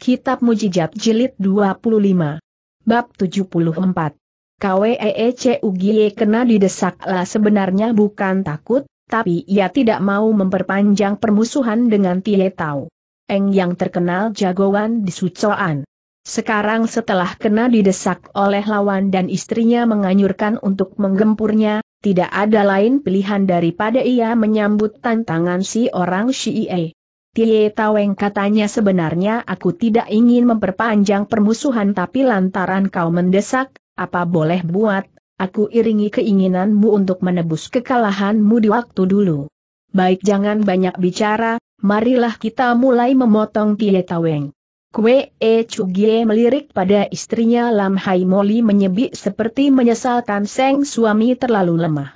Kitab Mujijat Jilid 25. Bab 74. KWEECUGIE e e kena didesak lah. sebenarnya bukan takut, tapi ia tidak mau memperpanjang permusuhan dengan Tie Tau. Eng yang terkenal jagoan di Sucoan. Sekarang setelah kena didesak oleh lawan dan istrinya menganyurkan untuk menggempurnya, tidak ada lain pilihan daripada ia menyambut tantangan si orang CIA. Tie Taweng katanya sebenarnya aku tidak ingin memperpanjang permusuhan tapi lantaran kau mendesak, apa boleh buat, aku iringi keinginanmu untuk menebus kekalahanmu di waktu dulu. Baik jangan banyak bicara, marilah kita mulai memotong Tie Taweng. Kue E Chugie melirik pada istrinya Lam Hai Moli menyebik seperti menyesalkan Seng suami terlalu lemah.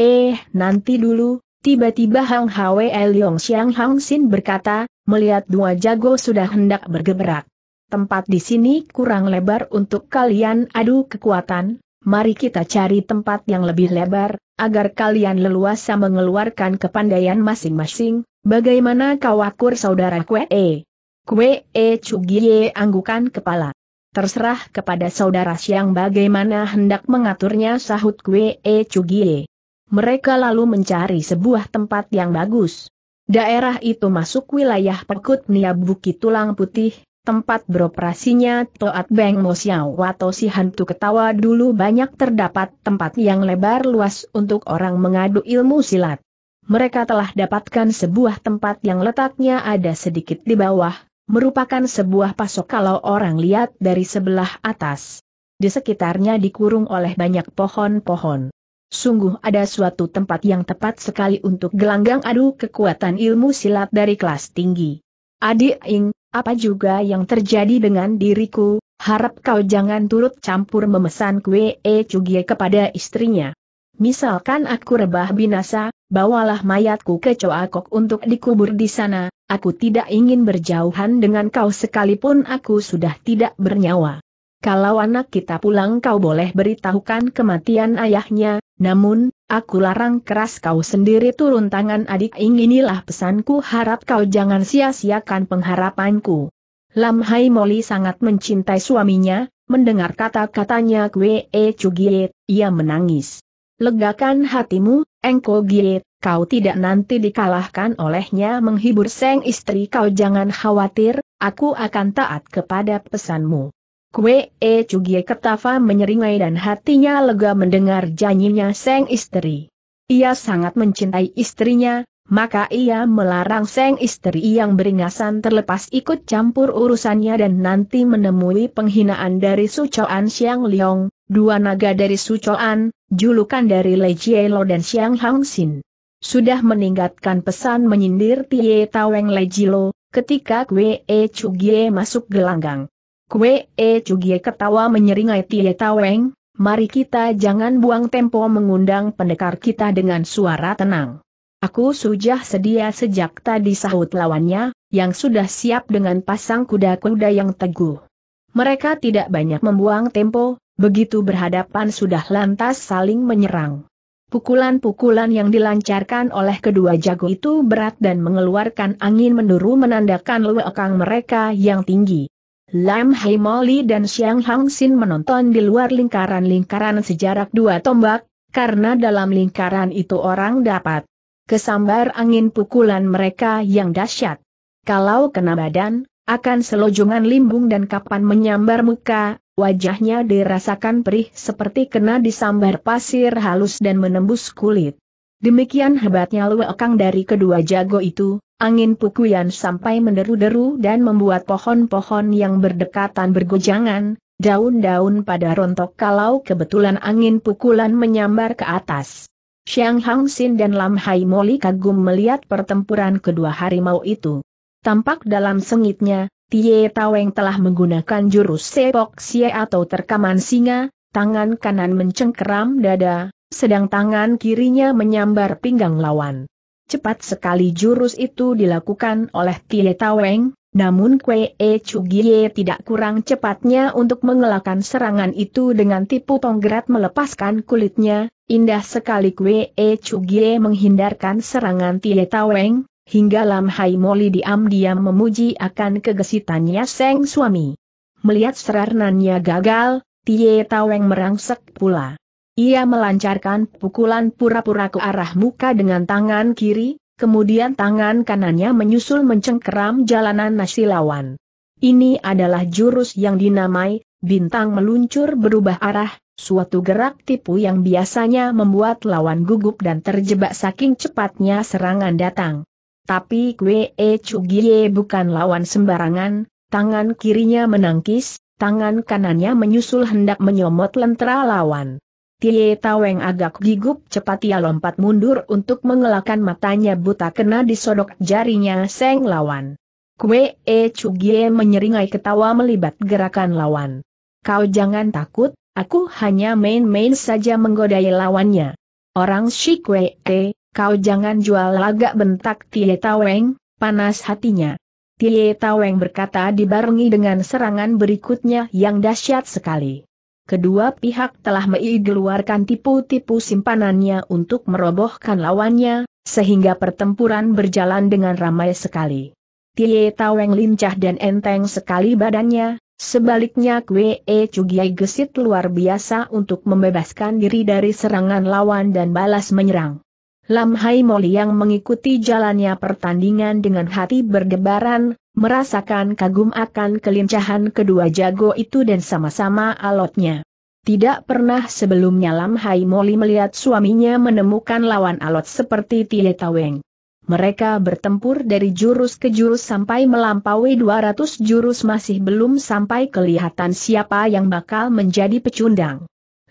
Eh, nanti dulu, Tiba-tiba Hang Hwe Leong Xiang Hang Sin berkata, melihat dua jago sudah hendak bergeberak. Tempat di sini kurang lebar untuk kalian adu kekuatan, mari kita cari tempat yang lebih lebar, agar kalian leluasa mengeluarkan kepandaian masing-masing, bagaimana kau akur saudara Kwee? E? Kue E Chugie anggukan kepala. Terserah kepada saudara siang bagaimana hendak mengaturnya sahut Kwee E Chugie mereka lalu mencari sebuah tempat yang bagus. Daerah itu masuk wilayah Pekut Nia Bukit Tulang Putih, tempat beroperasinya Toat Beng Mosiau atau si hantu ketawa dulu banyak terdapat tempat yang lebar luas untuk orang mengadu ilmu silat. Mereka telah dapatkan sebuah tempat yang letaknya ada sedikit di bawah, merupakan sebuah pasok kalau orang lihat dari sebelah atas. Di sekitarnya dikurung oleh banyak pohon-pohon sungguh ada suatu tempat yang tepat sekali untuk gelanggang adu kekuatan ilmu silat dari kelas tinggi. Adik Ing, apa juga yang terjadi dengan diriku, harap kau jangan turut campur memesan kue E Cugie kepada istrinya. Misalkan aku rebah binasa, bawalah mayatku ke Coakok untuk dikubur di sana, aku tidak ingin berjauhan dengan kau sekalipun aku sudah tidak bernyawa. Kalau anak kita pulang kau boleh beritahukan kematian ayahnya, namun, aku larang keras kau sendiri turun tangan adik inginilah pesanku harap kau jangan sia-siakan pengharapanku. Lam Hai Moli sangat mencintai suaminya, mendengar kata-katanya Kwe E Chugiet, ia menangis. Legakan hatimu, Engko Giet, kau tidak nanti dikalahkan olehnya menghibur seng istri kau jangan khawatir, aku akan taat kepada pesanmu. Kue E Cugie ketawa menyeringai dan hatinya lega mendengar janjinya Seng istri. Ia sangat mencintai istrinya, maka ia melarang Seng istri yang beringasan terlepas ikut campur urusannya dan nanti menemui penghinaan dari Sucoan Xiang Liong, dua naga dari Sucoan, julukan dari Le Lo dan Xiang Hang Xin. Sudah meningkatkan pesan menyindir Tie Taweng Le Lo, ketika Kue E Cugie masuk gelanggang. Kue E Cugie ketawa menyeringai Tie Taweng, mari kita jangan buang tempo mengundang pendekar kita dengan suara tenang. Aku sudah sedia sejak tadi sahut lawannya, yang sudah siap dengan pasang kuda-kuda yang teguh. Mereka tidak banyak membuang tempo, begitu berhadapan sudah lantas saling menyerang. Pukulan-pukulan yang dilancarkan oleh kedua jago itu berat dan mengeluarkan angin menduru menandakan luekang mereka yang tinggi. Lam Hai Moli dan Xiang Hang Xin menonton di luar lingkaran-lingkaran sejarak dua tombak, karena dalam lingkaran itu orang dapat kesambar angin pukulan mereka yang dahsyat. Kalau kena badan, akan selojongan limbung dan kapan menyambar muka, wajahnya dirasakan perih seperti kena disambar pasir halus dan menembus kulit. Demikian hebatnya luekang dari kedua jago itu, angin pukulan sampai menderu-deru dan membuat pohon-pohon yang berdekatan bergojangan, daun-daun pada rontok kalau kebetulan angin pukulan menyambar ke atas. Xiang Hang Sin dan Lam Hai Moli kagum melihat pertempuran kedua harimau itu. Tampak dalam sengitnya, Tie Taweng telah menggunakan jurus sepok sie atau terkaman singa, tangan kanan mencengkeram dada, sedang tangan kirinya menyambar pinggang lawan. Cepat sekali jurus itu dilakukan oleh Tie Taweng, namun Kwe E Chugie tidak kurang cepatnya untuk mengelakkan serangan itu dengan tipu tonggrat melepaskan kulitnya, indah sekali Kwe E Chugie menghindarkan serangan Tie Taweng, hingga Lam Hai Moli diam-diam memuji akan kegesitannya Seng Suami. Melihat serangannya gagal, Tie Taweng merangsek pula. Ia melancarkan pukulan pura-pura ke arah muka dengan tangan kiri, kemudian tangan kanannya menyusul mencengkeram jalanan nasi lawan. Ini adalah jurus yang dinamai, bintang meluncur berubah arah, suatu gerak tipu yang biasanya membuat lawan gugup dan terjebak saking cepatnya serangan datang. Tapi Kwe E Chugie bukan lawan sembarangan, tangan kirinya menangkis, tangan kanannya menyusul hendak menyomot lentera lawan. Tie Taweng agak gigup cepat ia lompat mundur untuk mengelakkan matanya buta kena disodok jarinya Seng lawan. Kue E Chugie menyeringai ketawa melibat gerakan lawan. Kau jangan takut, aku hanya main-main saja menggodai lawannya. Orang si Kue E, kau jangan jual laga bentak Tie Taweng, panas hatinya. Tie Taweng berkata dibarengi dengan serangan berikutnya yang dahsyat sekali kedua pihak telah mengeluarkan tipu-tipu simpanannya untuk merobohkan lawannya, sehingga pertempuran berjalan dengan ramai sekali. Tie Taweng lincah dan enteng sekali badannya, sebaliknya Kwe E Cugiai gesit luar biasa untuk membebaskan diri dari serangan lawan dan balas menyerang. Lam Hai Moli yang mengikuti jalannya pertandingan dengan hati berdebaran, merasakan kagum akan kelincahan kedua jago itu dan sama-sama alotnya. Tidak pernah sebelumnya Lam Hai Moli melihat suaminya menemukan lawan alot seperti Tie Taweng. Mereka bertempur dari jurus ke jurus sampai melampaui 200 jurus masih belum sampai kelihatan siapa yang bakal menjadi pecundang.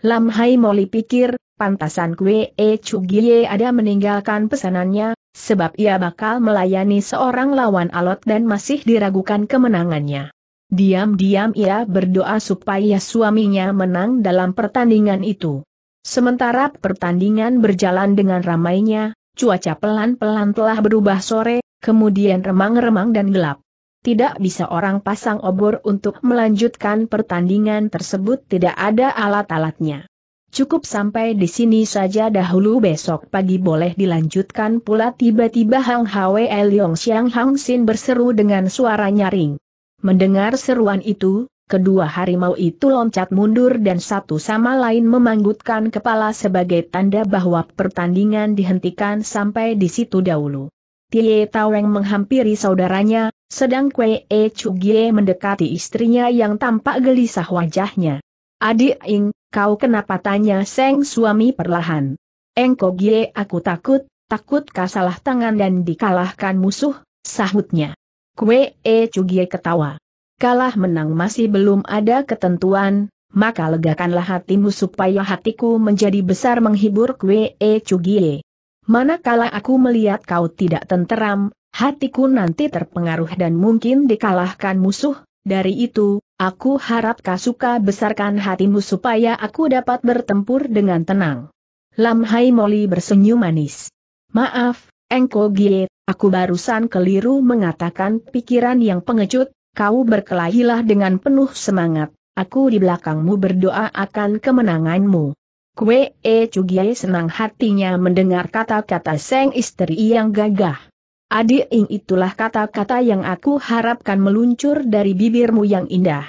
Lam Hai Moli pikir, pantasan kue E Chugie ada meninggalkan pesanannya, sebab ia bakal melayani seorang lawan alot dan masih diragukan kemenangannya. Diam-diam ia berdoa supaya suaminya menang dalam pertandingan itu. Sementara pertandingan berjalan dengan ramainya, cuaca pelan-pelan telah berubah sore, kemudian remang-remang dan gelap. Tidak bisa orang pasang obor untuk melanjutkan pertandingan tersebut tidak ada alat-alatnya. Cukup sampai di sini saja dahulu besok pagi boleh dilanjutkan pula tiba-tiba Hang Hwe Leong Xiang Hang Sin berseru dengan suara nyaring. Mendengar seruan itu, kedua harimau itu loncat mundur dan satu sama lain memanggutkan kepala sebagai tanda bahwa pertandingan dihentikan sampai di situ dahulu. Tie Taweng menghampiri saudaranya, sedang Kwe E Chugie mendekati istrinya yang tampak gelisah wajahnya. Adik Ing, Kau kenapa tanya Seng suami perlahan? Engko gie aku takut, takut salah tangan dan dikalahkan musuh, sahutnya. Kue e eh cugie ketawa. Kalah menang masih belum ada ketentuan, maka legakanlah hatimu supaya hatiku menjadi besar menghibur kue e eh cugie. Manakala aku melihat kau tidak tenteram, hatiku nanti terpengaruh dan mungkin dikalahkan musuh, dari itu, Aku harap suka besarkan hatimu supaya aku dapat bertempur dengan tenang. Lam Hai Moli bersenyum manis. Maaf, Engko Gie, aku barusan keliru mengatakan pikiran yang pengecut, kau berkelahilah dengan penuh semangat, aku di belakangmu berdoa akan kemenanganmu. Kwee E senang hatinya mendengar kata-kata seng istri yang gagah. Adik ing itulah kata-kata yang aku harapkan meluncur dari bibirmu yang indah.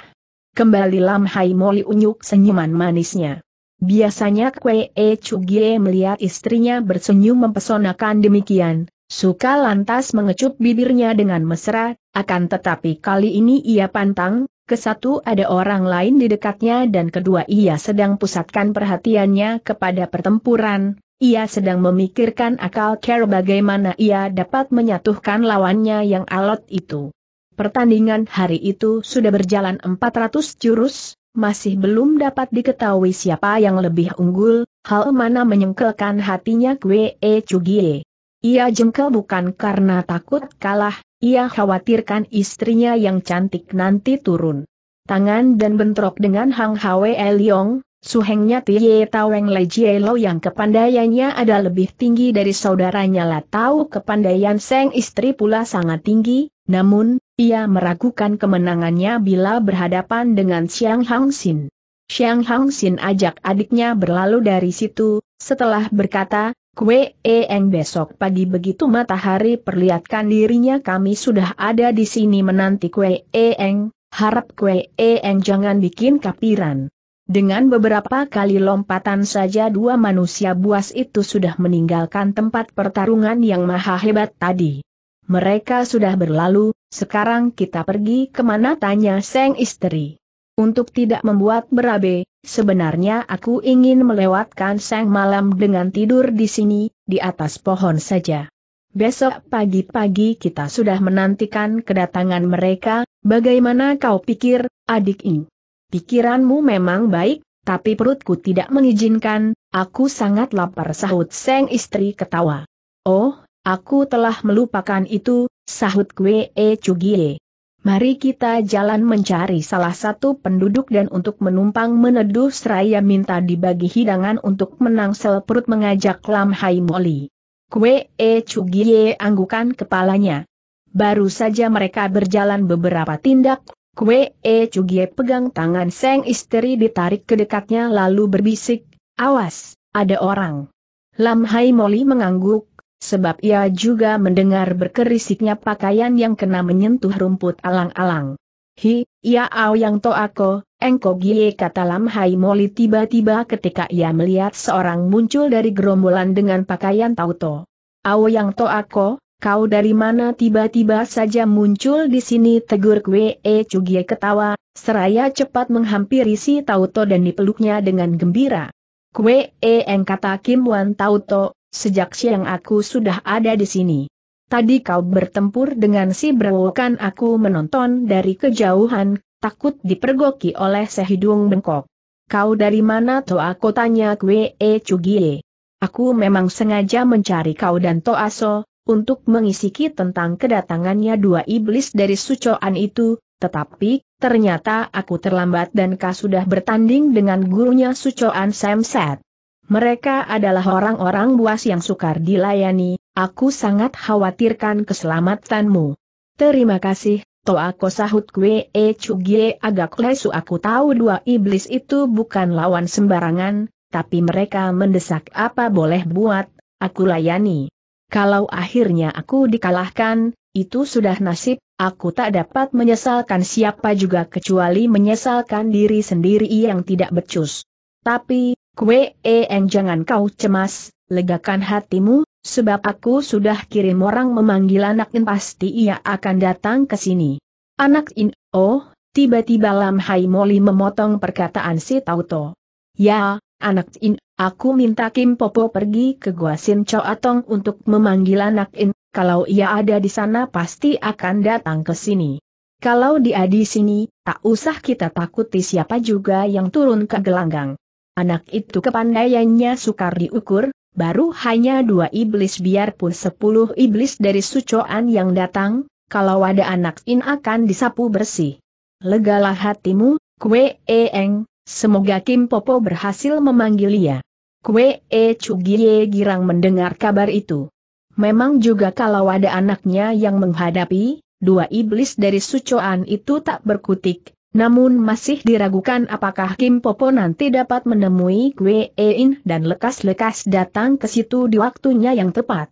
Kembali Lam Hai Moli unyuk senyuman manisnya. Biasanya Kwe E Chugie melihat istrinya bersenyum mempesonakan demikian, suka lantas mengecup bibirnya dengan mesra, akan tetapi kali ini ia pantang, kesatu ada orang lain di dekatnya dan kedua ia sedang pusatkan perhatiannya kepada pertempuran, ia sedang memikirkan akal care bagaimana ia dapat menyatukan lawannya yang alot itu. Pertandingan hari itu sudah berjalan 400 jurus, masih belum dapat diketahui siapa yang lebih unggul, hal mana menyengkelkan hatinya Kwe E Chugie. Ia jengkel bukan karena takut kalah, ia khawatirkan istrinya yang cantik nanti turun. Tangan dan bentrok dengan Hang Hwe Liong, Suhengnya Tie Taweng Le Jie Lo yang kepandaiannya ada lebih tinggi dari saudaranya La Tau kepandaian Seng istri pula sangat tinggi, namun, ia meragukan kemenangannya bila berhadapan dengan Xiang Hang Sin. Xiang Hang Sin ajak adiknya berlalu dari situ, setelah berkata, Kue Eng besok pagi begitu matahari perlihatkan dirinya kami sudah ada di sini menanti Kue Eng, harap Kue Eng jangan bikin kapiran. Dengan beberapa kali lompatan saja dua manusia buas itu sudah meninggalkan tempat pertarungan yang maha hebat tadi. Mereka sudah berlalu, sekarang kita pergi kemana tanya Seng Istri. Untuk tidak membuat berabe, sebenarnya aku ingin melewatkan Seng malam dengan tidur di sini, di atas pohon saja. Besok pagi-pagi kita sudah menantikan kedatangan mereka, bagaimana kau pikir, adik ini? pikiranmu memang baik, tapi perutku tidak mengizinkan, aku sangat lapar sahut Seng istri ketawa. Oh, aku telah melupakan itu, sahut kue E Cugie. Mari kita jalan mencari salah satu penduduk dan untuk menumpang meneduh seraya minta dibagi hidangan untuk menangsel perut mengajak Lam Hai Moli. Kwe E Cugie anggukan kepalanya. Baru saja mereka berjalan beberapa tindak, Kue E Cugie pegang tangan Seng istri ditarik ke dekatnya lalu berbisik, awas, ada orang. Lam Hai Moli mengangguk, sebab ia juga mendengar berkerisiknya pakaian yang kena menyentuh rumput alang-alang. Hi, ya au yang to ako, engko gie kata Lam Hai Moli tiba-tiba ketika ia melihat seorang muncul dari gerombolan dengan pakaian tauto. Au yang to ako, Kau dari mana tiba-tiba saja muncul di sini tegur Kwe E Cugie ketawa, seraya cepat menghampiri si Tauto dan dipeluknya dengan gembira. Kwe E Eng kata Kim Wan Tauto, sejak siang aku sudah ada di sini. Tadi kau bertempur dengan si Brewokan aku menonton dari kejauhan, takut dipergoki oleh sehidung bengkok. Kau dari mana Toa aku tanya Kwe e. Cugie. Aku memang sengaja mencari kau dan Toaso, untuk mengisiki tentang kedatangannya dua iblis dari sucoan itu, tetapi, ternyata aku terlambat dan kau sudah bertanding dengan gurunya sucoan Samset. Mereka adalah orang-orang buas yang sukar dilayani, aku sangat khawatirkan keselamatanmu. Terima kasih, Toako sahut kue e chugye agak lesu aku tahu dua iblis itu bukan lawan sembarangan, tapi mereka mendesak apa boleh buat, aku layani kalau akhirnya aku dikalahkan, itu sudah nasib, aku tak dapat menyesalkan siapa juga kecuali menyesalkan diri sendiri yang tidak becus. Tapi, kue en jangan kau cemas, legakan hatimu, sebab aku sudah kirim orang memanggil anak in pasti ia akan datang ke sini. Anak in, oh, tiba-tiba Lam Hai Moli memotong perkataan si Tauto. Ya, anak in, Aku minta Kim Popo pergi ke Gua Sin Cho Atong untuk memanggil anak In, kalau ia ada di sana pasti akan datang ke sini. Kalau dia di sini, tak usah kita takuti siapa juga yang turun ke gelanggang. Anak itu kepandaiannya sukar diukur, baru hanya dua iblis biarpun sepuluh iblis dari sucoan yang datang, kalau ada anak in akan disapu bersih. Legalah hatimu, kue eeng, semoga Kim Popo berhasil memanggil ia. Kue E Chugie girang mendengar kabar itu. Memang juga kalau ada anaknya yang menghadapi, dua iblis dari sucoan itu tak berkutik, namun masih diragukan apakah Kim Popo nanti dapat menemui Kue e In dan lekas-lekas datang ke situ di waktunya yang tepat.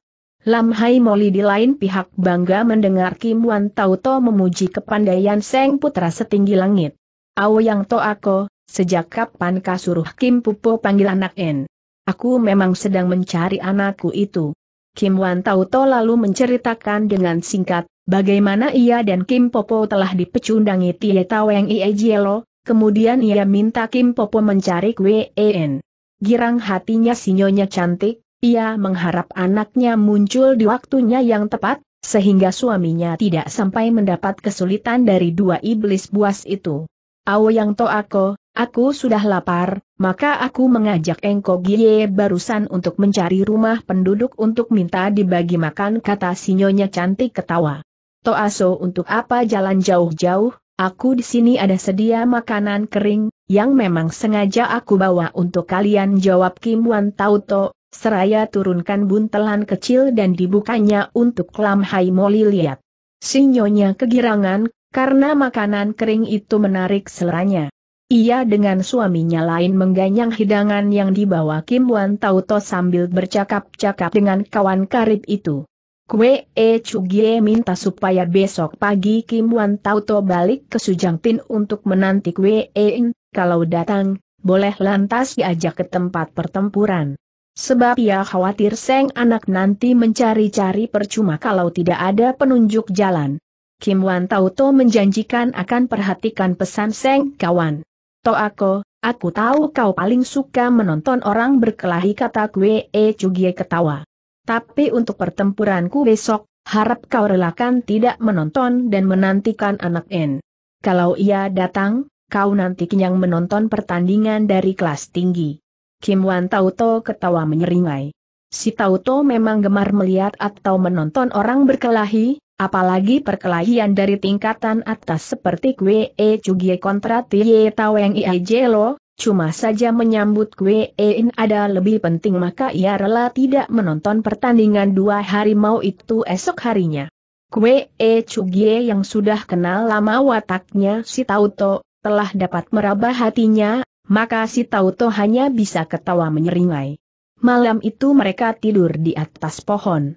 Lam Hai Moli di lain pihak bangga mendengar Kim Wan Tauto memuji kepandaian Seng Putra setinggi langit. Ao Yang To Ako, sejak kapan kasuruh Kim Popo panggil anak N? Aku memang sedang mencari anakku itu. Kim Wan to lalu menceritakan dengan singkat, bagaimana ia dan Kim Popo telah dipecundangi Tie Taweng Ie Jielo, kemudian ia minta Kim Popo mencari Kwen. Girang hatinya sinyonya cantik, ia mengharap anaknya muncul di waktunya yang tepat, sehingga suaminya tidak sampai mendapat kesulitan dari dua iblis buas itu. Awo yang to ako, Aku sudah lapar, maka aku mengajak Engko Gie barusan untuk mencari rumah penduduk untuk minta dibagi makan kata sinyonya cantik ketawa. Toaso untuk apa jalan jauh-jauh, aku di sini ada sedia makanan kering, yang memang sengaja aku bawa untuk kalian jawab Kim Wan Tauto, seraya turunkan buntelan kecil dan dibukanya untuk Lam Hai Moli lihat. Sinyonya kegirangan, karena makanan kering itu menarik seleranya. Ia dengan suaminya lain mengganyang hidangan yang dibawa Kim Wan Tauto sambil bercakap-cakap dengan kawan karib itu. Kue E Chugie minta supaya besok pagi Kim Wan Tauto balik ke Sujang Tin untuk menanti Kue E kalau datang, boleh lantas diajak ke tempat pertempuran. Sebab ia khawatir Seng anak nanti mencari-cari percuma kalau tidak ada penunjuk jalan. Kim Wan Tauto menjanjikan akan perhatikan pesan Seng kawan. Toako, aku tahu kau paling suka menonton orang berkelahi kata Kue E Cugie ketawa. Tapi untuk pertempuranku besok, harap kau relakan tidak menonton dan menantikan anak N. Kalau ia datang, kau nanti kenyang menonton pertandingan dari kelas tinggi. Kim Wan Tauto ketawa menyeringai. Si Tauto memang gemar melihat atau menonton orang berkelahi, Apalagi perkelahian dari tingkatan atas seperti Kwe E Cugie kontra Tie Taweng Ia Jelo, cuma saja menyambut Kwe E In ada lebih penting maka ia rela tidak menonton pertandingan dua harimau itu esok harinya. Kwe E Cugie yang sudah kenal lama wataknya si Tauto, telah dapat meraba hatinya, maka si Tauto hanya bisa ketawa menyeringai. Malam itu mereka tidur di atas pohon.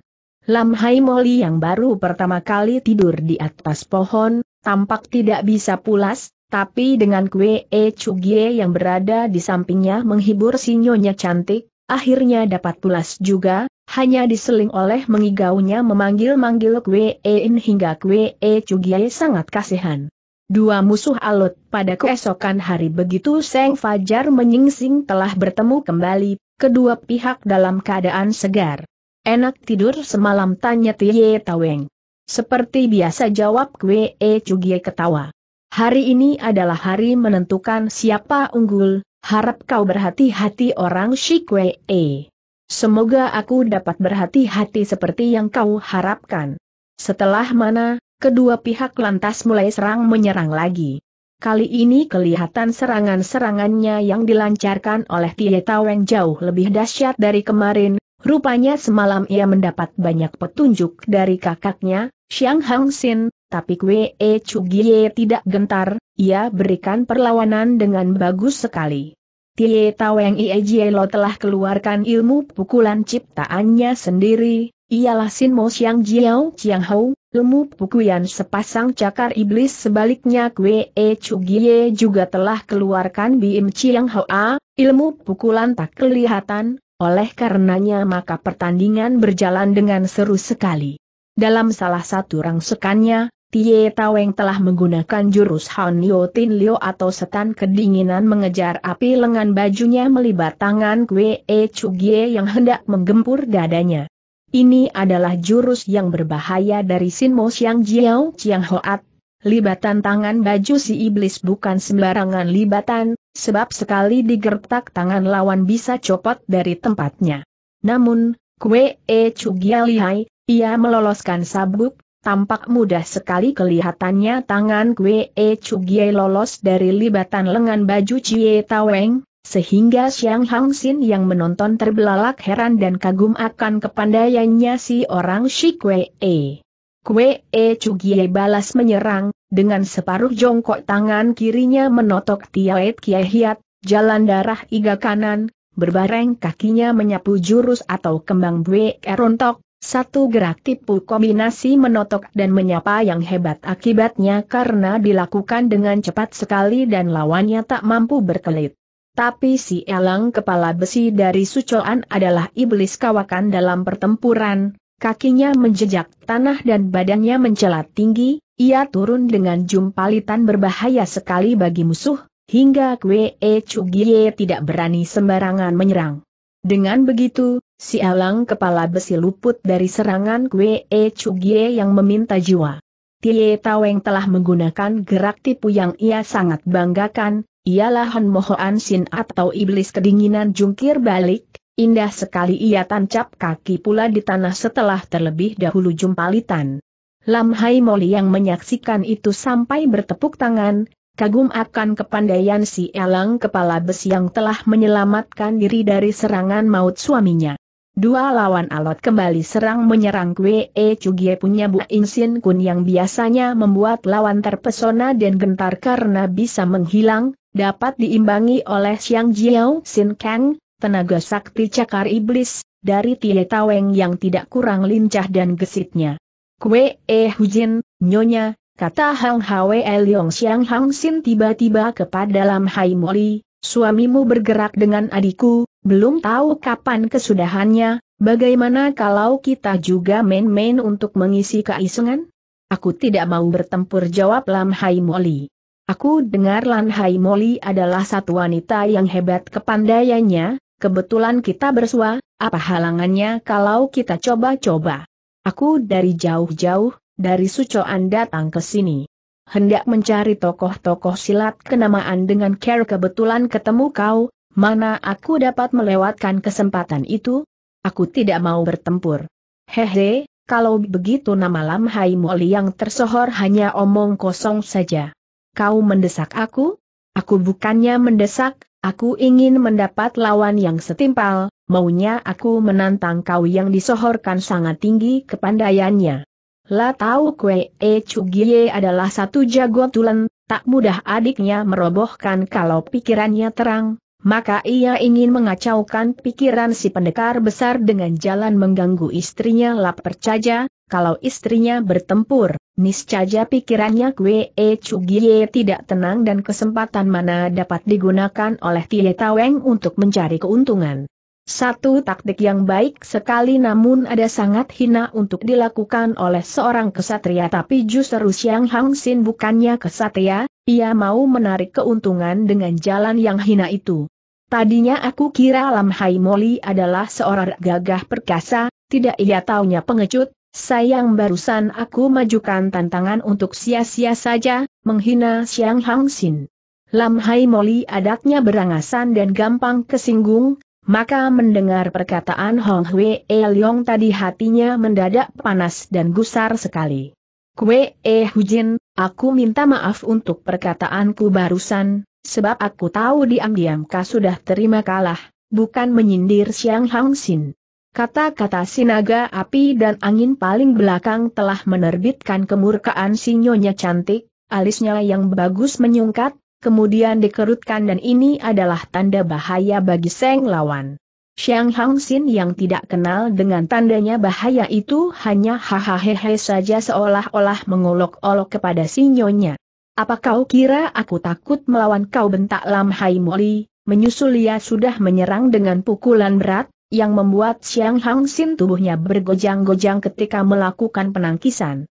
Lam Hai Moli yang baru pertama kali tidur di atas pohon, tampak tidak bisa pulas, tapi dengan kue E Chugie yang berada di sampingnya menghibur si nyonya cantik, akhirnya dapat pulas juga, hanya diseling oleh mengigaunya memanggil-manggil kue E In hingga kue E Chugie sangat kasihan. Dua musuh alut pada keesokan hari begitu Seng Fajar menyingsing telah bertemu kembali, kedua pihak dalam keadaan segar. Enak tidur semalam tanya Tie Taweng. Seperti biasa jawab Kwe E Cugie ketawa. Hari ini adalah hari menentukan siapa unggul, harap kau berhati-hati orang Shikwe E. Semoga aku dapat berhati-hati seperti yang kau harapkan. Setelah mana, kedua pihak lantas mulai serang menyerang lagi. Kali ini kelihatan serangan-serangannya yang dilancarkan oleh Tie Taweng jauh lebih dahsyat dari kemarin, Rupanya semalam ia mendapat banyak petunjuk dari kakaknya, Xiang Hang Sin, tapi Kwe E Chugie tidak gentar, ia berikan perlawanan dengan bagus sekali. Tie Taweng Ie lo telah keluarkan ilmu pukulan ciptaannya sendiri, ialah Sin Mo Xiang Jiao Chiang Hou, ilmu pukulan sepasang cakar iblis sebaliknya Kwe E Chugie juga telah keluarkan Bim Chiang Hoa, ilmu pukulan tak kelihatan, oleh karenanya maka pertandingan berjalan dengan seru sekali. Dalam salah satu rangsekannya, Tie Taweng telah menggunakan jurus Han Yo Tin Liu atau setan kedinginan mengejar api lengan bajunya melibat tangan Kwe E Gie yang hendak menggempur dadanya. Ini adalah jurus yang berbahaya dari Sin Mo Xiang Jiao Chiang Hoat, Libatan tangan baju si iblis bukan sembarangan libatan, sebab sekali digertak tangan lawan bisa copot dari tempatnya. Namun, Kue E Chugia lihai, ia meloloskan sabuk, tampak mudah sekali kelihatannya tangan Kue E Chugia lolos dari libatan lengan baju Cie Taweng, sehingga Xiang Hang Sin yang menonton terbelalak heran dan kagum akan kepandaiannya si orang si Kue E. Kue E cugia balas menyerang, dengan separuh jongkok tangan kirinya menotok Tiaet kiahiat jalan darah iga kanan, berbareng kakinya menyapu jurus atau kembang bue erontok, satu gerak tipu kombinasi menotok dan menyapa yang hebat akibatnya karena dilakukan dengan cepat sekali dan lawannya tak mampu berkelit. Tapi si elang kepala besi dari Sucoan adalah iblis kawakan dalam pertempuran, kakinya menjejak tanah dan badannya mencelat tinggi, ia turun dengan jumpalitan berbahaya sekali bagi musuh, hingga Kwe e tidak berani sembarangan menyerang. Dengan begitu, si alang kepala besi luput dari serangan Kwe e yang meminta jiwa. Tie Taweng telah menggunakan gerak tipu yang ia sangat banggakan, ialah Han Mohoan Sin atau Iblis Kedinginan Jungkir Balik, indah sekali ia tancap kaki pula di tanah setelah terlebih dahulu jumpalitan. Lam Hai Moli yang menyaksikan itu sampai bertepuk tangan, kagum akan kepandaian si elang kepala besi yang telah menyelamatkan diri dari serangan maut suaminya. Dua lawan alot kembali serang menyerang Kwe E Cugie punya Bu Insin Kun yang biasanya membuat lawan terpesona dan gentar karena bisa menghilang, dapat diimbangi oleh Xiang Jiao Sin Kang, tenaga sakti cakar iblis, dari Tie Taweng yang tidak kurang lincah dan gesitnya. Kue eh Hujin, nyonya, kata Hang Hwe Leong Xiang Hang Sin tiba-tiba kepada Lam Hai Moli, suamimu bergerak dengan adikku, belum tahu kapan kesudahannya, bagaimana kalau kita juga main-main untuk mengisi keisengan? Aku tidak mau bertempur jawab Lam Hai Moli. Aku dengar Lan Hai Moli adalah satu wanita yang hebat kepandaiannya, kebetulan kita bersua, apa halangannya kalau kita coba-coba? Aku dari jauh-jauh, dari Sucoan datang ke sini. Hendak mencari tokoh-tokoh silat kenamaan dengan Care kebetulan ketemu kau, mana aku dapat melewatkan kesempatan itu? Aku tidak mau bertempur. Hehe, kalau begitu nama Lam Hai Moli yang tersohor hanya omong kosong saja. Kau mendesak aku? Aku bukannya mendesak, aku ingin mendapat lawan yang setimpal, maunya aku menantang kau yang disohorkan sangat tinggi kepandaiannya. La tahu kue E Chugie adalah satu jago tulen, tak mudah adiknya merobohkan kalau pikirannya terang, maka ia ingin mengacaukan pikiran si pendekar besar dengan jalan mengganggu istrinya lap percaja, kalau istrinya bertempur, niscaja pikirannya kue E Chugie tidak tenang dan kesempatan mana dapat digunakan oleh Tietaweng Taweng untuk mencari keuntungan. Satu taktik yang baik sekali namun ada sangat hina untuk dilakukan oleh seorang kesatria tapi justru Siang Hang Sin bukannya kesatria, ia mau menarik keuntungan dengan jalan yang hina itu. Tadinya aku kira Lam Hai Moli adalah seorang gagah perkasa, tidak ia taunya pengecut, sayang barusan aku majukan tantangan untuk sia-sia saja, menghina Siang Hang Sin. Lam Hai Moli adatnya berangasan dan gampang kesinggung, maka mendengar perkataan Hong e Leong tadi hatinya mendadak panas dan gusar sekali. Kue eh Hujin, aku minta maaf untuk perkataanku barusan, sebab aku tahu diam-diam kau sudah terima kalah, bukan menyindir Siang Hang Sin. Kata-kata sinaga api dan angin paling belakang telah menerbitkan kemurkaan sinyonya cantik, alisnya yang bagus menyungkat, kemudian dikerutkan dan ini adalah tanda bahaya bagi Seng lawan. Xiang Hang Sin yang tidak kenal dengan tandanya bahaya itu hanya hahaha saja seolah-olah mengolok-olok kepada si Apa kau kira aku takut melawan kau bentak Lam Hai Moli, menyusul ia sudah menyerang dengan pukulan berat, yang membuat Xiang Hang Sin tubuhnya bergojang-gojang ketika melakukan penangkisan.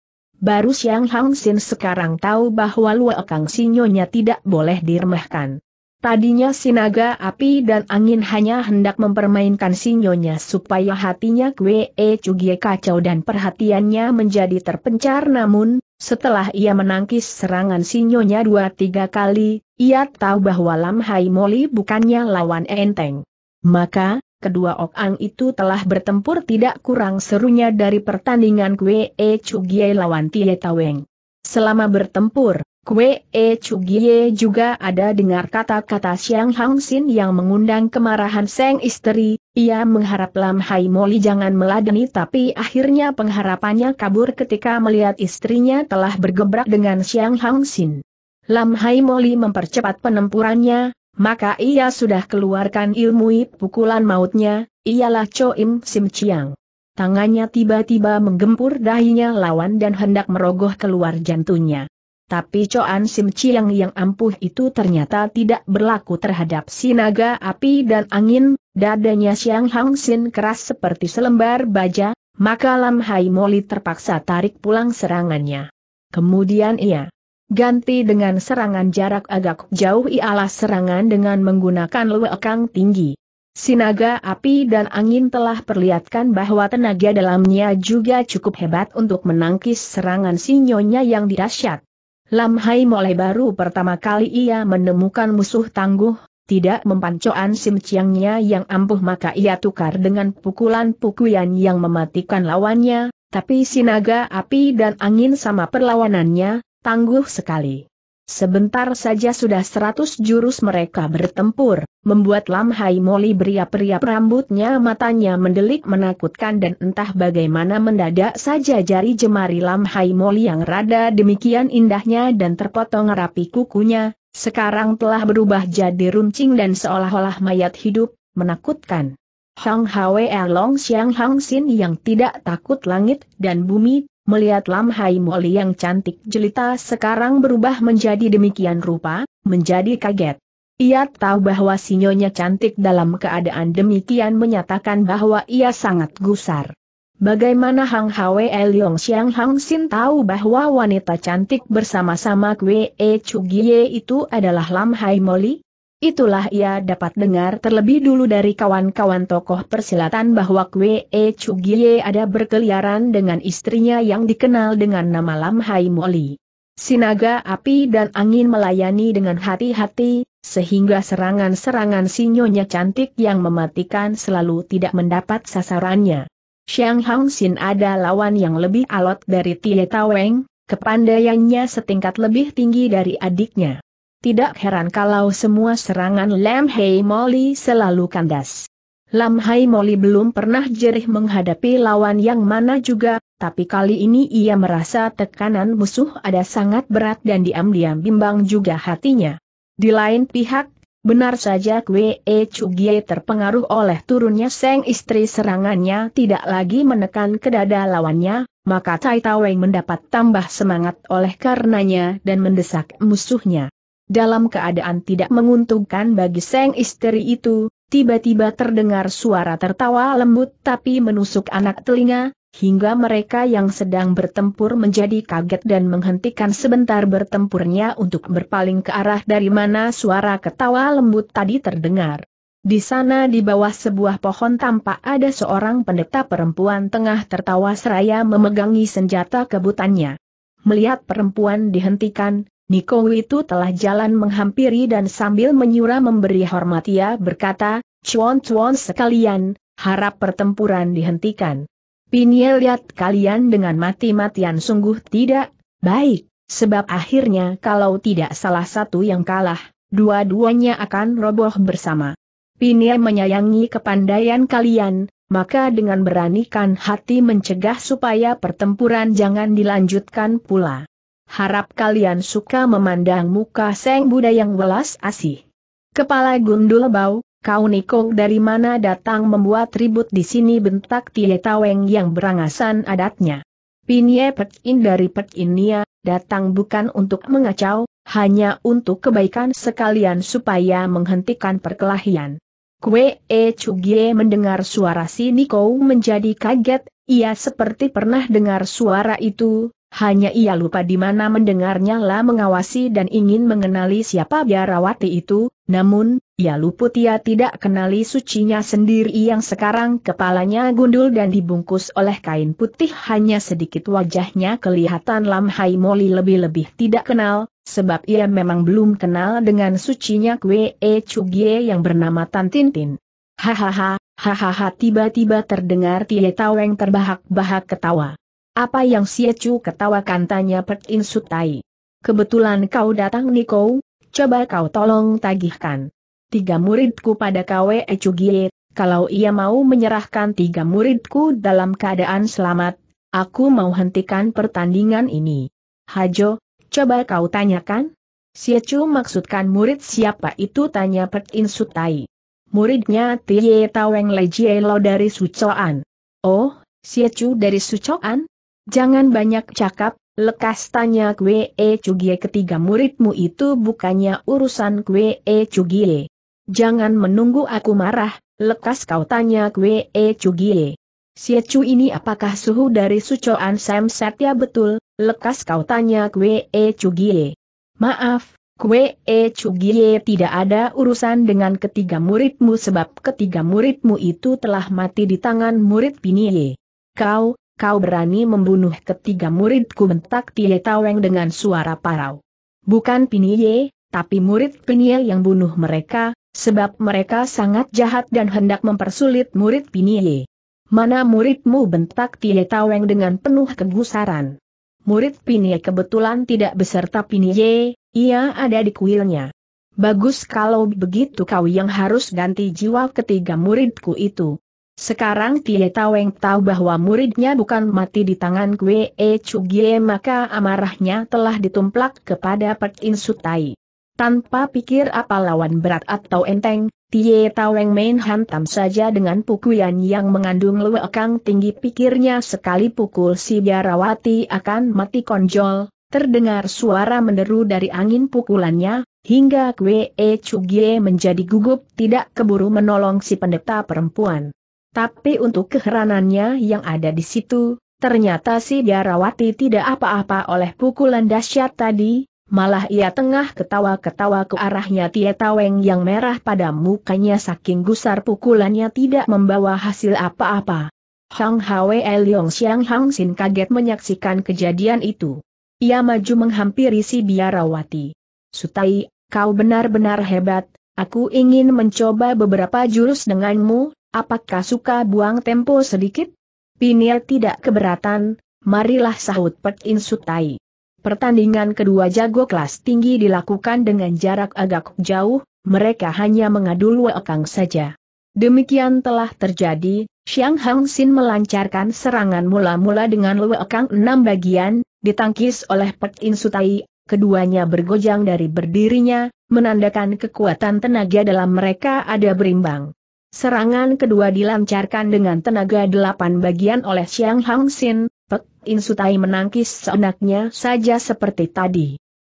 Baru Siang Hang Sin sekarang tahu bahwa Lu Kang Sinyonya tidak boleh diremehkan. Tadinya sinaga api dan angin hanya hendak mempermainkan Sinyonya supaya hatinya e Cugie kacau dan perhatiannya menjadi terpencar namun, setelah ia menangkis serangan Sinyonya dua tiga kali, ia tahu bahwa Lam Hai Moli bukannya lawan enteng. Maka, kedua Okang itu telah bertempur tidak kurang serunya dari pertandingan Kwe E Chugie lawan Tie Taweng. Selama bertempur, Kwe E Chugie juga ada dengar kata-kata Siang Hang Sin yang mengundang kemarahan Seng istri, ia mengharap Lam Hai Moli jangan meladeni tapi akhirnya pengharapannya kabur ketika melihat istrinya telah bergebrak dengan Siang Hang Sin. Lam Hai Moli mempercepat penempurannya, maka ia sudah keluarkan ilmu pukulan mautnya, ialah Choim Sim Chiang. Tangannya tiba-tiba menggempur dahinya lawan dan hendak merogoh keluar jantungnya. Tapi Choan Sim Chiang yang ampuh itu ternyata tidak berlaku terhadap sinaga api dan angin, dadanya Siang Hang Sin keras seperti selembar baja, maka Lam Hai Moli terpaksa tarik pulang serangannya. Kemudian ia ganti dengan serangan jarak agak jauh ialah serangan dengan menggunakan luekang tinggi. Sinaga api dan angin telah perlihatkan bahwa tenaga dalamnya juga cukup hebat untuk menangkis serangan sinyonya yang dirasyat. Lam Hai mulai baru pertama kali ia menemukan musuh tangguh, tidak mempancoan sim ciangnya yang ampuh maka ia tukar dengan pukulan-pukulan yang mematikan lawannya, tapi sinaga api dan angin sama perlawanannya, tangguh sekali. Sebentar saja sudah seratus jurus mereka bertempur, membuat Lam Hai Moli beriap-riap rambutnya matanya mendelik menakutkan dan entah bagaimana mendadak saja jari jemari Lam Hai Moli yang rada demikian indahnya dan terpotong rapi kukunya, sekarang telah berubah jadi runcing dan seolah-olah mayat hidup, menakutkan. Hang Hwe Long Xiang Hang Sin yang tidak takut langit dan bumi, Melihat Lam Hai Moli yang cantik jelita sekarang berubah menjadi demikian rupa, menjadi kaget. Ia tahu bahwa sinyonya cantik dalam keadaan demikian menyatakan bahwa ia sangat gusar. Bagaimana Hang Hwe Leong Xiang Hang Sin tahu bahwa wanita cantik bersama-sama Kwe E Chugie itu adalah Lam Hai Moli? Itulah ia dapat dengar terlebih dulu dari kawan-kawan tokoh persilatan bahwa Kwe E Chugie ada berkeliaran dengan istrinya yang dikenal dengan nama Lam Hai Moli. Sinaga api dan angin melayani dengan hati-hati, sehingga serangan-serangan sinyonya cantik yang mematikan selalu tidak mendapat sasarannya. Xiang Hang Xin ada lawan yang lebih alot dari Tie Taweng, kepandaiannya setingkat lebih tinggi dari adiknya tidak heran kalau semua serangan Lam Hei Moli selalu kandas. Lam Hai Moli belum pernah jerih menghadapi lawan yang mana juga, tapi kali ini ia merasa tekanan musuh ada sangat berat dan diam-diam bimbang juga hatinya. Di lain pihak, benar saja Kwe E Chugie terpengaruh oleh turunnya Seng istri serangannya tidak lagi menekan ke dada lawannya, maka Tai Taweng mendapat tambah semangat oleh karenanya dan mendesak musuhnya dalam keadaan tidak menguntungkan bagi seng istri itu, tiba-tiba terdengar suara tertawa lembut tapi menusuk anak telinga, hingga mereka yang sedang bertempur menjadi kaget dan menghentikan sebentar bertempurnya untuk berpaling ke arah dari mana suara ketawa lembut tadi terdengar. Di sana di bawah sebuah pohon tampak ada seorang pendeta perempuan tengah tertawa seraya memegangi senjata kebutannya. Melihat perempuan dihentikan, Niko itu telah jalan menghampiri dan sambil menyura memberi hormat ia berkata, Cuan-cuan sekalian, harap pertempuran dihentikan. Pinye lihat kalian dengan mati-matian sungguh tidak baik, sebab akhirnya kalau tidak salah satu yang kalah, dua-duanya akan roboh bersama. Pinye menyayangi kepandaian kalian, maka dengan beranikan hati mencegah supaya pertempuran jangan dilanjutkan pula harap kalian suka memandang muka Seng Buddha yang welas asih. Kepala gundul bau, kau nikong dari mana datang membuat ribut di sini bentak Tie Taweng yang berangasan adatnya. Pinye Pek In dari Pek Inia, datang bukan untuk mengacau, hanya untuk kebaikan sekalian supaya menghentikan perkelahian. Kue E Chugie mendengar suara si Niko menjadi kaget, ia seperti pernah dengar suara itu, hanya ia lupa di mana mendengarnya lah mengawasi dan ingin mengenali siapa biarawati itu, namun, ia luput ia tidak kenali sucinya sendiri yang sekarang kepalanya gundul dan dibungkus oleh kain putih hanya sedikit wajahnya kelihatan Lam Hai Moli lebih-lebih tidak kenal, sebab ia memang belum kenal dengan sucinya Kwe E Chugie yang bernama Tan Tintin. Hahaha, hahaha tiba-tiba terdengar Tietaweng Taweng terbahak-bahak ketawa. Apa yang Siacu ketawakan tanya In Sutai. Kebetulan kau datang Niko, coba kau tolong tagihkan. Tiga muridku pada KW Ecugie, kalau ia mau menyerahkan tiga muridku dalam keadaan selamat, aku mau hentikan pertandingan ini. Hajo, coba kau tanyakan? Siacu maksudkan murid siapa itu tanya In Sutai. Muridnya Tie Taweng Lejielo dari Sucoan. Oh, Siacu dari Sucoan? Jangan banyak cakap, lekas tanya Kwe E Cugie ketiga muridmu itu bukannya urusan Kwe E Cugie. Jangan menunggu aku marah, lekas kau tanya Kwe E Cugie. Siecu ini apakah suhu dari sucoan Sam setia ya betul, lekas kau tanya Kwe E Cugie. Maaf, Kwe E Cugie tidak ada urusan dengan ketiga muridmu sebab ketiga muridmu itu telah mati di tangan murid Pinie. Kau, kau berani membunuh ketiga muridku bentak Tie Taweng dengan suara parau. Bukan Pinie, tapi murid Pinie yang bunuh mereka, sebab mereka sangat jahat dan hendak mempersulit murid Pinie. Mana muridmu bentak Tie Taweng dengan penuh kegusaran. Murid Pinie kebetulan tidak beserta Pinie, ia ada di kuilnya. Bagus kalau begitu kau yang harus ganti jiwa ketiga muridku itu. Sekarang Tie Taweng tahu bahwa muridnya bukan mati di tangan Kwe E Chugie maka amarahnya telah ditumplak kepada Pek In Sutai. Tanpa pikir apa lawan berat atau enteng, Tie Taweng main hantam saja dengan pukulan yang mengandung lewekang tinggi pikirnya sekali pukul si biarawati akan mati konjol, terdengar suara menderu dari angin pukulannya, hingga Kwe E Chugie menjadi gugup tidak keburu menolong si pendeta perempuan. Tapi untuk keheranannya yang ada di situ, ternyata si Biarawati tidak apa-apa oleh pukulan dahsyat tadi, malah ia tengah ketawa-ketawa ke arahnya Tietaweng yang merah pada mukanya saking gusar pukulannya tidak membawa hasil apa-apa. Hang Hwe Yong Xiang Hang Sin kaget menyaksikan kejadian itu. Ia maju menghampiri si biarawati. Sutai, kau benar-benar hebat, aku ingin mencoba beberapa jurus denganmu, apakah suka buang tempo sedikit? Pinil tidak keberatan, marilah sahut Pek sutai. Pertandingan kedua jago kelas tinggi dilakukan dengan jarak agak jauh, mereka hanya mengadu luekang saja. Demikian telah terjadi, Xiang Hang Xin melancarkan serangan mula-mula dengan luekang enam bagian, ditangkis oleh Pek sutai. keduanya bergojang dari berdirinya, menandakan kekuatan tenaga dalam mereka ada berimbang. Serangan kedua dilancarkan dengan tenaga delapan bagian oleh Xiang Hang Xin, Pek In Sutai menangkis seenaknya saja seperti tadi.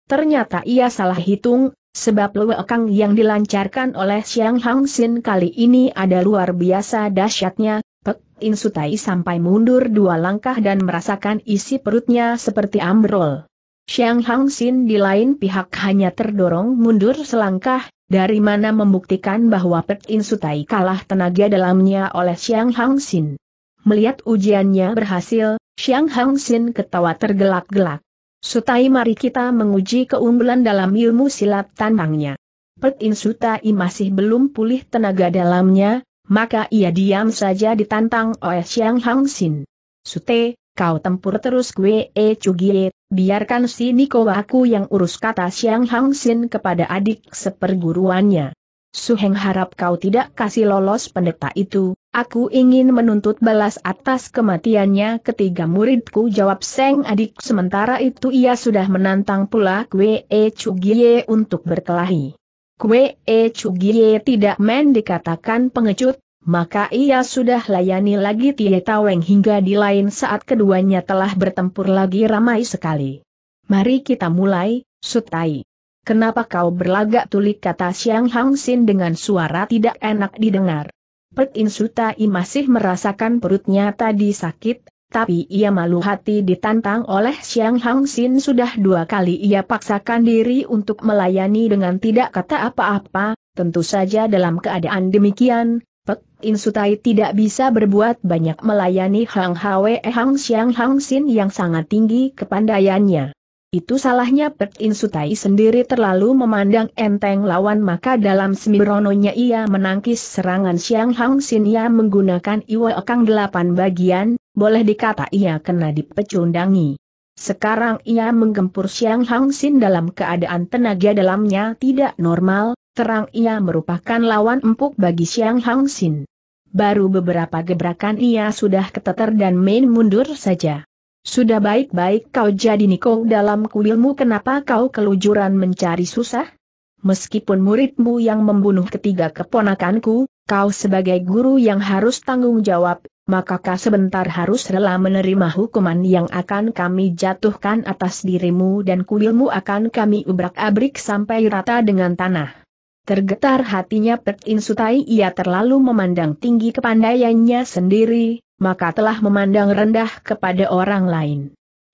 Ternyata ia salah hitung, sebab luekang yang dilancarkan oleh Xiang Hang Xin kali ini ada luar biasa dahsyatnya, Pek In Sutai sampai mundur dua langkah dan merasakan isi perutnya seperti ambrol. Xiang Hang Xin di lain pihak hanya terdorong mundur selangkah, dari mana membuktikan bahwa Pet In Sutai kalah tenaga dalamnya oleh Xiang Hang Sin. Melihat ujiannya berhasil, Xiang Hang Sin ketawa tergelak-gelak. Sutai mari kita menguji keunggulan dalam ilmu silat tantangnya. Pet In Sutai masih belum pulih tenaga dalamnya, maka ia diam saja ditantang oleh Xiang Hang Sin. Sute, kau tempur terus gue e eh, cugie, biarkan si Niko aku yang urus kata Xiang Hang Sin kepada adik seperguruannya. Suheng harap kau tidak kasih lolos pendeta itu, aku ingin menuntut balas atas kematiannya ketiga muridku jawab Seng adik sementara itu ia sudah menantang pula Kwe E eh, Chugie untuk berkelahi. Kwe E eh, Chugie tidak main dikatakan pengecut, maka ia sudah layani lagi Tie Taweng hingga di lain saat keduanya telah bertempur lagi ramai sekali. Mari kita mulai, Sutai. Kenapa kau berlagak tulik kata Siang Hang Sin dengan suara tidak enak didengar? Pet In Sutai masih merasakan perutnya tadi sakit, tapi ia malu hati ditantang oleh Siang Hang Sin sudah dua kali ia paksakan diri untuk melayani dengan tidak kata apa-apa, tentu saja dalam keadaan demikian, Pek Insutai tidak bisa berbuat banyak melayani Hang Hwe Hang Xiang Hang Xin yang sangat tinggi kepandaiannya. Itu salahnya Pek Insutai sendiri terlalu memandang enteng lawan maka dalam semirononya ia menangkis serangan Xiang Hang Xin yang menggunakan Iwa Kang delapan bagian, boleh dikata ia kena dipecundangi. Sekarang ia menggempur Xiang Hang Sin dalam keadaan tenaga dalamnya tidak normal, terang ia merupakan lawan empuk bagi Xiang Hang Sin. Baru beberapa gebrakan ia sudah keteter dan main mundur saja. Sudah baik-baik kau jadi Niko dalam kuilmu kenapa kau kelujuran mencari susah? Meskipun muridmu yang membunuh ketiga keponakanku, kau sebagai guru yang harus tanggung jawab, makakah sebentar harus rela menerima hukuman yang akan kami jatuhkan atas dirimu dan kuilmu akan kami ubrak-abrik sampai rata dengan tanah. Tergetar hatinya Pek Insutai ia terlalu memandang tinggi kepandaiannya sendiri, maka telah memandang rendah kepada orang lain.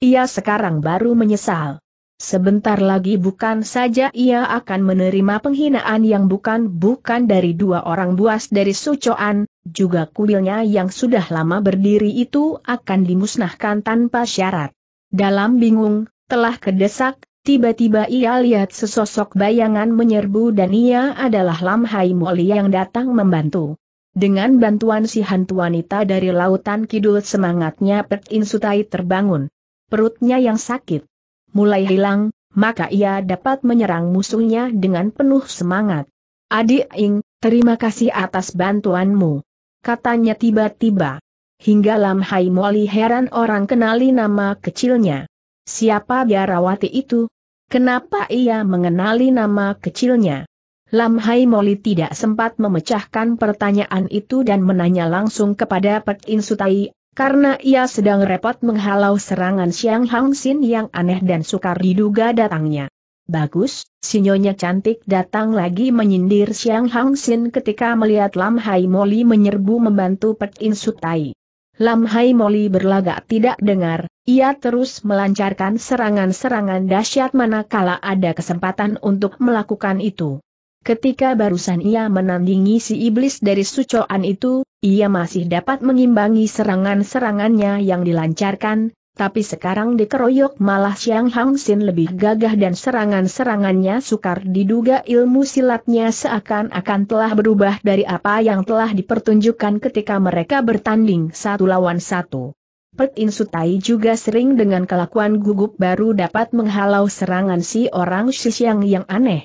Ia sekarang baru menyesal. Sebentar lagi bukan saja ia akan menerima penghinaan yang bukan-bukan dari dua orang buas dari Sucoan, juga kuilnya yang sudah lama berdiri itu akan dimusnahkan tanpa syarat. Dalam bingung, telah kedesak, tiba-tiba ia lihat sesosok bayangan menyerbu dan ia adalah Lam Hai Moli yang datang membantu. Dengan bantuan si hantu wanita dari lautan kidul semangatnya Pet Insutai terbangun. Perutnya yang sakit mulai hilang, maka ia dapat menyerang musuhnya dengan penuh semangat. Adik Ing, terima kasih atas bantuanmu. Katanya tiba-tiba. Hingga Lam Hai Moli heran orang kenali nama kecilnya. Siapa biarawati itu? Kenapa ia mengenali nama kecilnya? Lam Hai Moli tidak sempat memecahkan pertanyaan itu dan menanya langsung kepada Pek Insutai karena ia sedang repot menghalau serangan Siang Hang Sin yang aneh dan sukar diduga datangnya. Bagus, sinyonya cantik datang lagi menyindir Siang Hang Sin ketika melihat Lam Hai Moli menyerbu membantu Pek In Sutai. Lam Hai Moli berlagak tidak dengar, ia terus melancarkan serangan-serangan dahsyat manakala ada kesempatan untuk melakukan itu. Ketika barusan ia menandingi si iblis dari sucoan itu, ia masih dapat mengimbangi serangan-serangannya yang dilancarkan, tapi sekarang dikeroyok malah Xiang Hang Sin lebih gagah dan serangan-serangannya sukar diduga ilmu silatnya seakan-akan telah berubah dari apa yang telah dipertunjukkan ketika mereka bertanding satu lawan satu. Pet In Sutai juga sering dengan kelakuan gugup baru dapat menghalau serangan si orang Sisiang yang aneh.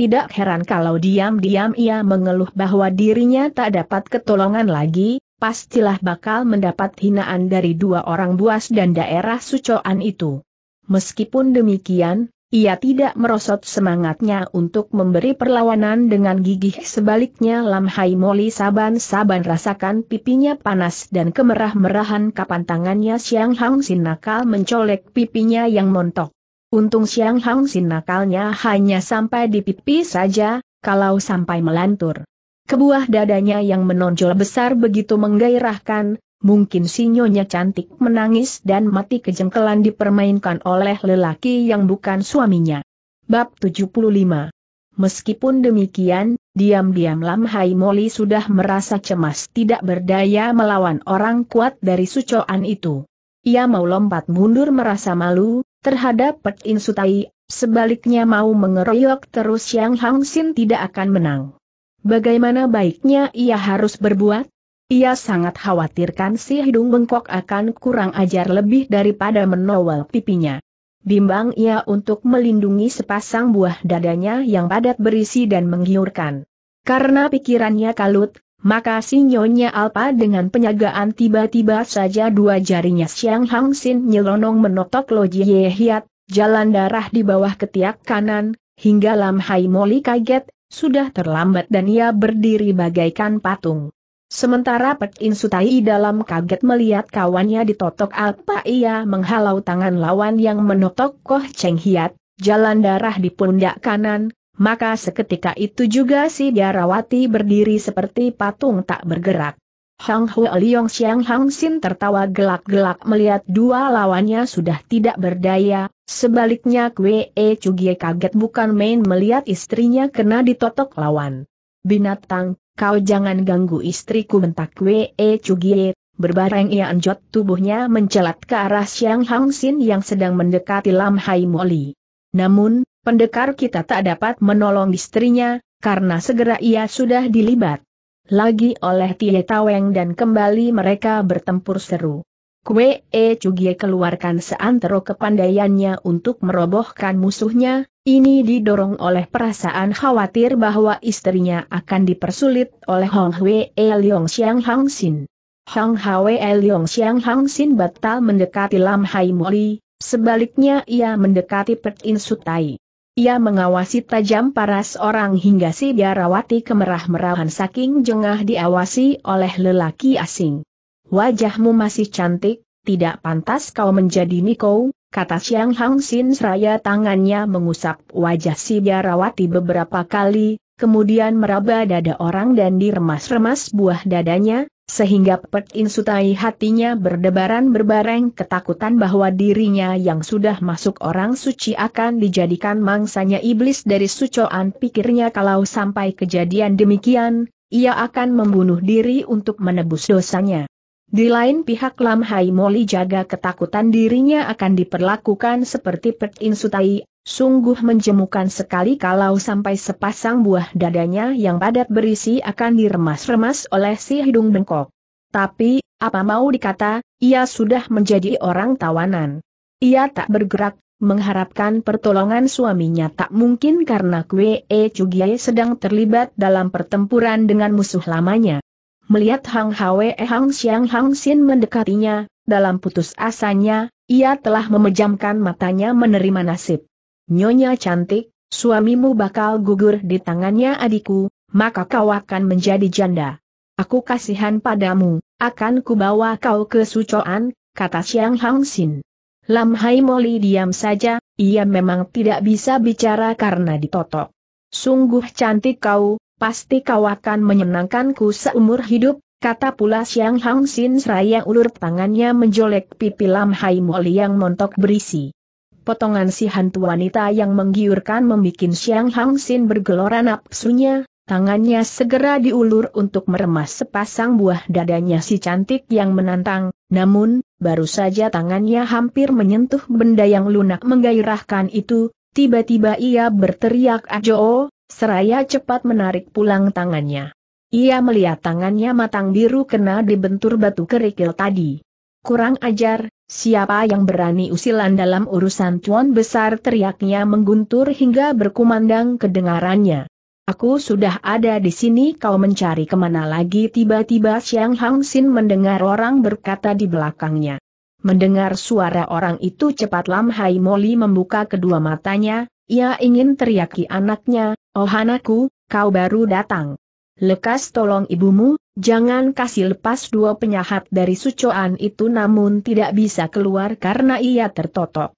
Tidak heran kalau diam-diam ia mengeluh bahwa dirinya tak dapat ketolongan lagi, pastilah bakal mendapat hinaan dari dua orang buas dan daerah sucoan itu. Meskipun demikian, ia tidak merosot semangatnya untuk memberi perlawanan dengan gigih sebaliknya Lam Hai Moli saban-saban rasakan pipinya panas dan kemerah-merahan kapan tangannya Siang Hang Sin nakal mencolek pipinya yang montok. Untung Siang Hang Sin nakalnya hanya sampai di pipi saja, kalau sampai melantur. Kebuah dadanya yang menonjol besar begitu menggairahkan, mungkin sinyonya cantik menangis dan mati kejengkelan dipermainkan oleh lelaki yang bukan suaminya. Bab 75 Meskipun demikian, diam-diam Lam Hai Moli sudah merasa cemas tidak berdaya melawan orang kuat dari sucoan itu. Ia mau lompat mundur merasa malu, terhadap Pek In sebaliknya mau mengeroyok terus Yang Hang Sin tidak akan menang. Bagaimana baiknya ia harus berbuat? Ia sangat khawatirkan si hidung bengkok akan kurang ajar lebih daripada menowel pipinya. Bimbang ia untuk melindungi sepasang buah dadanya yang padat berisi dan menggiurkan. Karena pikirannya kalut, maka si Nyonya Alpa dengan penyagaan tiba-tiba saja dua jarinya Siang Hang Sin nyelonong menotok Lo Jie Hiat, jalan darah di bawah ketiak kanan, hingga Lam Hai Moli kaget, sudah terlambat dan ia berdiri bagaikan patung. Sementara Pek Insutai dalam kaget melihat kawannya ditotok Alpa ia menghalau tangan lawan yang menotok Koh Cheng Hiat, jalan darah di pundak kanan, maka seketika itu juga si Biarawati berdiri seperti patung tak bergerak. Hang Hua Liong Xiang Hang Xin tertawa gelak-gelak melihat dua lawannya sudah tidak berdaya, sebaliknya Kwe E Cugie kaget bukan main melihat istrinya kena ditotok lawan. Binatang, kau jangan ganggu istriku bentak Kwe E Cugie, berbareng ia anjot tubuhnya mencelat ke arah Xiang Hang Xin yang sedang mendekati Lam Hai Moli. Namun, pendekar kita tak dapat menolong istrinya, karena segera ia sudah dilibat. Lagi oleh Tie Taweng dan kembali mereka bertempur seru. Kue E Cugie keluarkan seantero kepandaiannya untuk merobohkan musuhnya, ini didorong oleh perasaan khawatir bahwa istrinya akan dipersulit oleh Hong Hwe E Leong Xiang Hang Sin. Hong Hwe E Leong Xiang Hang Sin batal mendekati Lam Hai Moli, Sebaliknya ia mendekati Pet Sutai. Ia mengawasi tajam paras orang hingga si biarawati kemerah-merahan saking jengah diawasi oleh lelaki asing. Wajahmu masih cantik, tidak pantas kau menjadi Niko, kata Siang Hang Sin seraya tangannya mengusap wajah si biarawati beberapa kali, kemudian meraba dada orang dan diremas-remas buah dadanya, sehingga Pek Insutai hatinya berdebaran berbareng ketakutan bahwa dirinya yang sudah masuk orang suci akan dijadikan mangsanya iblis dari sucoan pikirnya kalau sampai kejadian demikian, ia akan membunuh diri untuk menebus dosanya. Di lain pihak Lam Hai Moli jaga ketakutan dirinya akan diperlakukan seperti Pek Insutai, Sungguh menjemukan sekali kalau sampai sepasang buah dadanya yang padat berisi akan diremas-remas oleh si hidung bengkok. Tapi, apa mau dikata, ia sudah menjadi orang tawanan. Ia tak bergerak, mengharapkan pertolongan suaminya tak mungkin karena Kwe E Chugye sedang terlibat dalam pertempuran dengan musuh lamanya. Melihat Hang Hwe e Hang Xiang Hang Xin mendekatinya, dalam putus asanya, ia telah memejamkan matanya menerima nasib. Nyonya cantik, suamimu bakal gugur di tangannya adikku, maka kau akan menjadi janda. Aku kasihan padamu, akan kubawa kau ke sucoan, kata Siang Hang Sin. Lam Hai Moli diam saja, ia memang tidak bisa bicara karena ditotok. Sungguh cantik kau, pasti kau akan menyenangkanku seumur hidup, kata pula Siang Hang Sin seraya ulur tangannya menjolek pipi Lam Hai Moli yang montok berisi potongan si hantu wanita yang menggiurkan membuat Xiang Hang Sin bergelora nafsunya, tangannya segera diulur untuk meremas sepasang buah dadanya si cantik yang menantang, namun, baru saja tangannya hampir menyentuh benda yang lunak menggairahkan itu, tiba-tiba ia berteriak ajo, seraya cepat menarik pulang tangannya. Ia melihat tangannya matang biru kena dibentur batu kerikil tadi. Kurang ajar, siapa yang berani usilan dalam urusan tuan besar teriaknya mengguntur hingga berkumandang kedengarannya. Aku sudah ada di sini kau mencari kemana lagi tiba-tiba Xiang Hang Sin mendengar orang berkata di belakangnya. Mendengar suara orang itu cepat Lam Hai Moli membuka kedua matanya, ia ingin teriaki anaknya, oh anakku, kau baru datang. Lekas tolong ibumu, jangan kasih lepas dua penyahat dari sucoan itu namun tidak bisa keluar karena ia tertotok.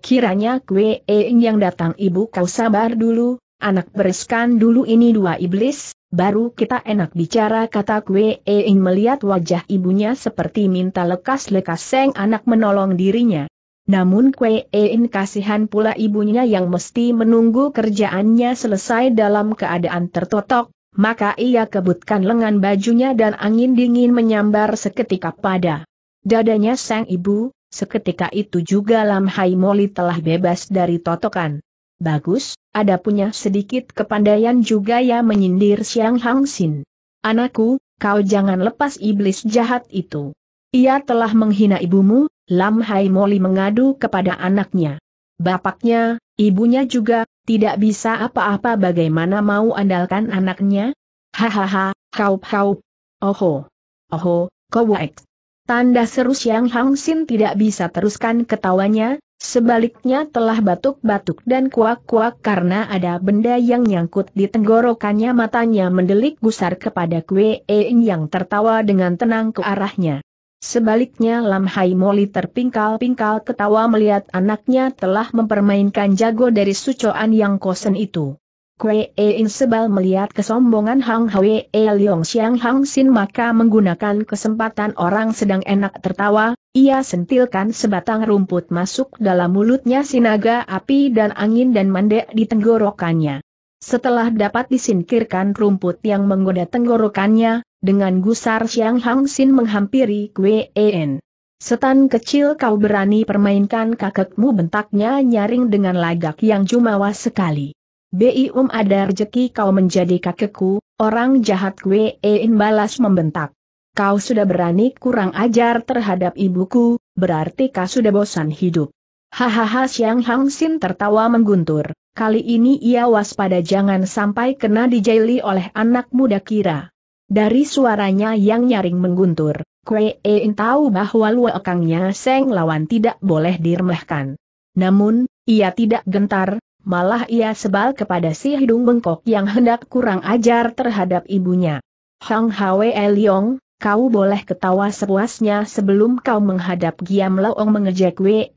Kiranya kue Eing yang datang ibu kau sabar dulu, anak bereskan dulu ini dua iblis, baru kita enak bicara kata kue Eing melihat wajah ibunya seperti minta lekas-lekas seng anak menolong dirinya. Namun kue In kasihan pula ibunya yang mesti menunggu kerjaannya selesai dalam keadaan tertotok, maka ia kebutkan lengan bajunya dan angin dingin menyambar seketika pada dadanya sang ibu, seketika itu juga Lam Hai Moli telah bebas dari totokan. Bagus, ada punya sedikit kepandaian juga ya menyindir Siang Hang Sin. Anakku, kau jangan lepas iblis jahat itu. Ia telah menghina ibumu, Lam Hai Moli mengadu kepada anaknya. Bapaknya, ibunya juga, tidak bisa apa-apa bagaimana mau andalkan anaknya? Hahaha, kau kaup Oho. Oho, kowek. Tanda seru Siang Hang Sin tidak bisa teruskan ketawanya, sebaliknya telah batuk-batuk dan kuak-kuak karena ada benda yang nyangkut di tenggorokannya matanya mendelik gusar kepada Kue En yang tertawa dengan tenang ke arahnya. Sebaliknya Lam Hai Moli terpingkal-pingkal ketawa melihat anaknya telah mempermainkan jago dari sucoan yang kosen itu. Kue e In sebal melihat kesombongan Hang Hwe e Leong Siang Hang Sin maka menggunakan kesempatan orang sedang enak tertawa, ia sentilkan sebatang rumput masuk dalam mulutnya sinaga api dan angin dan mendek di tenggorokannya. Setelah dapat disingkirkan rumput yang menggoda tenggorokannya, dengan gusar Xiang Hang Sin menghampiri Kue En. Setan kecil kau berani permainkan kakekmu bentaknya nyaring dengan lagak yang jumawa sekali. Bi um ada rejeki kau menjadi kakekku, orang jahat Kue En balas membentak. Kau sudah berani kurang ajar terhadap ibuku, berarti kau sudah bosan hidup. Hahaha Xiang Hang Sin tertawa mengguntur kali ini ia waspada jangan sampai kena dijaili oleh anak muda kira. Dari suaranya yang nyaring mengguntur, Kwe Ein tahu bahwa luakangnya Seng Lawan tidak boleh diremehkan. Namun, ia tidak gentar, malah ia sebal kepada si hidung bengkok yang hendak kurang ajar terhadap ibunya. Hang Hwe Elyong, kau boleh ketawa sepuasnya sebelum kau menghadap Giam Loong mengejek Wei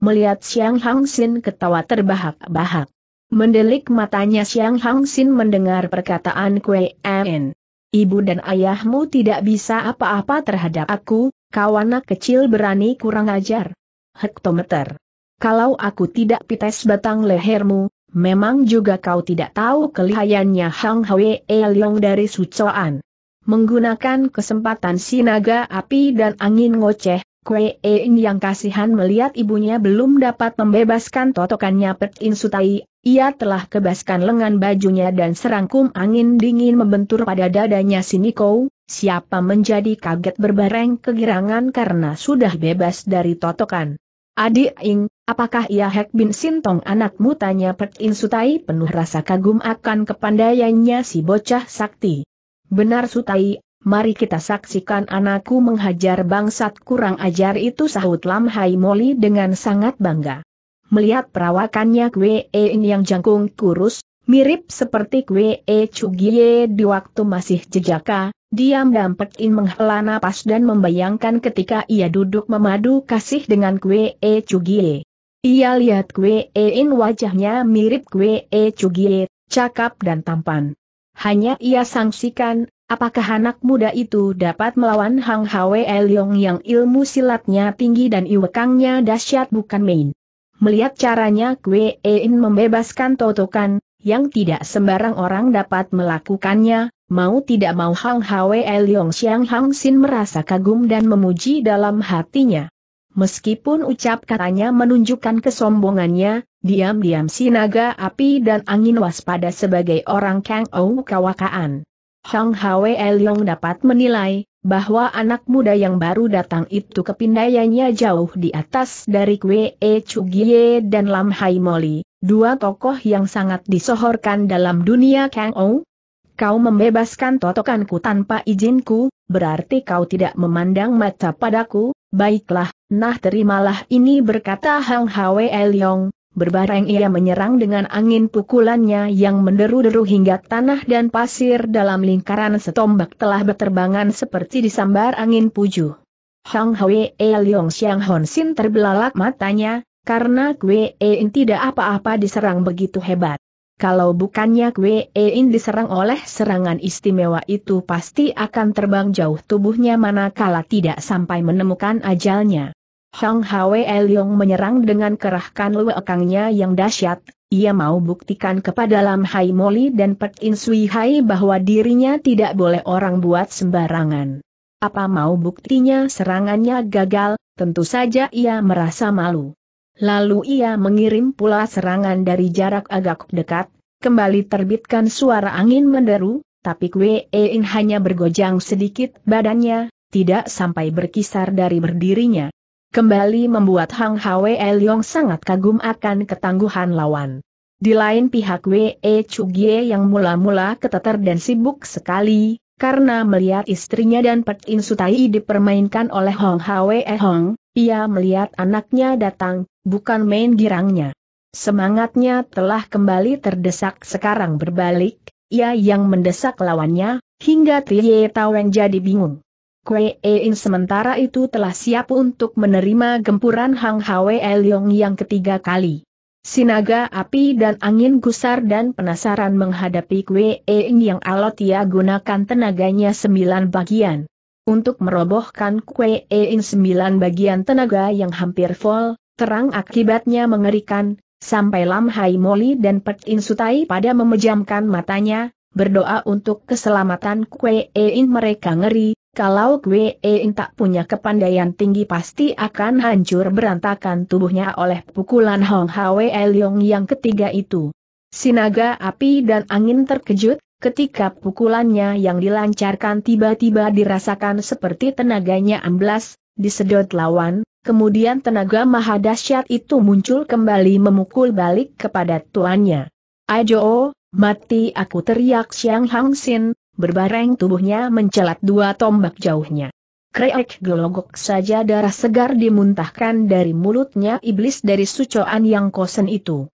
Melihat Siang Hang Sin ketawa terbahak-bahak. Mendelik matanya Siang Hang Sin mendengar perkataan Kwe En. Ibu dan ayahmu tidak bisa apa-apa terhadap aku, kau anak kecil berani kurang ajar. Hektometer. Kalau aku tidak pites batang lehermu, memang juga kau tidak tahu kelihayannya Hang Hwe Leong dari Sucoan. Menggunakan kesempatan sinaga api dan angin ngoceh, Kue Eing yang kasihan melihat ibunya belum dapat membebaskan totokannya Pek Sutai, ia telah kebaskan lengan bajunya dan serangkum angin dingin membentur pada dadanya Siniko, siapa menjadi kaget berbareng kegirangan karena sudah bebas dari totokan. Adik Ing, apakah ia Hek Bin Sintong anakmu tanya Pek Sutai penuh rasa kagum akan kepandaiannya si bocah sakti. Benar Sutai, mari kita saksikan anakku menghajar bangsat kurang ajar itu sahut Lam Hai Moli dengan sangat bangga. Melihat perawakannya Kwe In yang jangkung kurus, mirip seperti Kwe Chugie di waktu masih jejaka, diam dan Pekin menghela nafas dan membayangkan ketika ia duduk memadu kasih dengan Kwe Chugie. Ia lihat Kwe In wajahnya mirip Kwe Chugie, cakap dan tampan. Hanya ia sangsikan, Apakah anak muda itu dapat melawan Hang Hwe Elyong yang ilmu silatnya tinggi dan iwekangnya dahsyat bukan main? Melihat caranya Kwe In membebaskan totokan, yang tidak sembarang orang dapat melakukannya, mau tidak mau Hang Hwe Elyong Xiang Hang Sin merasa kagum dan memuji dalam hatinya. Meskipun ucap katanya menunjukkan kesombongannya, diam-diam si naga api dan angin waspada sebagai orang Kang Ou kawakaan. Hang Hwe Liong dapat menilai, bahwa anak muda yang baru datang itu kepindaiannya jauh di atas dari Kwe E Chugie dan Lam Hai Moli, dua tokoh yang sangat disohorkan dalam dunia Kang Ou. Kau membebaskan totokanku tanpa izinku, berarti kau tidak memandang mata padaku, baiklah, nah terimalah ini berkata Hang Hwe Elyong, berbareng ia menyerang dengan angin pukulannya yang menderu-deru hingga tanah dan pasir dalam lingkaran setombak telah berterbangan seperti disambar angin puju. Hang Hwee Leong Xiang Hon Sin terbelalak matanya, karena Kwe e In tidak apa-apa diserang begitu hebat. Kalau bukannya Kwe e In diserang oleh serangan istimewa itu pasti akan terbang jauh tubuhnya manakala tidak sampai menemukan ajalnya. Shang Hwe Liong menyerang dengan kerahkan luekangnya yang dahsyat, ia mau buktikan kepada Lam Hai Moli dan Pet In Sui Hai bahwa dirinya tidak boleh orang buat sembarangan. Apa mau buktinya serangannya gagal, tentu saja ia merasa malu. Lalu ia mengirim pula serangan dari jarak agak dekat, kembali terbitkan suara angin menderu, tapi Kwe In hanya bergojang sedikit badannya, tidak sampai berkisar dari berdirinya kembali membuat Hang Hwe Leong sangat kagum akan ketangguhan lawan. Di lain pihak Wei Chugye yang mula-mula keteter dan sibuk sekali, karena melihat istrinya dan Pek In Sutai dipermainkan oleh Hong Hwe Hong, ia melihat anaknya datang, bukan main girangnya. Semangatnya telah kembali terdesak sekarang berbalik, ia yang mendesak lawannya, hingga Tie Taweng jadi bingung. Kue In sementara itu telah siap untuk menerima gempuran Hang Hwe Leong yang ketiga kali. Sinaga api dan angin gusar dan penasaran menghadapi Kue In yang alot ia gunakan tenaganya sembilan bagian. Untuk merobohkan Kue In sembilan bagian tenaga yang hampir full, terang akibatnya mengerikan, sampai Lam Hai Moli dan Pek In Sutai pada memejamkan matanya, berdoa untuk keselamatan Kue In mereka ngeri, kalau Gue Eing tak punya kepandaian tinggi pasti akan hancur berantakan tubuhnya oleh pukulan Hong Hwe Elyong yang ketiga itu. Sinaga api dan angin terkejut, ketika pukulannya yang dilancarkan tiba-tiba dirasakan seperti tenaganya amblas, disedot lawan, kemudian tenaga mahadasyat itu muncul kembali memukul balik kepada tuannya. Ajo, mati aku teriak Xiang Hang Xin, berbareng tubuhnya mencelat dua tombak jauhnya. Kreek gelogok saja darah segar dimuntahkan dari mulutnya iblis dari sucoan yang kosen itu.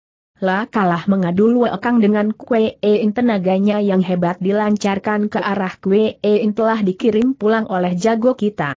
La kalah mengadul Weekang dengan in tenaganya yang hebat dilancarkan ke arah in telah dikirim pulang oleh jago kita.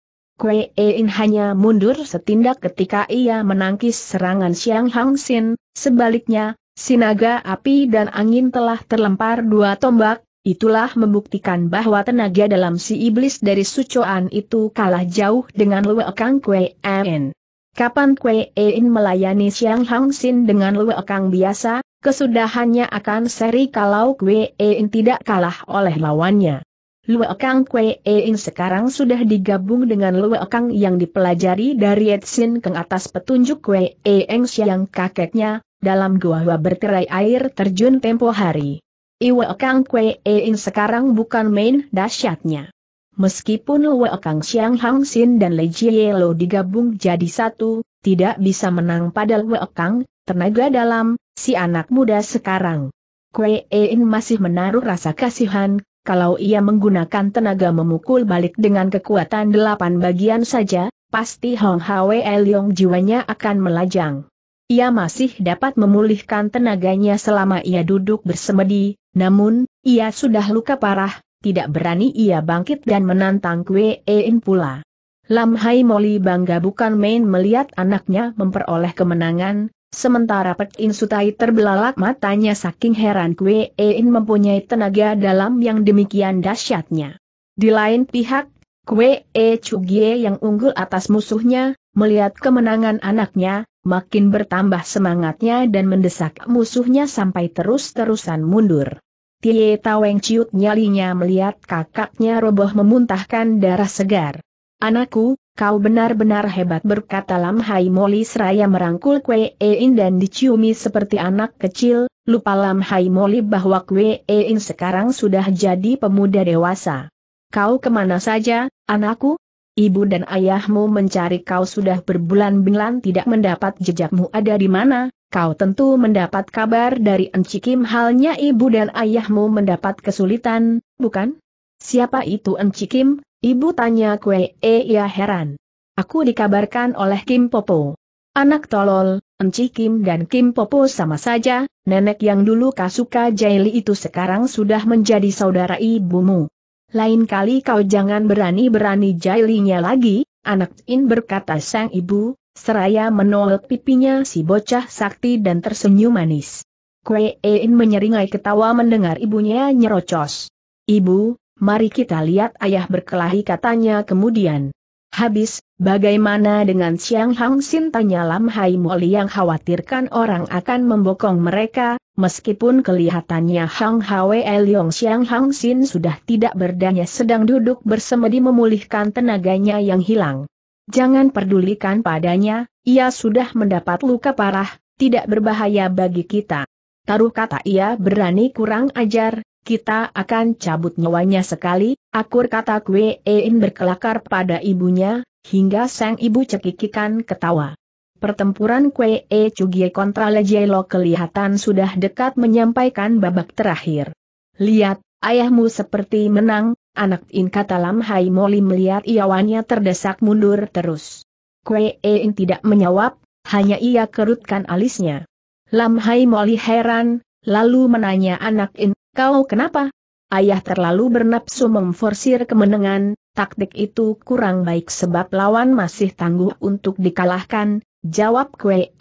in hanya mundur setindak ketika ia menangkis serangan siang Hang Sin, sebaliknya, sinaga api dan angin telah terlempar dua tombak, Itulah membuktikan bahwa tenaga dalam si iblis dari sucoan itu kalah jauh dengan Lue Kang Kwe En. Kapan Kwe En melayani Siang Hang Sin dengan Lue Kang biasa, kesudahannya akan seri kalau Kwe En tidak kalah oleh lawannya. Lue Kang Kwe En sekarang sudah digabung dengan Lue Kang yang dipelajari dari Etsin Keng atas petunjuk Kwe En Siang kakeknya, dalam gua gua berterai air terjun tempo hari. Iwe Kang Kwe Ing sekarang bukan main dahsyatnya. Meskipun Lue Kang Xiang Hang Sin dan Le Jie Lo digabung jadi satu, tidak bisa menang pada Lue Kang, tenaga dalam, si anak muda sekarang. Kwe e Ing masih menaruh rasa kasihan, kalau ia menggunakan tenaga memukul balik dengan kekuatan delapan bagian saja, pasti Hong Hwe Leong jiwanya akan melajang. Ia masih dapat memulihkan tenaganya selama ia duduk bersemedi, namun, ia sudah luka parah, tidak berani ia bangkit dan menantang Kwe Ein pula. Lam Hai Moli bangga bukan main melihat anaknya memperoleh kemenangan, sementara Pek In Sutai terbelalak matanya saking heran Kwe Ein mempunyai tenaga dalam yang demikian dahsyatnya. Di lain pihak, Kwe E Chugie yang unggul atas musuhnya, melihat kemenangan anaknya, makin bertambah semangatnya dan mendesak musuhnya sampai terus-terusan mundur. Tie Taweng ciut nyalinya melihat kakaknya roboh memuntahkan darah segar. Anakku, kau benar-benar hebat berkata Lam Hai Moli seraya merangkul Kwe In dan diciumi seperti anak kecil, lupa Lam Hai Moli bahwa Kwe In sekarang sudah jadi pemuda dewasa. Kau kemana saja, anakku? ibu dan ayahmu mencari kau sudah berbulan-bulan tidak mendapat jejakmu ada di mana, kau tentu mendapat kabar dari Enci Kim halnya ibu dan ayahmu mendapat kesulitan, bukan? Siapa itu Enci Kim? Ibu tanya kue, eh ya heran. Aku dikabarkan oleh Kim Popo. Anak tolol, Enci Kim dan Kim Popo sama saja, nenek yang dulu Kasuka Jaili itu sekarang sudah menjadi saudara ibumu. Lain kali kau jangan berani-berani jailinya lagi, anak in berkata sang ibu, seraya menolak pipinya si bocah sakti dan tersenyum manis. Kue In menyeringai ketawa mendengar ibunya nyerocos. Ibu, mari kita lihat ayah berkelahi katanya kemudian. Habis, bagaimana dengan Siang Hang Sin tanya Lam Hai Moli yang khawatirkan orang akan membokong mereka, meskipun kelihatannya Hang Hwe Leong Siang Hang Sin sudah tidak berdaya sedang duduk bersemedi memulihkan tenaganya yang hilang. Jangan pedulikan padanya, ia sudah mendapat luka parah, tidak berbahaya bagi kita. Taruh kata ia berani kurang ajar, kita akan cabut nyawanya sekali, akur kata Kwe Ein berkelakar pada ibunya, hingga sang ibu cekikikan ketawa. Pertempuran Kwe E Cugie kontra lejelo kelihatan sudah dekat menyampaikan babak terakhir. Lihat, ayahmu seperti menang, anak In kata Lam Hai Moli melihat iawannya terdesak mundur terus. Kwe e In tidak menjawab, hanya ia kerutkan alisnya. Lam Hai Moli heran, lalu menanya anak In, Kau kenapa? Ayah terlalu bernapsu memforsir kemenangan, taktik itu kurang baik sebab lawan masih tangguh untuk dikalahkan, jawab Kwe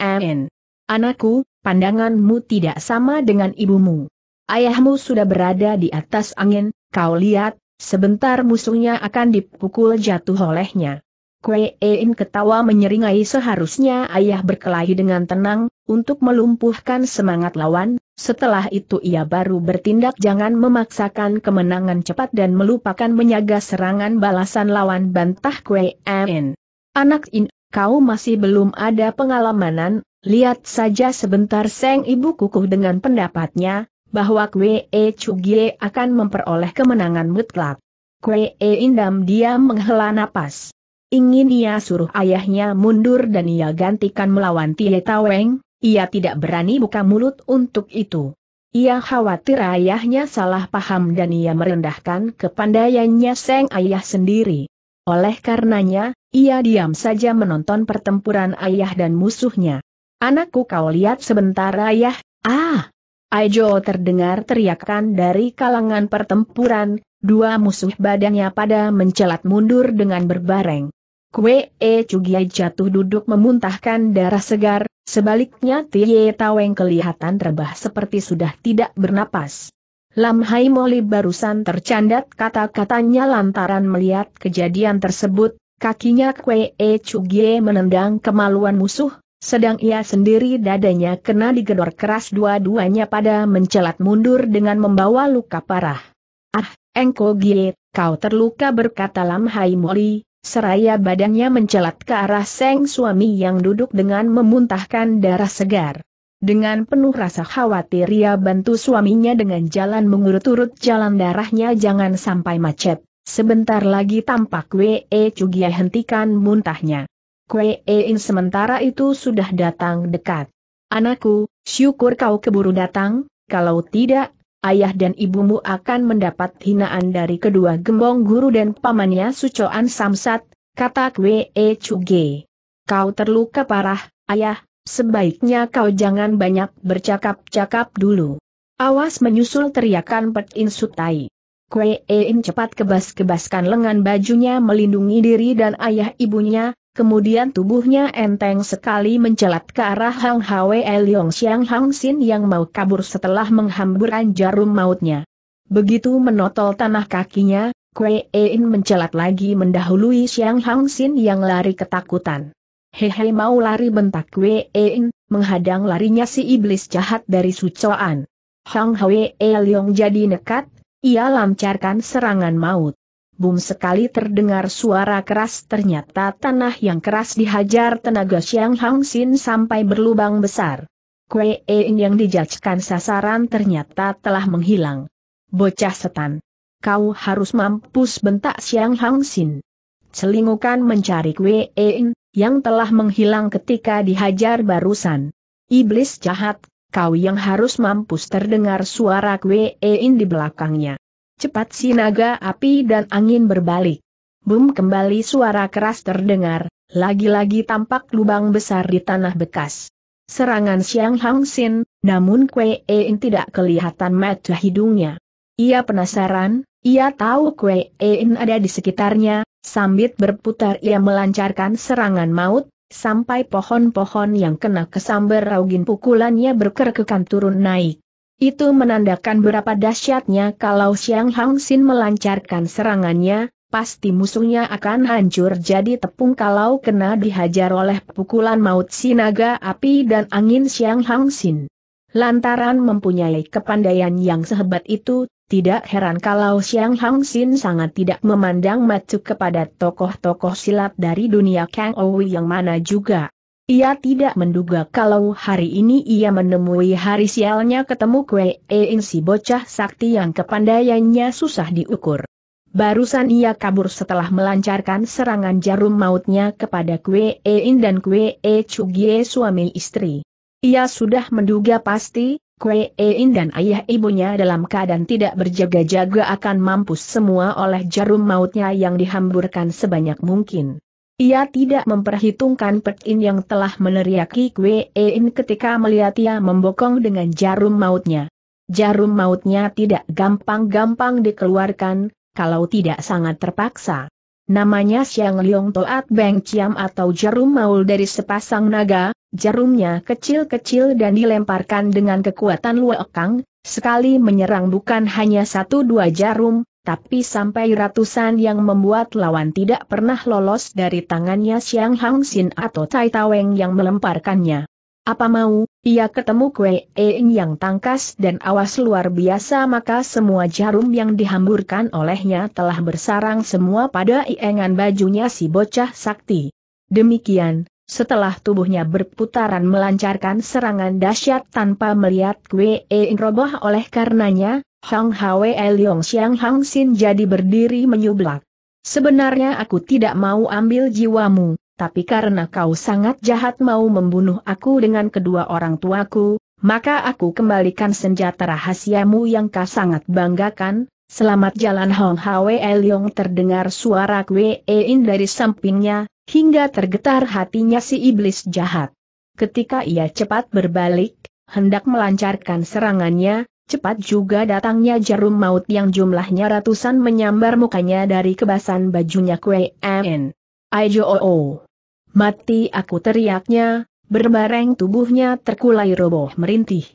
Anakku, pandanganmu tidak sama dengan ibumu. Ayahmu sudah berada di atas angin, kau lihat, sebentar musuhnya akan dipukul jatuh olehnya. Kwe ketawa menyeringai seharusnya ayah berkelahi dengan tenang, untuk melumpuhkan semangat lawan, setelah itu ia baru bertindak jangan memaksakan kemenangan cepat dan melupakan menyaga serangan balasan lawan bantah Kwe amin. Anak In, kau masih belum ada pengalamanan, lihat saja sebentar Seng Ibu kukuh dengan pendapatnya, bahwa Kwe E Chugie akan memperoleh kemenangan mutlak. Kwe E Indam diam menghela napas. Ingin ia suruh ayahnya mundur dan ia gantikan melawan Tie Taweng, ia tidak berani buka mulut untuk itu. Ia khawatir ayahnya salah paham dan ia merendahkan kepandaiannya seng ayah sendiri. Oleh karenanya, ia diam saja menonton pertempuran ayah dan musuhnya. Anakku kau lihat sebentar ayah, ah! Aijo terdengar teriakan dari kalangan pertempuran, dua musuh badannya pada mencelat mundur dengan berbareng. Kue E Cugiai jatuh duduk memuntahkan darah segar, Sebaliknya Tie Taweng kelihatan rebah seperti sudah tidak bernapas. Lam Hai Moli barusan tercandat kata-katanya lantaran melihat kejadian tersebut, kakinya Kwee E Chugie menendang kemaluan musuh, sedang ia sendiri dadanya kena digedor keras dua-duanya pada mencelat mundur dengan membawa luka parah. Ah, Engko Gie, kau terluka berkata Lam Hai Moli, seraya badannya mencelat ke arah Seng suami yang duduk dengan memuntahkan darah segar. Dengan penuh rasa khawatir ia bantu suaminya dengan jalan mengurut-urut jalan darahnya jangan sampai macet. Sebentar lagi tampak Wee Cugia hentikan muntahnya. E In sementara itu sudah datang dekat. Anakku, syukur kau keburu datang, kalau tidak ayah dan ibumu akan mendapat hinaan dari kedua gembong guru dan pamannya Sucoan Samsat, kata Kwe Chuge. Kau terluka parah, ayah, sebaiknya kau jangan banyak bercakap-cakap dulu. Awas menyusul teriakan Pek In Sutai. Kwe In cepat kebas-kebaskan lengan bajunya melindungi diri dan ayah ibunya, Kemudian tubuhnya enteng sekali mencelat ke arah Hang Hwe Leong Xiang Hang Sin yang mau kabur setelah menghamburkan jarum mautnya. Begitu menotol tanah kakinya, Kue In mencelat lagi mendahului Xiang Hang Sin yang lari ketakutan. Hehe mau lari bentak Kue In, menghadang larinya si iblis jahat dari Sucoan. Hang Hwe Leong jadi nekat, ia lancarkan serangan maut. Bum sekali terdengar suara keras ternyata tanah yang keras dihajar tenaga Xiang Hang Sin sampai berlubang besar. Kue Ein yang dijajikan sasaran ternyata telah menghilang. Bocah setan. Kau harus mampus bentak Xiang Hang Sin. Selingukan mencari Kue Ein, yang telah menghilang ketika dihajar barusan. Iblis jahat, kau yang harus mampus terdengar suara Kue Ein di belakangnya. Cepat si naga api dan angin berbalik. Bum kembali suara keras terdengar, lagi-lagi tampak lubang besar di tanah bekas. Serangan Siang Hang Sin, namun Kuei En tidak kelihatan mata hidungnya. Ia penasaran, ia tahu Kuei En ada di sekitarnya, sambil berputar ia melancarkan serangan maut, sampai pohon-pohon yang kena kesambar raugin pukulannya berkerkekan turun naik. Itu menandakan berapa dahsyatnya kalau Xiang Hang Sin melancarkan serangannya, pasti musuhnya akan hancur jadi tepung kalau kena dihajar oleh pukulan maut sinaga api dan angin Xiang Hang Sin. Lantaran mempunyai kepandaian yang sehebat itu, tidak heran kalau Xiang Hang Sin sangat tidak memandang macu kepada tokoh-tokoh silat dari dunia Kang Owi yang mana juga ia tidak menduga kalau hari ini ia menemui hari sialnya ketemu kue Ein si bocah sakti yang kepandaiannya susah diukur. Barusan ia kabur setelah melancarkan serangan jarum mautnya kepada kue Ein dan kue E Chugie suami istri. Ia sudah menduga pasti, kue Ein dan ayah ibunya dalam keadaan tidak berjaga-jaga akan mampus semua oleh jarum mautnya yang dihamburkan sebanyak mungkin. Ia tidak memperhitungkan Pekin yang telah meneriaki Kwein e ketika melihat ia membokong dengan jarum mautnya. Jarum mautnya tidak gampang-gampang dikeluarkan, kalau tidak sangat terpaksa. Namanya Siang Liong Toat Beng ciam atau jarum maul dari sepasang naga, jarumnya kecil-kecil dan dilemparkan dengan kekuatan luekang, sekali menyerang bukan hanya satu dua jarum, tapi sampai ratusan yang membuat lawan tidak pernah lolos dari tangannya Xiang Hang Xin atau Tai Taweng yang melemparkannya. Apa mau, ia ketemu Kue Eng yang tangkas dan awas luar biasa maka semua jarum yang dihamburkan olehnya telah bersarang semua pada iengan bajunya si bocah sakti. Demikian, setelah tubuhnya berputaran melancarkan serangan dahsyat tanpa melihat Kue Eng roboh oleh karenanya, Hang Hwe Liong Xiang Hang Xin jadi berdiri menyublak. Sebenarnya aku tidak mau ambil jiwamu, tapi karena kau sangat jahat mau membunuh aku dengan kedua orang tuaku, maka aku kembalikan senjata rahasiamu yang kau sangat banggakan, Selamat jalan Hong Hwe Liong terdengar suara Kwe In dari sampingnya, hingga tergetar hatinya si iblis jahat. Ketika ia cepat berbalik, hendak melancarkan serangannya, Cepat juga datangnya jarum maut yang jumlahnya ratusan menyambar mukanya dari kebasan bajunya Kue En. Aijo -o -o. Mati aku teriaknya, berbareng tubuhnya terkulai roboh merintih.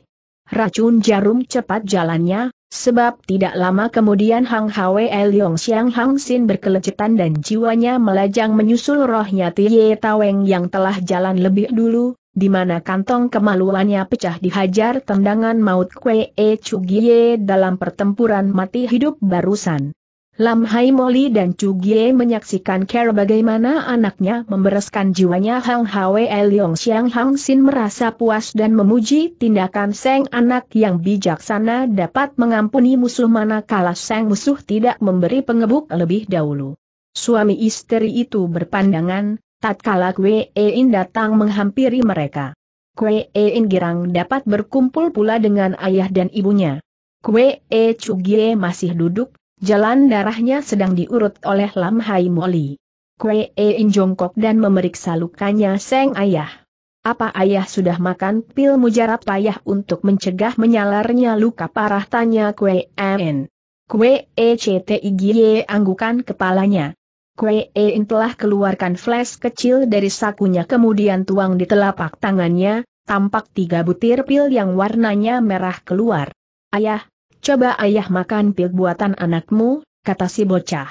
Racun jarum cepat jalannya, sebab tidak lama kemudian Hang Hwe yong Xiang Hang Sin berkelecetan dan jiwanya melajang menyusul rohnya Tiye Taweng yang telah jalan lebih dulu, di mana kantong kemaluannya pecah dihajar tendangan maut Kwe E Chugie dalam pertempuran mati hidup barusan. Lam Hai Moli dan Chugie menyaksikan cara bagaimana anaknya membereskan jiwanya Hang Hwe Leong Xiang Hang Sin merasa puas dan memuji tindakan Seng anak yang bijaksana dapat mengampuni musuh mana manakala Seng musuh tidak memberi pengebuk lebih dahulu. Suami istri itu berpandangan, tatkala Kue Ein datang menghampiri mereka. Kue Ein girang dapat berkumpul pula dengan ayah dan ibunya. Kue E Chugie masih duduk, jalan darahnya sedang diurut oleh Lam Hai Moli. Kue Ein jongkok dan memeriksa lukanya Seng Ayah. Apa ayah sudah makan pil mujarab payah untuk mencegah menyalarnya luka parah tanya Kue En. Kue ECTIGY anggukan kepalanya. Kue Ein telah keluarkan flash kecil dari sakunya kemudian tuang di telapak tangannya, tampak tiga butir pil yang warnanya merah keluar. Ayah, coba ayah makan pil buatan anakmu, kata si bocah.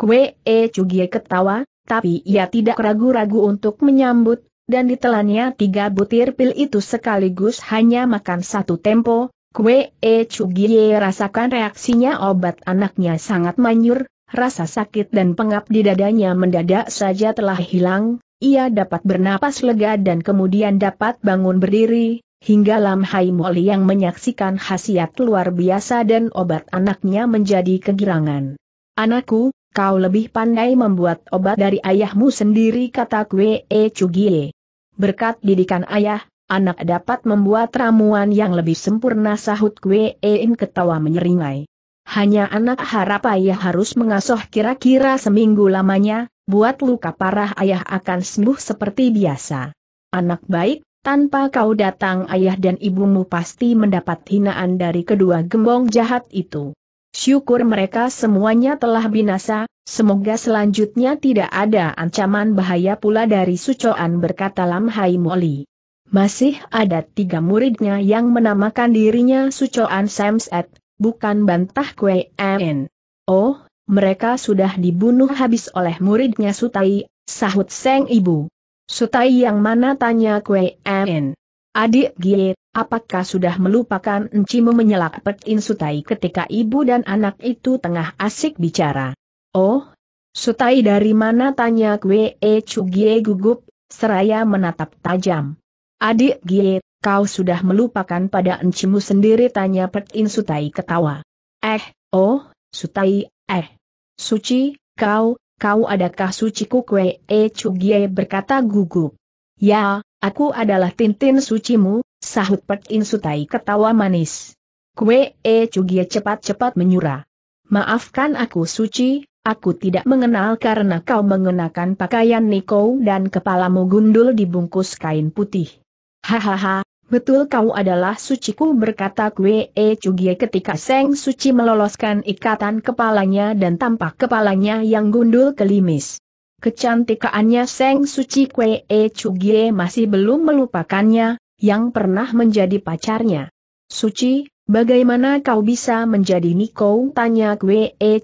Kue E Cugie ketawa, tapi ia tidak ragu-ragu untuk menyambut, dan ditelannya tiga butir pil itu sekaligus hanya makan satu tempo, Kue E Cugie rasakan reaksinya obat anaknya sangat manjur rasa sakit dan pengap di dadanya mendadak saja telah hilang, ia dapat bernapas lega dan kemudian dapat bangun berdiri, hingga Lam Hai Moli yang menyaksikan khasiat luar biasa dan obat anaknya menjadi kegirangan. Anakku, kau lebih pandai membuat obat dari ayahmu sendiri kata Kwe E Chugie. Berkat didikan ayah, anak dapat membuat ramuan yang lebih sempurna sahut Kwe E In ketawa menyeringai. Hanya anak harap ayah harus mengasuh kira-kira seminggu lamanya, buat luka parah ayah akan sembuh seperti biasa. Anak baik, tanpa kau datang ayah dan ibumu pasti mendapat hinaan dari kedua gembong jahat itu. Syukur mereka semuanya telah binasa, semoga selanjutnya tidak ada ancaman bahaya pula dari sucoan berkata Lam Hai Moli. Masih ada tiga muridnya yang menamakan dirinya Sucoan Samset, bukan bantah Kue En. Oh, mereka sudah dibunuh habis oleh muridnya Sutai, sahut Seng Ibu. Sutai yang mana tanya Kue En. Adik Gie, apakah sudah melupakan Encimu menyelak Petin Sutai ketika ibu dan anak itu tengah asik bicara? Oh, Sutai dari mana tanya Kue E Cugie gugup, seraya menatap tajam. Adik Gie, kau sudah melupakan pada encimu sendiri tanya Pet In Sutai ketawa. Eh, oh, Sutai, eh. Suci, kau, kau adakah suciku kue e Cugie berkata gugup. Ya, aku adalah Tintin sucimu, sahut Pet In Sutai ketawa manis. Kue e Cugie cepat-cepat menyurah. Maafkan aku suci, aku tidak mengenal karena kau mengenakan pakaian Niko dan kepalamu gundul dibungkus kain putih. Hahaha, Betul kau adalah suciku berkata Kwe E ketika Seng Suci meloloskan ikatan kepalanya dan tampak kepalanya yang gundul kelimis. Kecantikannya Seng Suci Kwe E masih belum melupakannya, yang pernah menjadi pacarnya. Suci, bagaimana kau bisa menjadi Niko? tanya Kwe E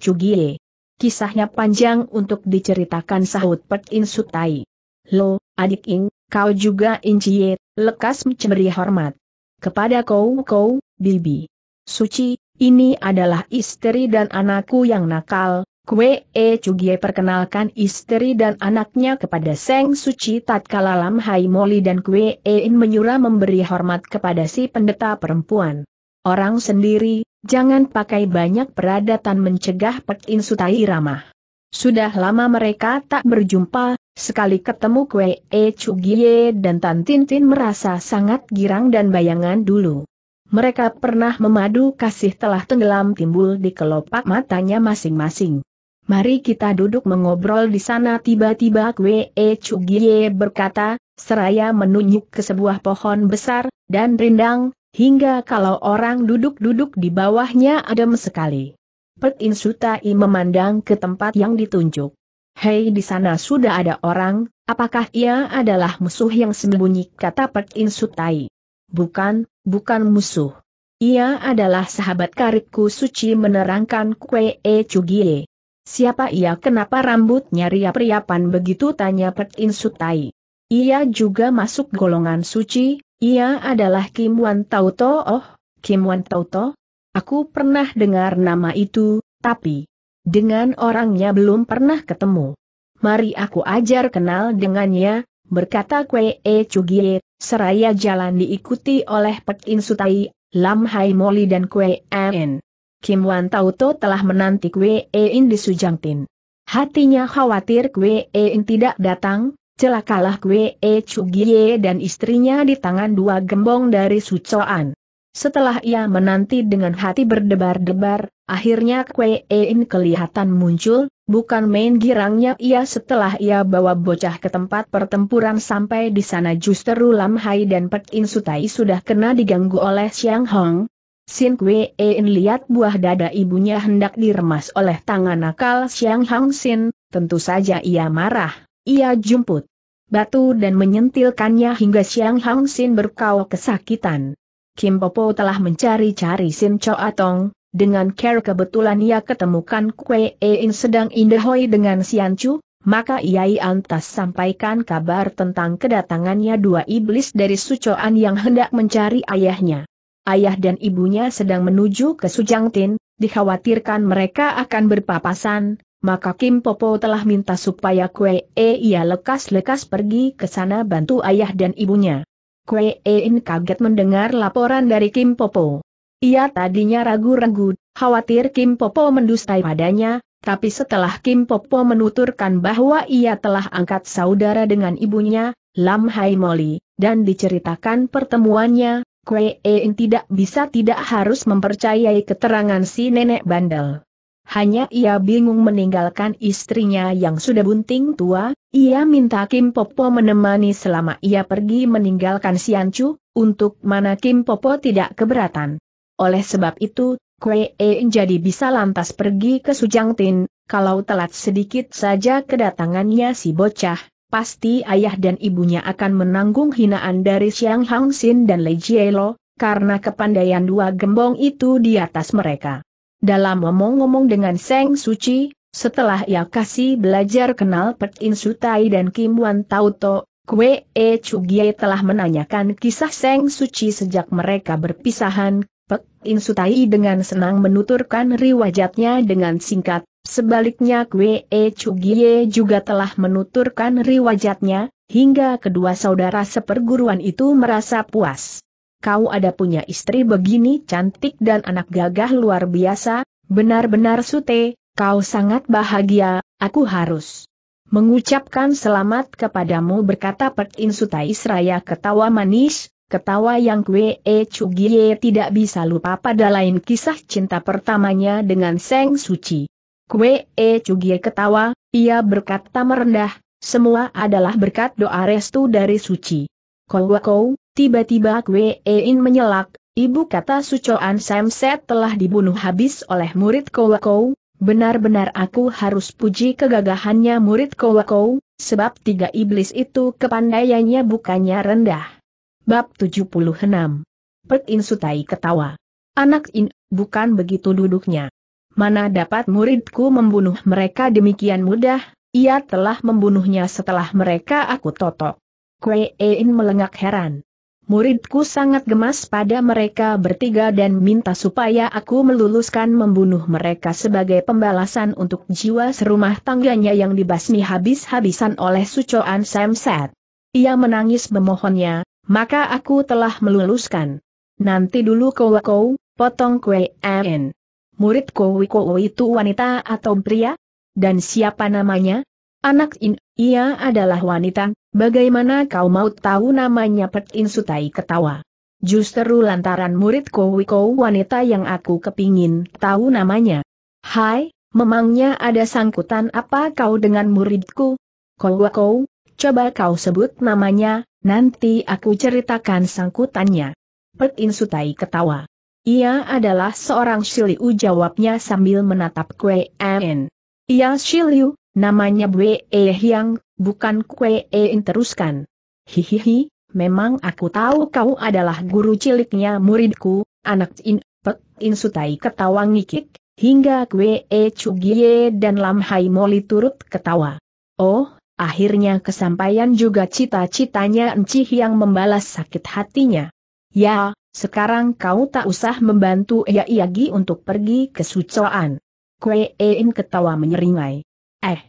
Kisahnya panjang untuk diceritakan sahut Pek In Sutai. Lo, adik Ing, Kau juga Inciye, lekas mencemberi hormat. Kepada kau-kau, Bibi. Suci, ini adalah istri dan anakku yang nakal, Kue E Cugie perkenalkan istri dan anaknya kepada Seng Suci tatkala Lam Hai Moli dan Kue E In menyuruh memberi hormat kepada si pendeta perempuan. Orang sendiri, jangan pakai banyak peradatan mencegah Pek In Sutai ramah. Sudah lama mereka tak berjumpa, Sekali ketemu Kue E eh Chugie dan Tan Tin merasa sangat girang dan bayangan dulu. Mereka pernah memadu kasih telah tenggelam timbul di kelopak matanya masing-masing. Mari kita duduk mengobrol di sana tiba-tiba Kue E eh Chugie berkata, seraya menunjuk ke sebuah pohon besar, dan rindang, hingga kalau orang duduk-duduk di bawahnya adem sekali. Pet Insutai memandang ke tempat yang ditunjuk. Hei di sana sudah ada orang, apakah ia adalah musuh yang sembunyi kata Pek In Bukan, bukan musuh. Ia adalah sahabat karibku suci menerangkan Kue E Chugie. Siapa ia kenapa rambutnya riap-riapan begitu tanya Pek In Ia juga masuk golongan suci, ia adalah Kim Wan Tauto oh, Kim Wan Tauto? Aku pernah dengar nama itu, tapi... Dengan orangnya belum pernah ketemu. Mari aku ajar kenal dengannya, berkata Kwee Chugie, seraya jalan diikuti oleh Pek In Sutai, Lam Hai Moli dan Kwee En. Kim Wan Tauto telah menanti Kwee e In di Sujangtin. Hatinya khawatir Kwee e In tidak datang, celakalah Kwee Chugie dan istrinya di tangan dua gembong dari Sucoan. Setelah ia menanti dengan hati berdebar-debar, akhirnya Kwe kelihatan muncul, bukan main girangnya ia setelah ia bawa bocah ke tempat pertempuran sampai di sana justru Lam Hai dan Pek In Sutai sudah kena diganggu oleh Xiang Hong, Sin Kwe lihat buah dada ibunya hendak diremas oleh tangan nakal Xiang Hong Sin, tentu saja ia marah, ia jumput batu dan menyentilkannya hingga Xiang Hong Sin berkau kesakitan. Kim Popo telah mencari-cari Sin Cho Atong, dengan care kebetulan ia ketemukan Kue In sedang indahoi dengan Sian Chu, maka ia Antas sampaikan kabar tentang kedatangannya dua iblis dari Sucoan yang hendak mencari ayahnya. Ayah dan ibunya sedang menuju ke Tin, dikhawatirkan mereka akan berpapasan, maka Kim Popo telah minta supaya Kue E ia lekas-lekas pergi ke sana bantu ayah dan ibunya. Kue In kaget mendengar laporan dari Kim Popo. Ia tadinya ragu-ragu, khawatir Kim Popo mendustai padanya, tapi setelah Kim Popo menuturkan bahwa ia telah angkat saudara dengan ibunya, Lam Hai Moli, dan diceritakan pertemuannya, Kue In tidak bisa tidak harus mempercayai keterangan si nenek bandel hanya ia bingung meninggalkan istrinya yang sudah bunting tua, ia minta Kim Popo menemani selama ia pergi meninggalkan Siancu, untuk mana Kim Popo tidak keberatan. Oleh sebab itu, Kwee e jadi bisa lantas pergi ke Sujangtin, kalau telat sedikit saja kedatangannya si bocah, pasti ayah dan ibunya akan menanggung hinaan dari Siang Hang Sin dan Lei Lo karena kepandaian dua gembong itu di atas mereka. Dalam ngomong-ngomong dengan Seng Suci, setelah ia kasih belajar kenal Pet In Sutai dan Kim Wan Tauto, Kwe E Chugye telah menanyakan kisah Seng Suci sejak mereka berpisahan, Pek In Sutai dengan senang menuturkan riwayatnya dengan singkat, sebaliknya Kwe E Chugye juga telah menuturkan riwayatnya, hingga kedua saudara seperguruan itu merasa puas kau ada punya istri begini cantik dan anak gagah luar biasa, benar-benar sute, kau sangat bahagia, aku harus mengucapkan selamat kepadamu berkata Pek In Seraya ketawa manis, ketawa yang kwee E tidak bisa lupa pada lain kisah cinta pertamanya dengan Seng Suci. Kwee E ketawa, ia berkata merendah, semua adalah berkat doa restu dari Suci. Kowako, tiba-tiba Kwein menyelak, ibu kata Sucoan Samset telah dibunuh habis oleh murid Kowako, benar-benar aku harus puji kegagahannya murid Kowako, sebab tiga iblis itu kepandaiannya bukannya rendah. Bab 76 Pek In Sutai ketawa. Anak In, bukan begitu duduknya. Mana dapat muridku membunuh mereka demikian mudah, ia telah membunuhnya setelah mereka aku totok. Kue Ein melengak heran. Muridku sangat gemas pada mereka bertiga dan minta supaya aku meluluskan membunuh mereka sebagai pembalasan untuk jiwa serumah tangganya yang dibasmi habis-habisan oleh Sucoan Samset. Ia menangis memohonnya, maka aku telah meluluskan. Nanti dulu kau kau, potong kue en. Murid kau itu wanita atau pria? Dan siapa namanya? Anak In, ia adalah wanita, bagaimana kau mau tahu namanya Pet In Sutai ketawa. Justru lantaran murid Kowiko wanita yang aku kepingin tahu namanya. Hai, memangnya ada sangkutan apa kau dengan muridku? Kowiko, coba kau sebut namanya, nanti aku ceritakan sangkutannya. Pet In Sutai ketawa. Ia adalah seorang Shiliu jawabnya sambil menatap Kwe En. Ia Shiliu, Namanya Bwe Hyang, bukan Kwe E teruskan. Hihihi, memang aku tahu kau adalah guru ciliknya muridku, anak In Pek In Sutai ketawa ngikik, hingga Kwe E Chugie dan Lam Hai Moli turut ketawa. Oh, akhirnya kesampaian juga cita-citanya Enci yang membalas sakit hatinya. Ya, sekarang kau tak usah membantu Ya Iagi untuk pergi ke Sucoan. Kwe In ketawa menyeringai. Eh.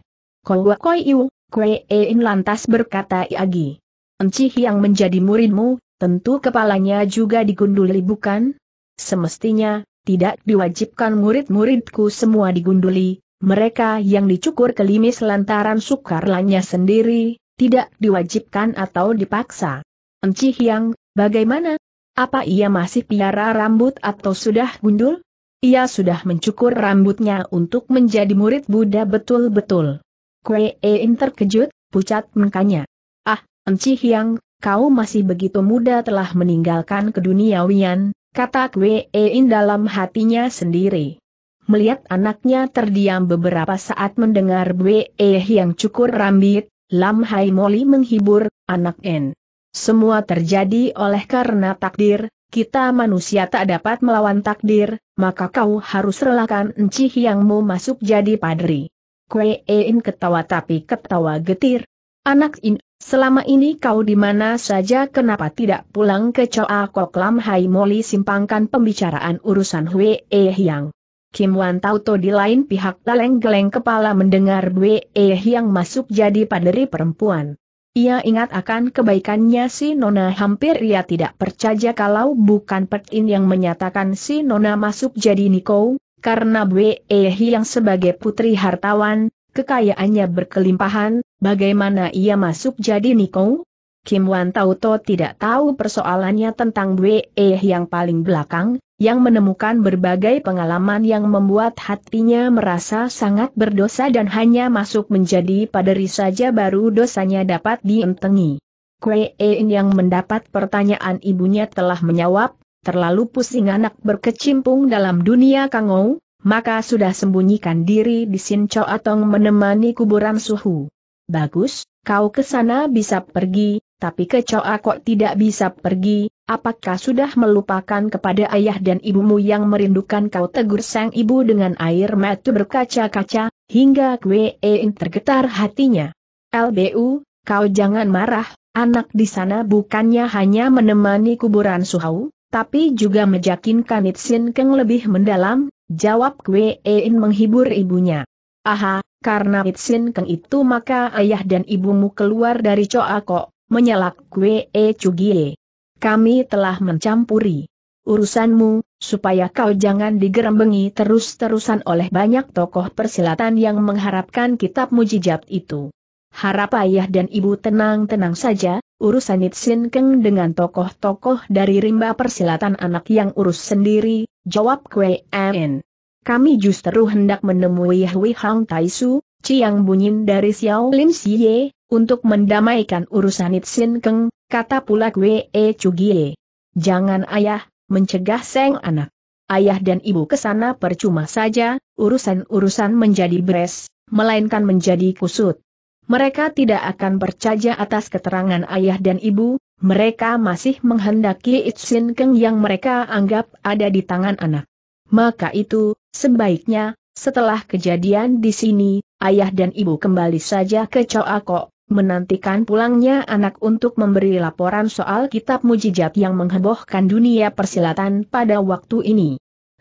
Kowa koi iu, kue In lantas berkata Iagi. Encih yang menjadi muridmu, tentu kepalanya juga digunduli bukan? Semestinya, tidak diwajibkan murid-muridku semua digunduli, mereka yang dicukur kelimis lantaran sukarlanya sendiri, tidak diwajibkan atau dipaksa. Encih yang, bagaimana? Apa ia masih piara rambut atau sudah gundul? Ia sudah mencukur rambutnya untuk menjadi murid Buddha betul-betul. Kue e In terkejut, pucat mukanya. Ah, Enci Hyang, kau masih begitu muda telah meninggalkan keduniawian, kata Kue e In dalam hatinya sendiri. Melihat anaknya terdiam beberapa saat mendengar Kue e yang cukur rambut, Lam Hai Moli menghibur, anak En. Semua terjadi oleh karena takdir, kita manusia tak dapat melawan takdir, maka kau harus relakan enci Hyangmu masuk jadi padri. Kue In ketawa tapi ketawa getir. Anak In, selama ini kau di mana saja kenapa tidak pulang ke Choa Kok Lam Hai Moli simpangkan pembicaraan urusan Hwe E Hyang. Kim Wan Tauto di lain pihak geleng-geleng kepala mendengar Hwe E Hyang masuk jadi padri perempuan. Ia ingat akan kebaikannya si Nona hampir ia tidak percaya kalau bukan Petin yang menyatakan si Nona masuk jadi Niko, karena Wehi yang sebagai putri hartawan, kekayaannya berkelimpahan, bagaimana ia masuk jadi Niko? Kim Wan Tauto tidak tahu persoalannya tentang Bwe e yang paling belakang, yang menemukan berbagai pengalaman yang membuat hatinya merasa sangat berdosa dan hanya masuk menjadi paderi saja baru dosanya dapat dientengi. Kwe E yang mendapat pertanyaan ibunya telah menjawab, terlalu pusing anak berkecimpung dalam dunia kangou, maka sudah sembunyikan diri di Sincho Atong menemani kuburan suhu. Bagus, kau ke sana bisa pergi, tapi kecoa kok tidak bisa pergi, apakah sudah melupakan kepada ayah dan ibumu yang merindukan kau tegur sang ibu dengan air mata berkaca-kaca, hingga Kwein tergetar hatinya. LBU, kau jangan marah, anak di sana bukannya hanya menemani kuburan suhau, tapi juga meyakinkan Itsin Keng lebih mendalam, jawab Kwein menghibur ibunya. Aha, karena Itsin Keng itu maka ayah dan ibumu keluar dari Coa Kok menyalak kue E cugie. Kami telah mencampuri urusanmu, supaya kau jangan digerembengi terus-terusan oleh banyak tokoh persilatan yang mengharapkan kitab mujijat itu. Harap ayah dan ibu tenang-tenang saja, urusan Nitsin Keng dengan tokoh-tokoh dari rimba persilatan anak yang urus sendiri, jawab Kwe En. Kami justru hendak menemui Hui Hang Taisu, Ciang Bunyin dari Xiao Lim Xie, untuk mendamaikan urusan It Sin Keng, kata pula Kwe E Chugie. Jangan ayah, mencegah seng anak. Ayah dan ibu kesana percuma saja, urusan-urusan menjadi beres, melainkan menjadi kusut. Mereka tidak akan percaya atas keterangan ayah dan ibu, mereka masih menghendaki It Sin Keng yang mereka anggap ada di tangan anak. Maka itu, sebaiknya, setelah kejadian di sini, ayah dan ibu kembali saja ke Coako, menantikan pulangnya anak untuk memberi laporan soal kitab mujizat yang menghebohkan dunia persilatan pada waktu ini.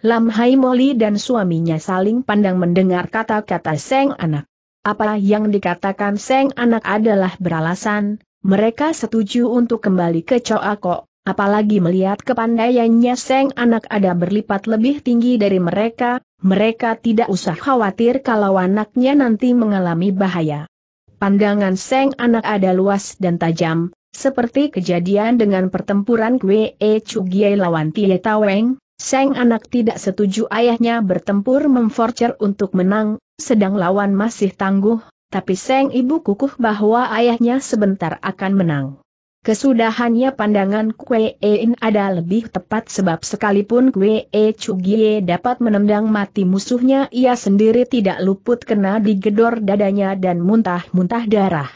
Lam Hai Moli dan suaminya saling pandang mendengar kata-kata Seng Anak. Apa yang dikatakan Seng Anak adalah beralasan, mereka setuju untuk kembali ke Coako, apalagi melihat kepandaiannya Seng Anak ada berlipat lebih tinggi dari mereka, mereka tidak usah khawatir kalau anaknya nanti mengalami bahaya. Pandangan Seng anak ada luas dan tajam, seperti kejadian dengan pertempuran Kwe E Chugiai lawan Tie Taweng, Seng anak tidak setuju ayahnya bertempur memforcer untuk menang, sedang lawan masih tangguh, tapi Seng ibu kukuh bahwa ayahnya sebentar akan menang. Kesudahannya pandangan Kue ada lebih tepat sebab sekalipun Kue E Chugie dapat menendang mati musuhnya ia sendiri tidak luput kena digedor dadanya dan muntah-muntah darah.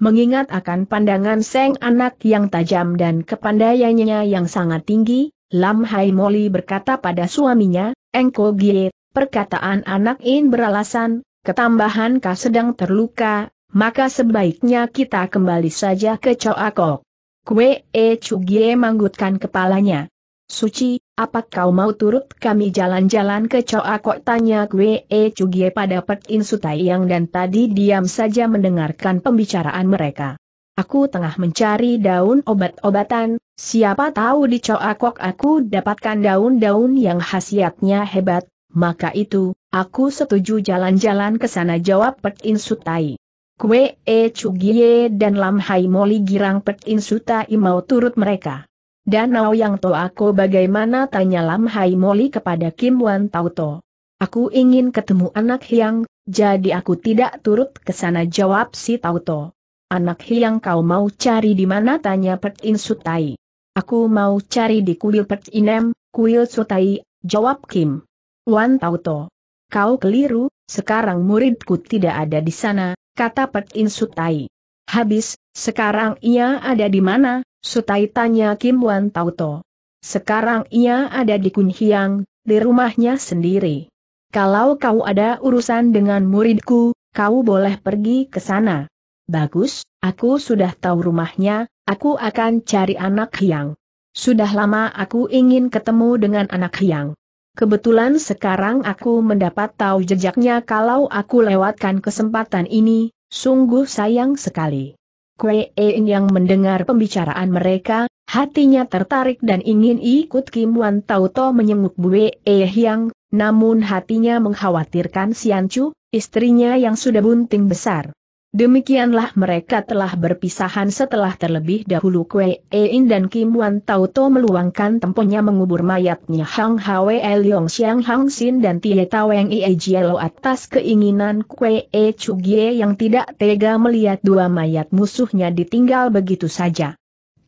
Mengingat akan pandangan Seng anak yang tajam dan kepandaiannya yang sangat tinggi, Lam Hai Moli berkata pada suaminya, Engko Gie, perkataan anak In beralasan, ketambahan kau sedang terluka, maka sebaiknya kita kembali saja ke Coakok. Kue E Chugie manggutkan kepalanya. Suci, apa kau mau turut kami jalan-jalan ke Coakok? Tanya Kue E Chugie pada Pek yang dan tadi diam saja mendengarkan pembicaraan mereka. Aku tengah mencari daun obat-obatan, siapa tahu di Coakok aku dapatkan daun-daun yang khasiatnya hebat, maka itu, aku setuju jalan-jalan ke sana jawab Pek Insutai. Kue E Chugie dan Lam Hai Moli Girang Pek Insuta Imau turut mereka. Danau yang to aku bagaimana tanya Lam Hai Moli kepada Kim Wan Tauto. Aku ingin ketemu anak Hyang, jadi aku tidak turut ke sana jawab si Tauto. Anak Hyang kau mau cari di mana tanya Pek Insutai. Aku mau cari di kuil Pek Inem, kuil Sutai, jawab Kim. Wan Tauto. Kau keliru, sekarang muridku tidak ada di sana, kata Pek In Sutai. Habis, sekarang ia ada di mana? Sutai tanya Kim Wan Tauto. Sekarang ia ada di Kun Hiang, di rumahnya sendiri. Kalau kau ada urusan dengan muridku, kau boleh pergi ke sana. Bagus, aku sudah tahu rumahnya, aku akan cari anak Hyang. Sudah lama aku ingin ketemu dengan anak Hyang. Kebetulan sekarang aku mendapat tahu jejaknya kalau aku lewatkan kesempatan ini, sungguh sayang sekali. Kue Ein yang mendengar pembicaraan mereka, hatinya tertarik dan ingin ikut Kim Wan to menyenguk Bue E yang, namun hatinya mengkhawatirkan Sian Chu, istrinya yang sudah bunting besar. Demikianlah mereka telah berpisahan setelah terlebih dahulu Kwe Ein dan Kim Wan Tau To meluangkan temponya mengubur mayatnya Hang Hwe Leong Xiang Hang Sin dan Tie Taweng Ie Jielo atas keinginan Kwe E Chugie yang tidak tega melihat dua mayat musuhnya ditinggal begitu saja.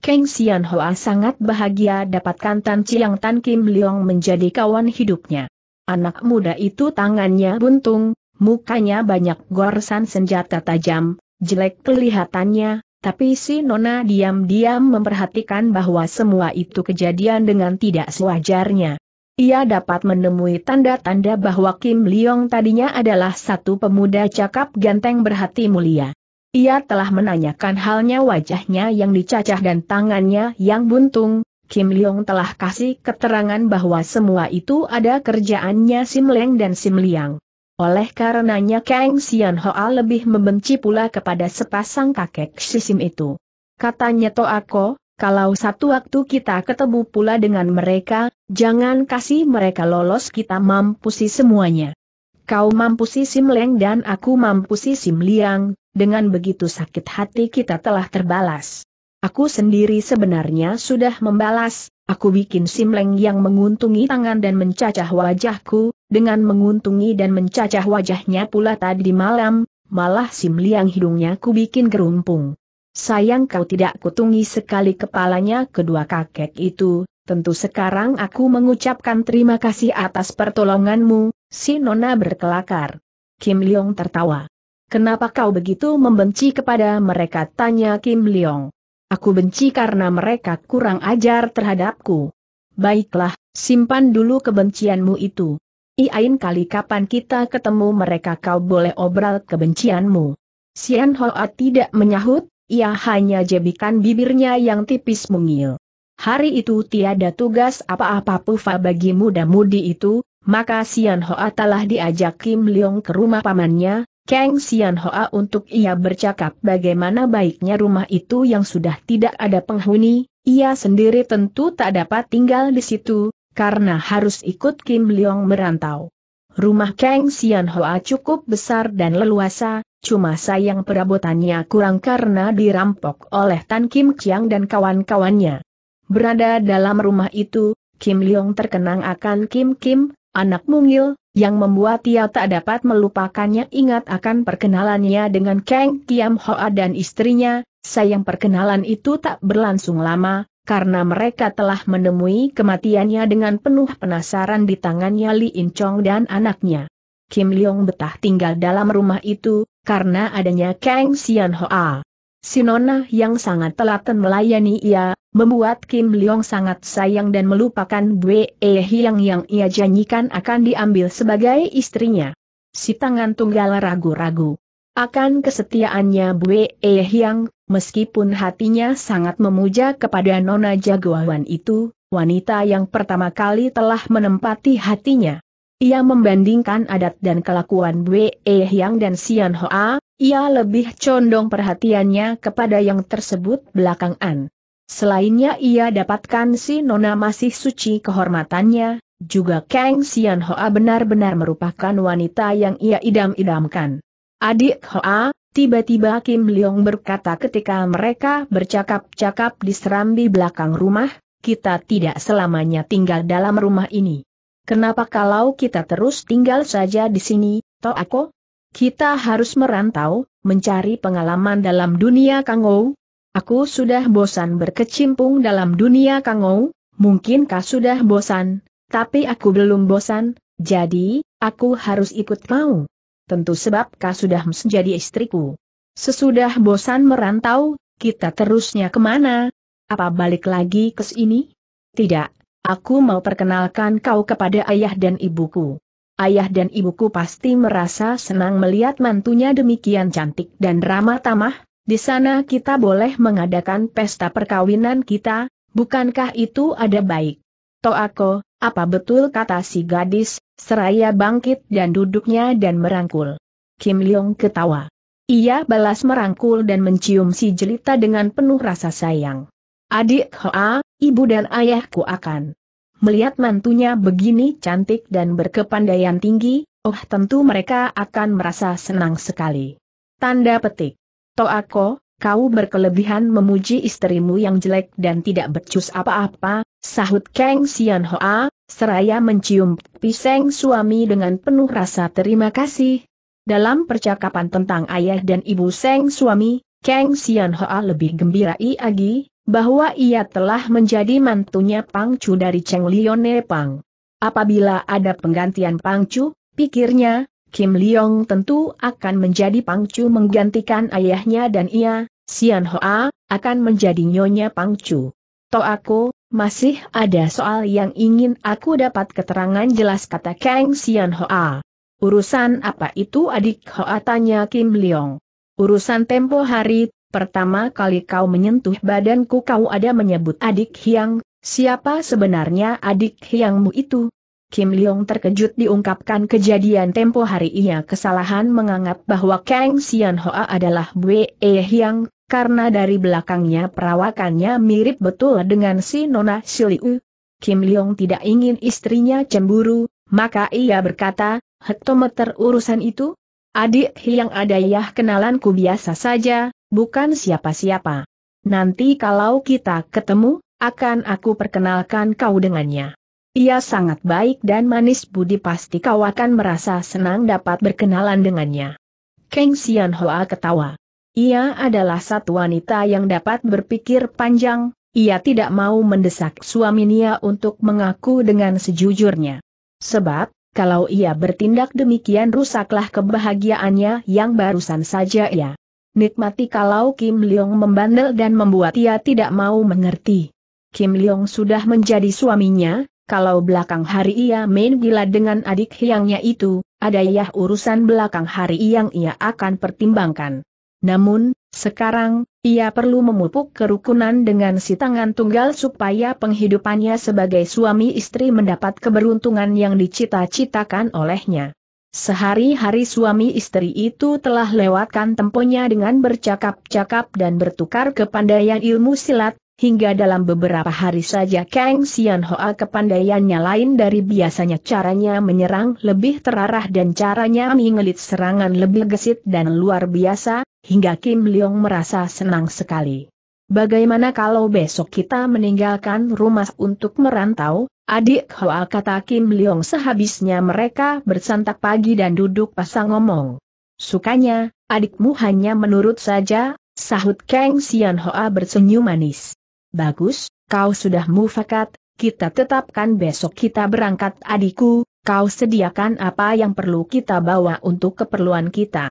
Keng Xian Hoa sangat bahagia dapatkan Tan Chiang Tan Kim Leong menjadi kawan hidupnya. Anak muda itu tangannya buntung, Mukanya banyak goresan senjata tajam, jelek kelihatannya, tapi si Nona diam-diam memperhatikan bahwa semua itu kejadian dengan tidak sewajarnya. Ia dapat menemui tanda-tanda bahwa Kim Leong tadinya adalah satu pemuda cakap ganteng berhati mulia. Ia telah menanyakan halnya wajahnya yang dicacah dan tangannya yang buntung, Kim Leong telah kasih keterangan bahwa semua itu ada kerjaannya Sim Leng dan Sim Liang. Oleh karenanya Kang Sian Hoa lebih membenci pula kepada sepasang kakek sisim itu. Katanya Toako, kalau satu waktu kita ketemu pula dengan mereka, jangan kasih mereka lolos kita mampusi semuanya. Kau mampusi leng dan aku mampusi liang, dengan begitu sakit hati kita telah terbalas. Aku sendiri sebenarnya sudah membalas, aku bikin sim leng yang menguntungi tangan dan mencacah wajahku, dengan menguntungi dan mencacah wajahnya pula tadi malam, malah Sim Liang hidungnya ku bikin gerumpung. Sayang kau tidak kutungi sekali kepalanya kedua kakek itu, tentu sekarang aku mengucapkan terima kasih atas pertolonganmu, si Nona berkelakar. Kim Leong tertawa. Kenapa kau begitu membenci kepada mereka? Tanya Kim Leong. Aku benci karena mereka kurang ajar terhadapku. Baiklah, simpan dulu kebencianmu itu. Iain kali kapan kita ketemu mereka kau boleh obral kebencianmu. Sian Hoa tidak menyahut, ia hanya jebikan bibirnya yang tipis mungil. Hari itu tiada tugas apa-apa pufa bagi muda-mudi itu, maka Sian Hoa telah diajak Kim Leong ke rumah pamannya, Kang Sian Hoa untuk ia bercakap bagaimana baiknya rumah itu yang sudah tidak ada penghuni, ia sendiri tentu tak dapat tinggal di situ, karena harus ikut Kim Leong merantau. Rumah Kang Sian Hoa cukup besar dan leluasa, cuma sayang perabotannya kurang karena dirampok oleh Tan Kim Chiang dan kawan-kawannya. Berada dalam rumah itu, Kim Leong terkenang akan Kim Kim, anak mungil, yang membuat ia tak dapat melupakannya ingat akan perkenalannya dengan Kang Kiam Hoa dan istrinya, sayang perkenalan itu tak berlangsung lama, karena mereka telah menemui kematiannya dengan penuh penasaran di tangannya Li Incong dan anaknya. Kim Leong betah tinggal dalam rumah itu, karena adanya Kang Xian Hoa. Sinona yang sangat telaten melayani ia, membuat Kim Leong sangat sayang dan melupakan Bwe Hyang yang ia janjikan akan diambil sebagai istrinya. Si tangan tunggal ragu-ragu. Akan kesetiaannya Bwe Hyang, Meskipun hatinya sangat memuja kepada nona jagoan itu, wanita yang pertama kali telah menempati hatinya. Ia membandingkan adat dan kelakuan Bwe Yang dan Sian Hoa, ia lebih condong perhatiannya kepada yang tersebut belakangan. Selainnya ia dapatkan si Nona masih suci kehormatannya, juga Kang Sian Hoa benar-benar merupakan wanita yang ia idam-idamkan. Adik Hoa, Tiba-tiba Kim Leong berkata ketika mereka bercakap-cakap di serambi belakang rumah, kita tidak selamanya tinggal dalam rumah ini. Kenapa kalau kita terus tinggal saja di sini, aku? Kita harus merantau, mencari pengalaman dalam dunia Kangou. Aku sudah bosan berkecimpung dalam dunia Kangou, Mungkin kau sudah bosan, tapi aku belum bosan, jadi, aku harus ikut mau tentu sebab kau sudah menjadi istriku. Sesudah bosan merantau, kita terusnya kemana? Apa balik lagi ke sini? Tidak, aku mau perkenalkan kau kepada ayah dan ibuku. Ayah dan ibuku pasti merasa senang melihat mantunya demikian cantik dan ramah tamah, di sana kita boleh mengadakan pesta perkawinan kita, bukankah itu ada baik? Toako, apa betul kata si gadis, seraya bangkit dan duduknya dan merangkul. Kim Leong ketawa. Ia balas merangkul dan mencium si jelita dengan penuh rasa sayang. Adik Hoa, ibu dan ayahku akan melihat mantunya begini cantik dan berkepandaian tinggi, oh tentu mereka akan merasa senang sekali. Tanda petik. Toako, kau berkelebihan memuji istrimu yang jelek dan tidak becus apa-apa, sahut Kang Sian Hoa, seraya mencium pisang suami dengan penuh rasa terima kasih. Dalam percakapan tentang ayah dan ibu Seng suami, Kang Sian Hoa lebih gembira lagi, bahwa ia telah menjadi mantunya Pang Chu dari Cheng Lione Pang. Apabila ada penggantian Pang Chu, pikirnya, Kim Leong tentu akan menjadi Pang Chu menggantikan ayahnya dan ia, Sian Hoa, akan menjadi nyonya Pangcu. To aku, masih ada soal yang ingin aku dapat keterangan jelas kata Kang Sian Hoa. Urusan apa itu adik Hoa tanya Kim Leong. Urusan tempo hari, pertama kali kau menyentuh badanku kau ada menyebut adik Hyang, siapa sebenarnya adik Hyangmu itu? Kim Leong terkejut diungkapkan kejadian tempo hari ia kesalahan menganggap bahwa Kang Sian Hoa adalah Bwe Hyang, karena dari belakangnya perawakannya mirip betul dengan si Nona Siliu. Kim Leong tidak ingin istrinya cemburu, maka ia berkata, hektometer urusan itu? Adik yang ada yah kenalanku biasa saja, bukan siapa-siapa. Nanti kalau kita ketemu, akan aku perkenalkan kau dengannya. Ia sangat baik dan manis budi pasti kau akan merasa senang dapat berkenalan dengannya. Kang Xian Hoa ketawa. Ia adalah satu wanita yang dapat berpikir panjang, ia tidak mau mendesak suaminya untuk mengaku dengan sejujurnya. Sebab, kalau ia bertindak demikian rusaklah kebahagiaannya yang barusan saja ia nikmati kalau Kim Leong membandel dan membuat ia tidak mau mengerti. Kim Leong sudah menjadi suaminya, kalau belakang hari ia main gila dengan adik hiangnya itu, ada ya urusan belakang hari yang ia akan pertimbangkan. Namun, sekarang, ia perlu memupuk kerukunan dengan si tangan tunggal supaya penghidupannya sebagai suami istri mendapat keberuntungan yang dicita-citakan olehnya. Sehari-hari suami istri itu telah lewatkan temponya dengan bercakap-cakap dan bertukar kepandaian ilmu silat, Hingga dalam beberapa hari saja Kang Sian Hoa kepandaiannya lain dari biasanya caranya menyerang lebih terarah dan caranya mengelit serangan lebih gesit dan luar biasa, hingga Kim Leong merasa senang sekali. Bagaimana kalau besok kita meninggalkan rumah untuk merantau, adik Hoa kata Kim Leong sehabisnya mereka bersantak pagi dan duduk pasang ngomong. Sukanya, adikmu hanya menurut saja, sahut Kang Sian Hoa bersenyum manis. Bagus, kau sudah mufakat, kita tetapkan besok kita berangkat adikku, kau sediakan apa yang perlu kita bawa untuk keperluan kita.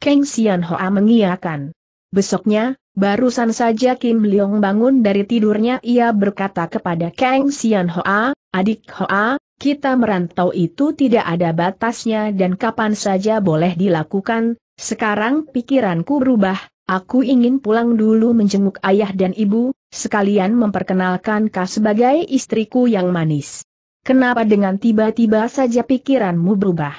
Kang Sian Hoa mengiakan. Besoknya, barusan saja Kim Leong bangun dari tidurnya ia berkata kepada Kang Sian Hoa, adik Hoa, kita merantau itu tidak ada batasnya dan kapan saja boleh dilakukan, sekarang pikiranku berubah, Aku ingin pulang dulu menjenguk ayah dan ibu, sekalian memperkenalkan kau sebagai istriku yang manis. Kenapa dengan tiba-tiba saja pikiranmu berubah?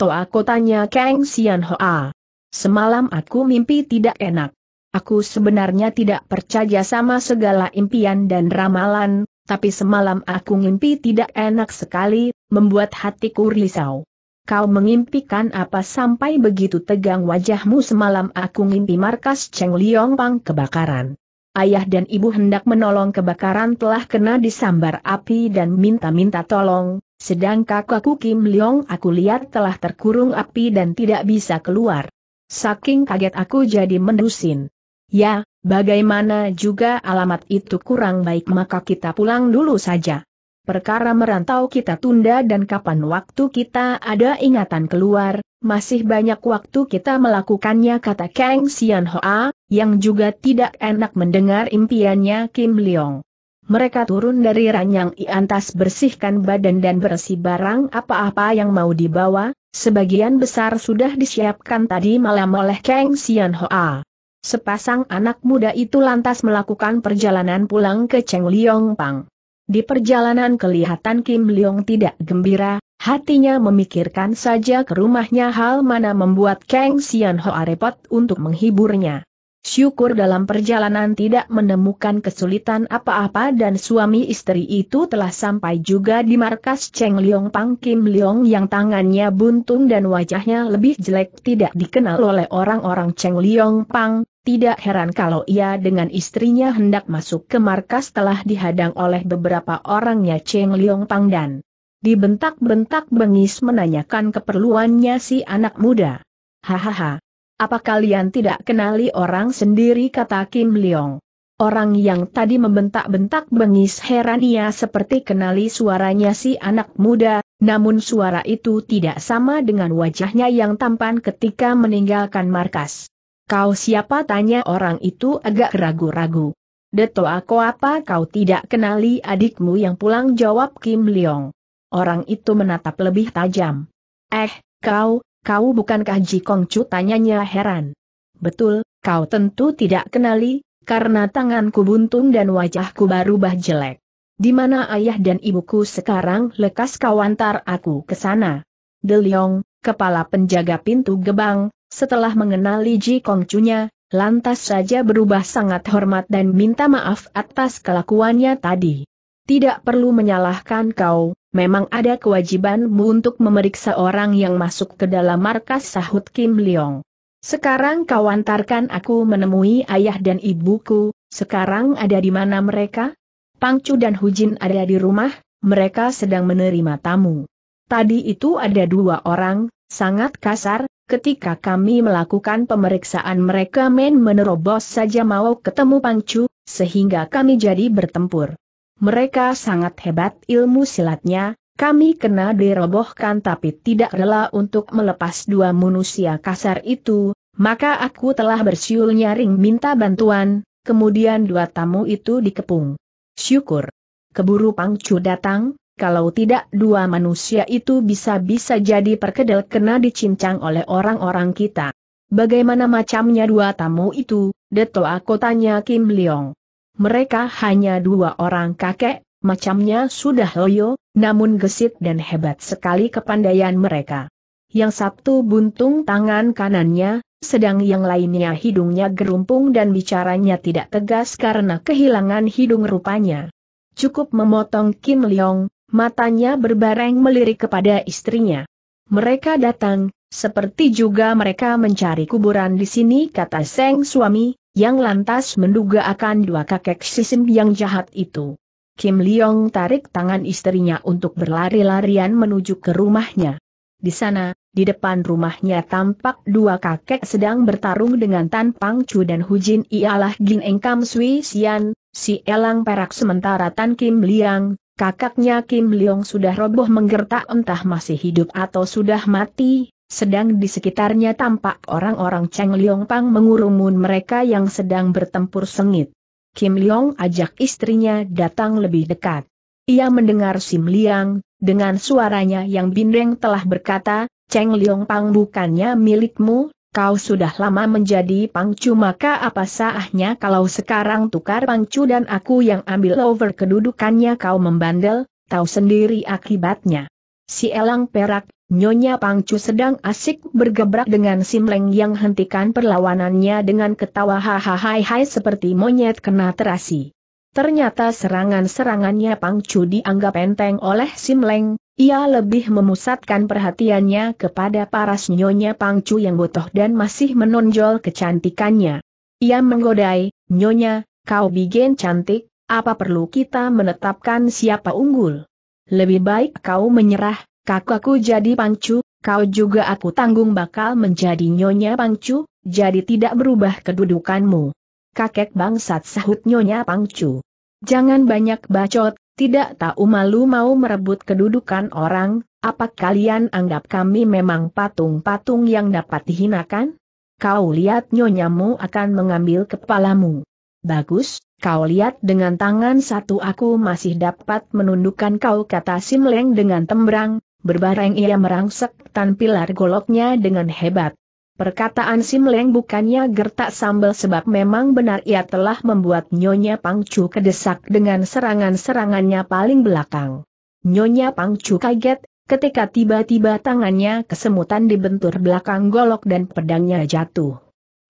aku tanya Kang Sian Hoa. Semalam aku mimpi tidak enak. Aku sebenarnya tidak percaya sama segala impian dan ramalan, tapi semalam aku mimpi tidak enak sekali, membuat hatiku risau. Kau mengimpikan apa sampai begitu tegang wajahmu semalam aku ngimpi markas Cheng Liong Pang kebakaran. Ayah dan ibu hendak menolong kebakaran telah kena disambar api dan minta-minta tolong, sedang kakakku Kim Liong aku lihat telah terkurung api dan tidak bisa keluar. Saking kaget aku jadi mendusin. Ya, bagaimana juga alamat itu kurang baik maka kita pulang dulu saja perkara merantau kita tunda dan kapan waktu kita ada ingatan keluar, masih banyak waktu kita melakukannya kata Kang Sian Hoa, yang juga tidak enak mendengar impiannya Kim Leong. Mereka turun dari ranjang, Iantas bersihkan badan dan bersih barang apa-apa yang mau dibawa, sebagian besar sudah disiapkan tadi malam oleh Kang Sian Hoa. Sepasang anak muda itu lantas melakukan perjalanan pulang ke Cheng Liong Pang. Di perjalanan kelihatan Kim Leong tidak gembira, hatinya memikirkan saja ke rumahnya hal mana membuat Kang Sian Hoa repot untuk menghiburnya. Syukur dalam perjalanan tidak menemukan kesulitan apa-apa dan suami istri itu telah sampai juga di markas Cheng Leong Pang Kim Leong yang tangannya buntung dan wajahnya lebih jelek tidak dikenal oleh orang-orang Cheng Leong Pang, tidak heran kalau ia dengan istrinya hendak masuk ke markas telah dihadang oleh beberapa orangnya Cheng Liong Pangdan. Dibentak-bentak bengis menanyakan keperluannya si anak muda. Hahaha. Apa kalian tidak kenali orang sendiri kata Kim Liong? Orang yang tadi membentak-bentak bengis heran ia seperti kenali suaranya si anak muda, namun suara itu tidak sama dengan wajahnya yang tampan ketika meninggalkan markas. Kau siapa tanya orang itu agak ragu-ragu. Deto aku apa kau tidak kenali adikmu yang pulang jawab Kim Leong. Orang itu menatap lebih tajam. Eh, kau, kau bukankah Ji Kong Chu tanyanya heran. Betul, kau tentu tidak kenali, karena tanganku buntung dan wajahku berubah jelek. Di mana ayah dan ibuku sekarang lekas kau antar aku ke sana. De Leong, kepala penjaga pintu gebang, setelah mengenali Ji Kongcunya, lantas saja berubah sangat hormat dan minta maaf atas kelakuannya tadi. Tidak perlu menyalahkan kau, memang ada kewajibanmu untuk memeriksa orang yang masuk ke dalam markas sahut Kim Leong. Sekarang kau antarkan aku menemui ayah dan ibuku, sekarang ada di mana mereka? Pangcu dan Hujin ada di rumah, mereka sedang menerima tamu. Tadi itu ada dua orang, sangat kasar, Ketika kami melakukan pemeriksaan mereka men menerobos saja mau ketemu Pangcu, sehingga kami jadi bertempur. Mereka sangat hebat ilmu silatnya, kami kena dirobohkan tapi tidak rela untuk melepas dua manusia kasar itu, maka aku telah bersiul nyaring minta bantuan, kemudian dua tamu itu dikepung. Syukur. Keburu Pangcu datang, kalau tidak dua manusia itu bisa-bisa jadi perkedel kena dicincang oleh orang-orang kita. Bagaimana macamnya dua tamu itu, Deto aku tanya Kim Leong. Mereka hanya dua orang kakek, macamnya sudah loyo, namun gesit dan hebat sekali kepandaian mereka. Yang satu buntung tangan kanannya, sedang yang lainnya hidungnya gerumpung dan bicaranya tidak tegas karena kehilangan hidung rupanya. Cukup memotong Kim Leong, Matanya berbareng melirik kepada istrinya. Mereka datang, seperti juga mereka mencari kuburan di sini kata Seng suami, yang lantas menduga akan dua kakek sisim yang jahat itu. Kim Leong tarik tangan istrinya untuk berlari-larian menuju ke rumahnya. Di sana, di depan rumahnya tampak dua kakek sedang bertarung dengan Tan Pang Chu dan Hu Jin. ialah Gin Engkam Sui Sian, si Elang Perak sementara Tan Kim Liang, kakaknya Kim Leong sudah roboh menggertak entah masih hidup atau sudah mati, sedang di sekitarnya tampak orang-orang Cheng Leong Pang mengurumun mereka yang sedang bertempur sengit. Kim Leong ajak istrinya datang lebih dekat. Ia mendengar Sim Liang, dengan suaranya yang bindeng telah berkata, Cheng Leong Pang bukannya milikmu, kau sudah lama menjadi pangcu maka apa sahnya kalau sekarang tukar pangcu dan aku yang ambil over kedudukannya kau membandel, tahu sendiri akibatnya. Si elang perak, nyonya pangcu sedang asik bergebrak dengan simleng yang hentikan perlawanannya dengan ketawa hahaha seperti monyet kena terasi. Ternyata serangan-serangannya Pang Chu dianggap enteng oleh Sim Leng, ia lebih memusatkan perhatiannya kepada paras nyonya Pang Chu yang botoh dan masih menonjol kecantikannya. Ia menggodai, nyonya, kau bikin cantik, apa perlu kita menetapkan siapa unggul? Lebih baik kau menyerah, kakakku jadi Pang Chu, kau juga aku tanggung bakal menjadi nyonya Pang Chu, jadi tidak berubah kedudukanmu kakek bangsat sahut Nyonya Pangcu. Jangan banyak bacot, tidak tahu malu mau merebut kedudukan orang, apa kalian anggap kami memang patung-patung yang dapat dihinakan? Kau lihat nyonyamu akan mengambil kepalamu. Bagus, kau lihat dengan tangan satu aku masih dapat menundukkan kau kata Simleng dengan tembrang, berbareng ia merangsek tanpilar goloknya dengan hebat. Perkataan Sim Leng bukannya gertak sambal sebab memang benar ia telah membuat Nyonya Pangcu kedesak dengan serangan-serangannya paling belakang. Nyonya Pangcu kaget, ketika tiba-tiba tangannya kesemutan dibentur belakang golok dan pedangnya jatuh.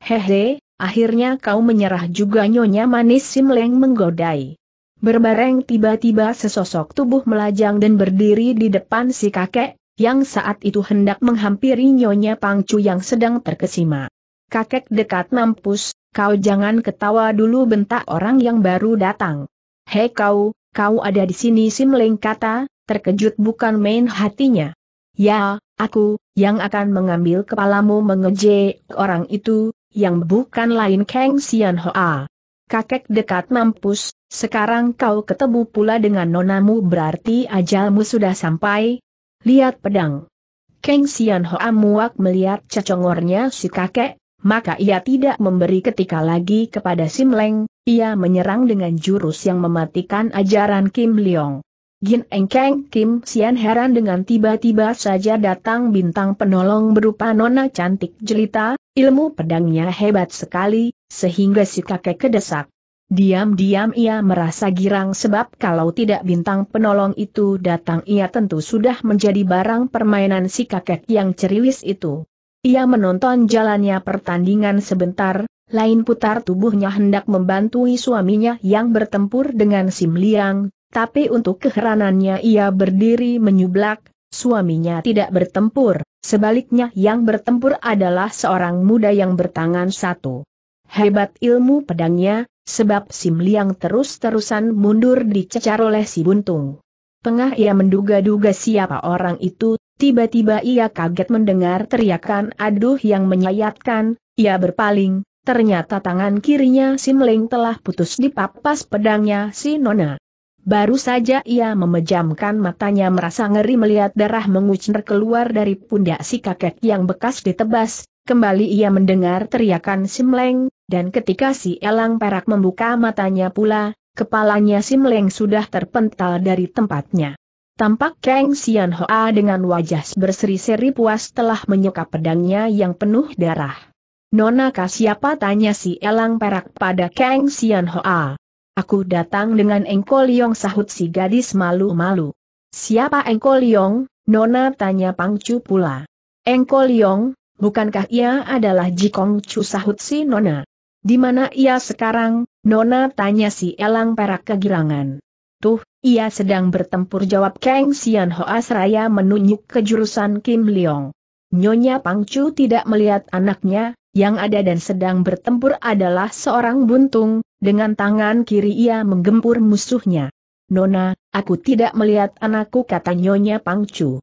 Hehe, akhirnya kau menyerah juga Nyonya Manis Sim Leng menggodai. Berbareng tiba-tiba sesosok tubuh melajang dan berdiri di depan si kakek, yang saat itu hendak menghampiri Nyonya Pangcu yang sedang terkesima. Kakek dekat mampus, kau jangan ketawa dulu bentak orang yang baru datang. Hei kau, kau ada di sini Simling kata, terkejut bukan main hatinya. Ya, aku, yang akan mengambil kepalamu mengejek orang itu, yang bukan lain Kang Sian Hoa. Kakek dekat mampus, sekarang kau ketemu pula dengan nonamu berarti ajalmu sudah sampai, lihat pedang. Keng Sian Hoa muak melihat cecongornya si kakek, maka ia tidak memberi ketika lagi kepada Sim Leng, ia menyerang dengan jurus yang mematikan ajaran Kim Leong. Gin Eng Keng Kim Sian heran dengan tiba-tiba saja datang bintang penolong berupa nona cantik jelita, ilmu pedangnya hebat sekali, sehingga si kakek kedesak. Diam-diam ia merasa girang sebab kalau tidak bintang penolong itu datang ia tentu sudah menjadi barang permainan si kakek yang ceriwis itu. Ia menonton jalannya pertandingan sebentar, lain putar tubuhnya hendak membantui suaminya yang bertempur dengan Sim Liang, tapi untuk keheranannya ia berdiri menyublak, suaminya tidak bertempur, sebaliknya yang bertempur adalah seorang muda yang bertangan satu. Hebat ilmu pedangnya, sebab Sim Liang terus-terusan mundur dicecar oleh si buntung. Tengah ia menduga-duga siapa orang itu, tiba-tiba ia kaget mendengar teriakan aduh yang menyayatkan, ia berpaling, ternyata tangan kirinya Sim Ling telah putus di papas pedangnya si Nona. Baru saja ia memejamkan matanya merasa ngeri melihat darah mengucur keluar dari pundak si kakek yang bekas ditebas, kembali ia mendengar teriakan Simleng, dan ketika si elang perak membuka matanya pula, kepalanya si Meleng sudah terpental dari tempatnya. Tampak Kang Sian Hoa dengan wajah berseri-seri puas telah menyekap pedangnya yang penuh darah. Nona kah siapa tanya si elang perak pada Kang Sian Hoa. Aku datang dengan Engko Liong sahut si gadis malu-malu. Siapa Engko Liong? Nona tanya Pangcu pula. Engko Liong, bukankah ia adalah Jikong Chu sahut si Nona? Di mana ia sekarang, Nona tanya si Elang Perak kegirangan. Tuh, ia sedang bertempur jawab Kang Sian Hoa seraya menunjuk ke jurusan Kim Leong. Nyonya Pangcu tidak melihat anaknya, yang ada dan sedang bertempur adalah seorang buntung, dengan tangan kiri ia menggempur musuhnya. Nona, aku tidak melihat anakku kata Nyonya Pangcu.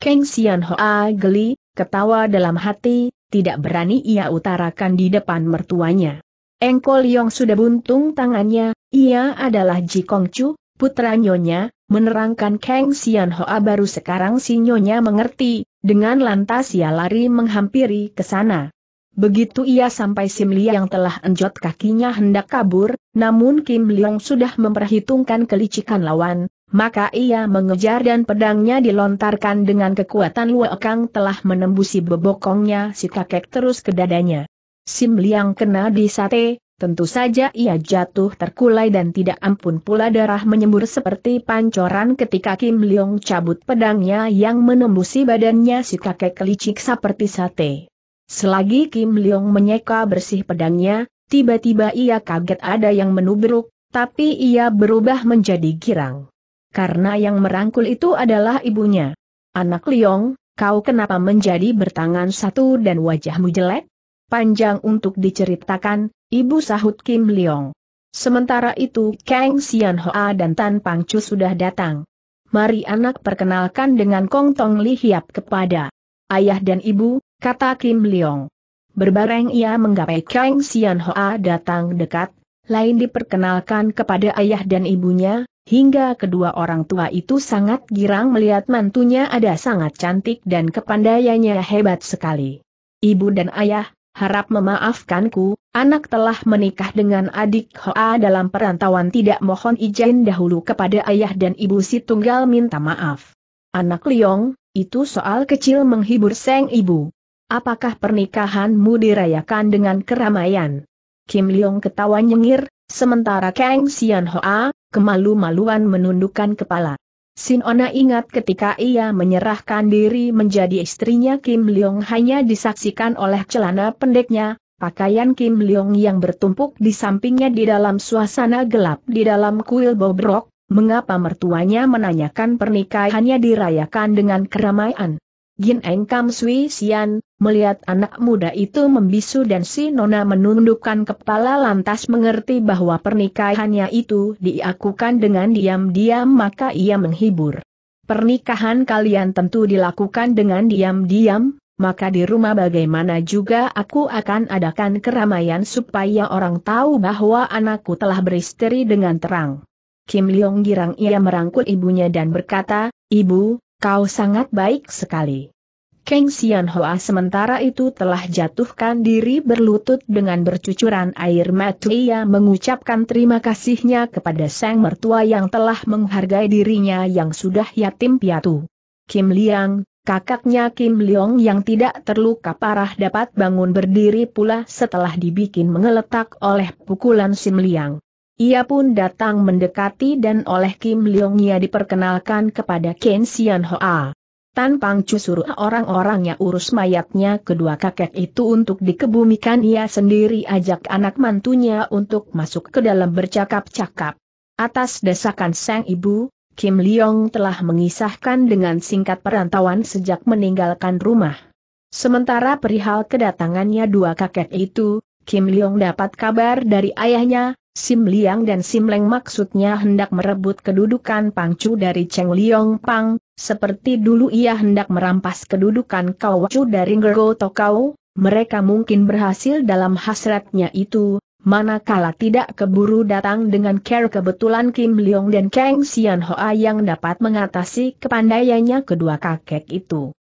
Kang Sian Hoa geli, ketawa dalam hati, tidak berani ia utarakan di depan mertuanya. Engkol Yong sudah buntung tangannya, ia adalah Ji Kong Chu, putra nyonya, menerangkan Kang Sian Hoa baru sekarang si nyonya mengerti, dengan lantas ia lari menghampiri ke sana. Begitu ia sampai Sim yang telah enjot kakinya hendak kabur, namun Kim Leong sudah memperhitungkan kelicikan lawan, maka ia mengejar dan pedangnya dilontarkan dengan kekuatan Luokang telah menembusi bebokongnya si kakek terus ke dadanya. Sim Liang kena di sate, tentu saja ia jatuh terkulai dan tidak ampun pula darah menyembur seperti pancoran ketika Kim Liang cabut pedangnya yang menembusi badannya si kakek licik seperti sate. Selagi Kim Liang menyeka bersih pedangnya, tiba-tiba ia kaget ada yang menubruk, tapi ia berubah menjadi girang karena yang merangkul itu adalah ibunya. Anak Liong, kau kenapa menjadi bertangan satu dan wajahmu jelek? Panjang untuk diceritakan, ibu sahut Kim Liong. Sementara itu Kang Sian Hoa dan Tan Pang Chu sudah datang. Mari anak perkenalkan dengan Kong Tong Li Hiap kepada ayah dan ibu, kata Kim Liong. Berbareng ia menggapai Kang Sian Hoa datang dekat, lain diperkenalkan kepada ayah dan ibunya, hingga kedua orang tua itu sangat girang melihat mantunya ada sangat cantik dan kepandaiannya hebat sekali. Ibu dan ayah, harap memaafkanku, anak telah menikah dengan adik Hoa dalam perantauan tidak mohon izin dahulu kepada ayah dan ibu si tunggal minta maaf. Anak Liong, itu soal kecil menghibur seng ibu. Apakah pernikahanmu dirayakan dengan keramaian? Kim Leong ketawa nyengir, sementara Kang Sian Hoa, kemalu-maluan menundukkan kepala. Sinona ingat ketika ia menyerahkan diri menjadi istrinya Kim Leong hanya disaksikan oleh celana pendeknya, pakaian Kim Leong yang bertumpuk di sampingnya di dalam suasana gelap di dalam kuil bobrok, mengapa mertuanya menanyakan pernikahannya dirayakan dengan keramaian. Gin Eng Kam Sui Sian, melihat anak muda itu membisu dan si Nona menundukkan kepala lantas mengerti bahwa pernikahannya itu diakukan dengan diam-diam maka ia menghibur. Pernikahan kalian tentu dilakukan dengan diam-diam, maka di rumah bagaimana juga aku akan adakan keramaian supaya orang tahu bahwa anakku telah beristri dengan terang. Kim Leong girang ia merangkul ibunya dan berkata, Ibu, Kau sangat baik sekali. Kang Xianhua sementara itu telah jatuhkan diri berlutut dengan bercucuran air mata ia mengucapkan terima kasihnya kepada sang mertua yang telah menghargai dirinya yang sudah yatim piatu. Kim Liang, kakaknya Kim Leong yang tidak terluka parah dapat bangun berdiri pula setelah dibikin mengeletak oleh pukulan Sim Liang. Ia pun datang mendekati dan oleh Kim Leong ia diperkenalkan kepada Ken Sian Hoa. Tan Pang Chu suruh orang-orangnya urus mayatnya kedua kakek itu untuk dikebumikan ia sendiri ajak anak mantunya untuk masuk ke dalam bercakap-cakap. Atas desakan sang ibu, Kim Leong telah mengisahkan dengan singkat perantauan sejak meninggalkan rumah. Sementara perihal kedatangannya dua kakek itu, Kim Leong dapat kabar dari ayahnya, Sim Liang dan Sim Leng maksudnya hendak merebut kedudukan Pang Chu dari Cheng Liong Pang, seperti dulu ia hendak merampas kedudukan Kau Chu dari Ngergo Tokau, mereka mungkin berhasil dalam hasratnya itu, manakala tidak keburu datang dengan care kebetulan Kim Leong dan Kang Xian Hoa yang dapat mengatasi kepandaiannya kedua kakek itu.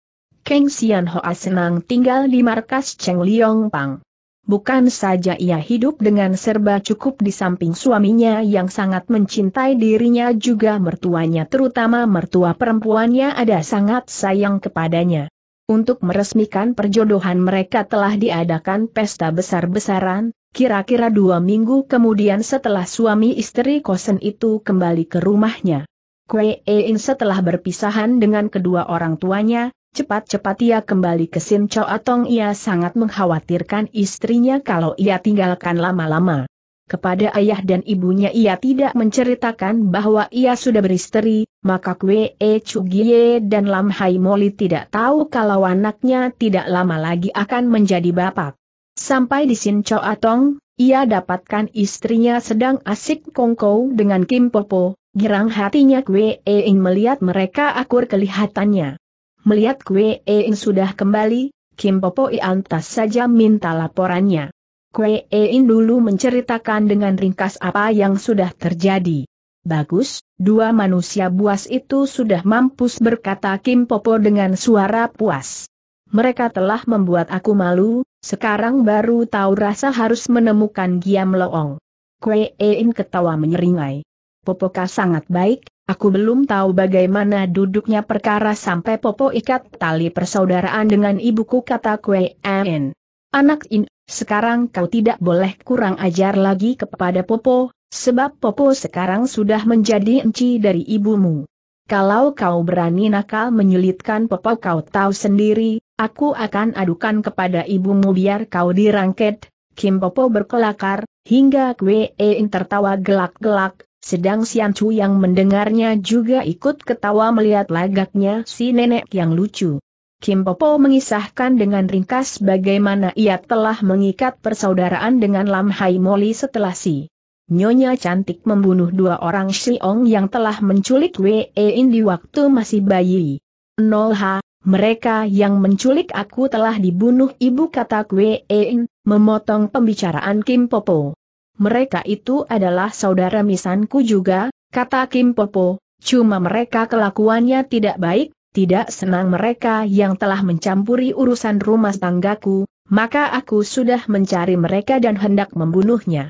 Kang Xian Hoa senang tinggal di markas Cheng Liong Pang. Bukan saja ia hidup dengan serba cukup di samping suaminya yang sangat mencintai dirinya juga mertuanya terutama mertua perempuannya ada sangat sayang kepadanya. Untuk meresmikan perjodohan mereka telah diadakan pesta besar-besaran, Kira-kira dua minggu kemudian setelah suami istri kosen itu kembali ke rumahnya. Kue setelah berpisahan dengan kedua orang tuanya, Cepat-cepat ia kembali ke Sin Cho Atong ia sangat mengkhawatirkan istrinya kalau ia tinggalkan lama-lama. Kepada ayah dan ibunya ia tidak menceritakan bahwa ia sudah beristri, maka Kwe E Chugie dan Lam Hai Moli tidak tahu kalau anaknya tidak lama lagi akan menjadi bapak. Sampai di Sin Cho Atong, ia dapatkan istrinya sedang asik kongkow dengan Kim Popo, girang hatinya Kwe E ingin melihat mereka akur kelihatannya. Melihat Kwe Ein sudah kembali, Kim Popo Iantas saja minta laporannya. Kwe Ein dulu menceritakan dengan ringkas apa yang sudah terjadi. Bagus, dua manusia buas itu sudah mampus berkata Kim Popo dengan suara puas. Mereka telah membuat aku malu, sekarang baru tahu rasa harus menemukan Giam Loong. Kue Ein ketawa menyeringai. Popoka sangat baik, Aku belum tahu bagaimana duduknya perkara sampai Popo ikat tali persaudaraan dengan ibuku kata Kue En. Anak In, sekarang kau tidak boleh kurang ajar lagi kepada Popo, sebab Popo sekarang sudah menjadi enci dari ibumu. Kalau kau berani nakal menyulitkan Popo kau tahu sendiri, aku akan adukan kepada ibumu biar kau dirangket. Kim Popo berkelakar, hingga Kwe En tertawa gelak-gelak, sedang Sian Chu yang mendengarnya juga ikut ketawa melihat lagaknya si nenek yang lucu. Kim Popo mengisahkan dengan ringkas bagaimana ia telah mengikat persaudaraan dengan Lam Hai Moli setelah si Nyonya cantik membunuh dua orang Siong yang telah menculik Wei In di waktu masih bayi. Nol H, mereka yang menculik aku telah dibunuh ibu kata Wei In, memotong pembicaraan Kim Popo mereka itu adalah saudara misanku juga, kata Kim Popo, cuma mereka kelakuannya tidak baik, tidak senang mereka yang telah mencampuri urusan rumah tanggaku, maka aku sudah mencari mereka dan hendak membunuhnya.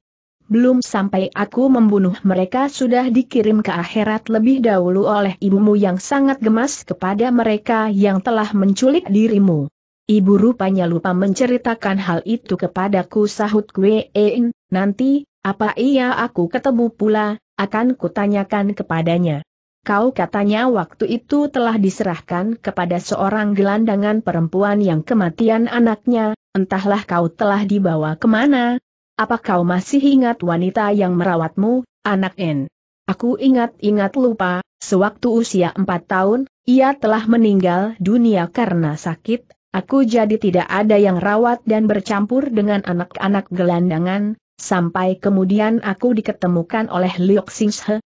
Belum sampai aku membunuh mereka sudah dikirim ke akhirat lebih dahulu oleh ibumu yang sangat gemas kepada mereka yang telah menculik dirimu. Ibu rupanya lupa menceritakan hal itu kepadaku sahut gue en, nanti, apa iya aku ketemu pula, akan kutanyakan kepadanya. Kau katanya waktu itu telah diserahkan kepada seorang gelandangan perempuan yang kematian anaknya, entahlah kau telah dibawa kemana. Apa kau masih ingat wanita yang merawatmu, anak N? Aku ingat-ingat lupa, sewaktu usia empat tahun, ia telah meninggal dunia karena sakit, Aku jadi tidak ada yang rawat dan bercampur dengan anak-anak gelandangan, sampai kemudian aku diketemukan oleh Liok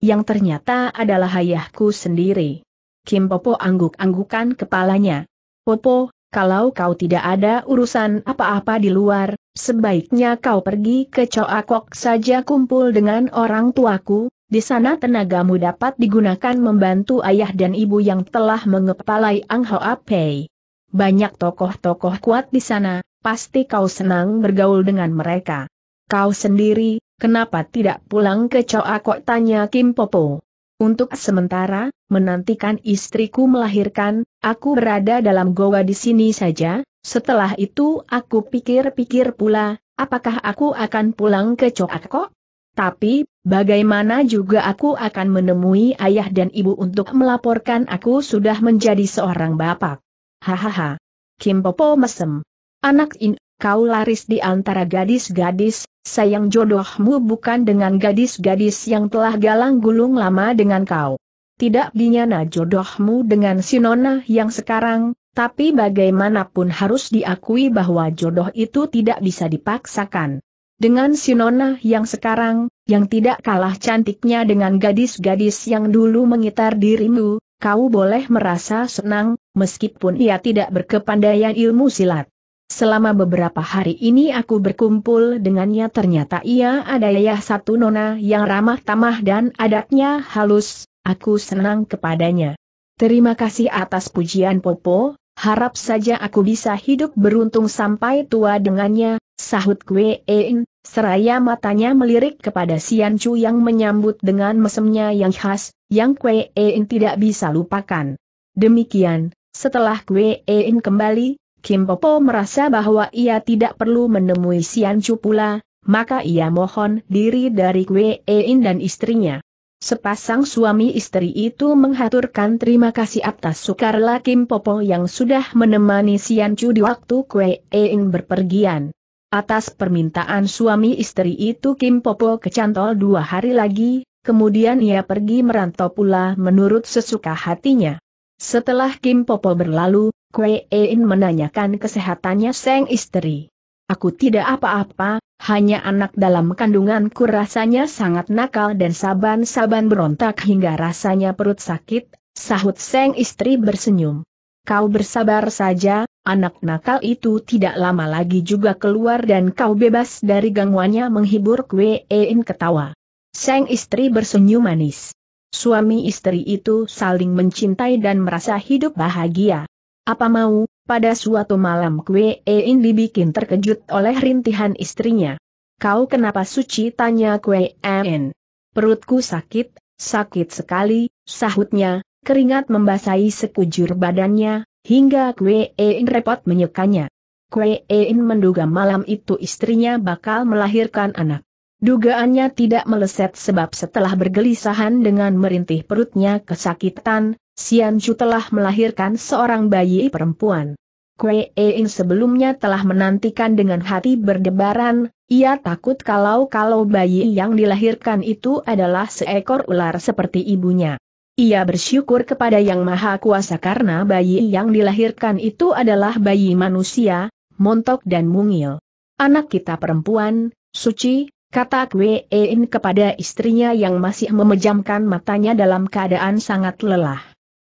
yang ternyata adalah ayahku sendiri. Kim Popo angguk-anggukan kepalanya. Popo, kalau kau tidak ada urusan apa-apa di luar, sebaiknya kau pergi ke Coakok saja kumpul dengan orang tuaku, di sana tenagamu dapat digunakan membantu ayah dan ibu yang telah mengepalai Ang Hoa Pei banyak tokoh-tokoh kuat di sana, pasti kau senang bergaul dengan mereka. Kau sendiri, kenapa tidak pulang ke Choa Kok tanya Kim Popo. Untuk sementara, menantikan istriku melahirkan, aku berada dalam goa di sini saja, setelah itu aku pikir-pikir pula, apakah aku akan pulang ke Choa Kok? Tapi, bagaimana juga aku akan menemui ayah dan ibu untuk melaporkan aku sudah menjadi seorang bapak. Hahaha. Kim Popo mesem. Anak in, kau laris di antara gadis-gadis, sayang jodohmu bukan dengan gadis-gadis yang telah galang gulung lama dengan kau. Tidak dinyana jodohmu dengan Sinona yang sekarang, tapi bagaimanapun harus diakui bahwa jodoh itu tidak bisa dipaksakan. Dengan Sinona yang sekarang, yang tidak kalah cantiknya dengan gadis-gadis yang dulu mengitar dirimu, kau boleh merasa senang, meskipun ia tidak berkepandaian ilmu silat. Selama beberapa hari ini aku berkumpul dengannya ternyata ia ada ayah satu nona yang ramah tamah dan adatnya halus, aku senang kepadanya. Terima kasih atas pujian Popo, harap saja aku bisa hidup beruntung sampai tua dengannya, sahut Kwe En. seraya matanya melirik kepada Sian Chu yang menyambut dengan mesemnya yang khas, yang Kwe En tidak bisa lupakan. Demikian, setelah Gue Ein kembali, Kim Popo merasa bahwa ia tidak perlu menemui Sian Chu pula, maka ia mohon diri dari Gue Ein dan istrinya. Sepasang suami istri itu menghaturkan terima kasih atas sukarela Kim Popo yang sudah menemani Sian Chu di waktu Gue Ein berpergian. Atas permintaan suami istri itu Kim Popo kecantol dua hari lagi, kemudian ia pergi merantau pula menurut sesuka hatinya. Setelah Kim Popo berlalu, Kue In menanyakan kesehatannya sang istri. Aku tidak apa-apa, hanya anak dalam kandunganku rasanya sangat nakal dan saban-saban berontak hingga rasanya perut sakit, sahut sang istri bersenyum. Kau bersabar saja, anak nakal itu tidak lama lagi juga keluar dan kau bebas dari gangguannya menghibur Kue In ketawa. Sang istri bersenyum manis. Suami istri itu saling mencintai dan merasa hidup bahagia. Apa mau, pada suatu malam Kwe Ein dibikin terkejut oleh rintihan istrinya. Kau kenapa suci tanya Kwe Ein. Perutku sakit, sakit sekali, sahutnya, keringat membasahi sekujur badannya, hingga Kwe Ein repot menyekanya. Kwe Ein menduga malam itu istrinya bakal melahirkan anak. Dugaannya tidak meleset sebab setelah bergelisahan dengan merintih perutnya kesakitan, Sianju telah melahirkan seorang bayi perempuan. Kue Eing sebelumnya telah menantikan dengan hati berdebaran, ia takut kalau-kalau bayi yang dilahirkan itu adalah seekor ular seperti ibunya. Ia bersyukur kepada Yang Maha Kuasa karena bayi yang dilahirkan itu adalah bayi manusia, montok dan mungil. Anak kita perempuan, suci, kata Kwein kepada istrinya yang masih memejamkan matanya dalam keadaan sangat lelah.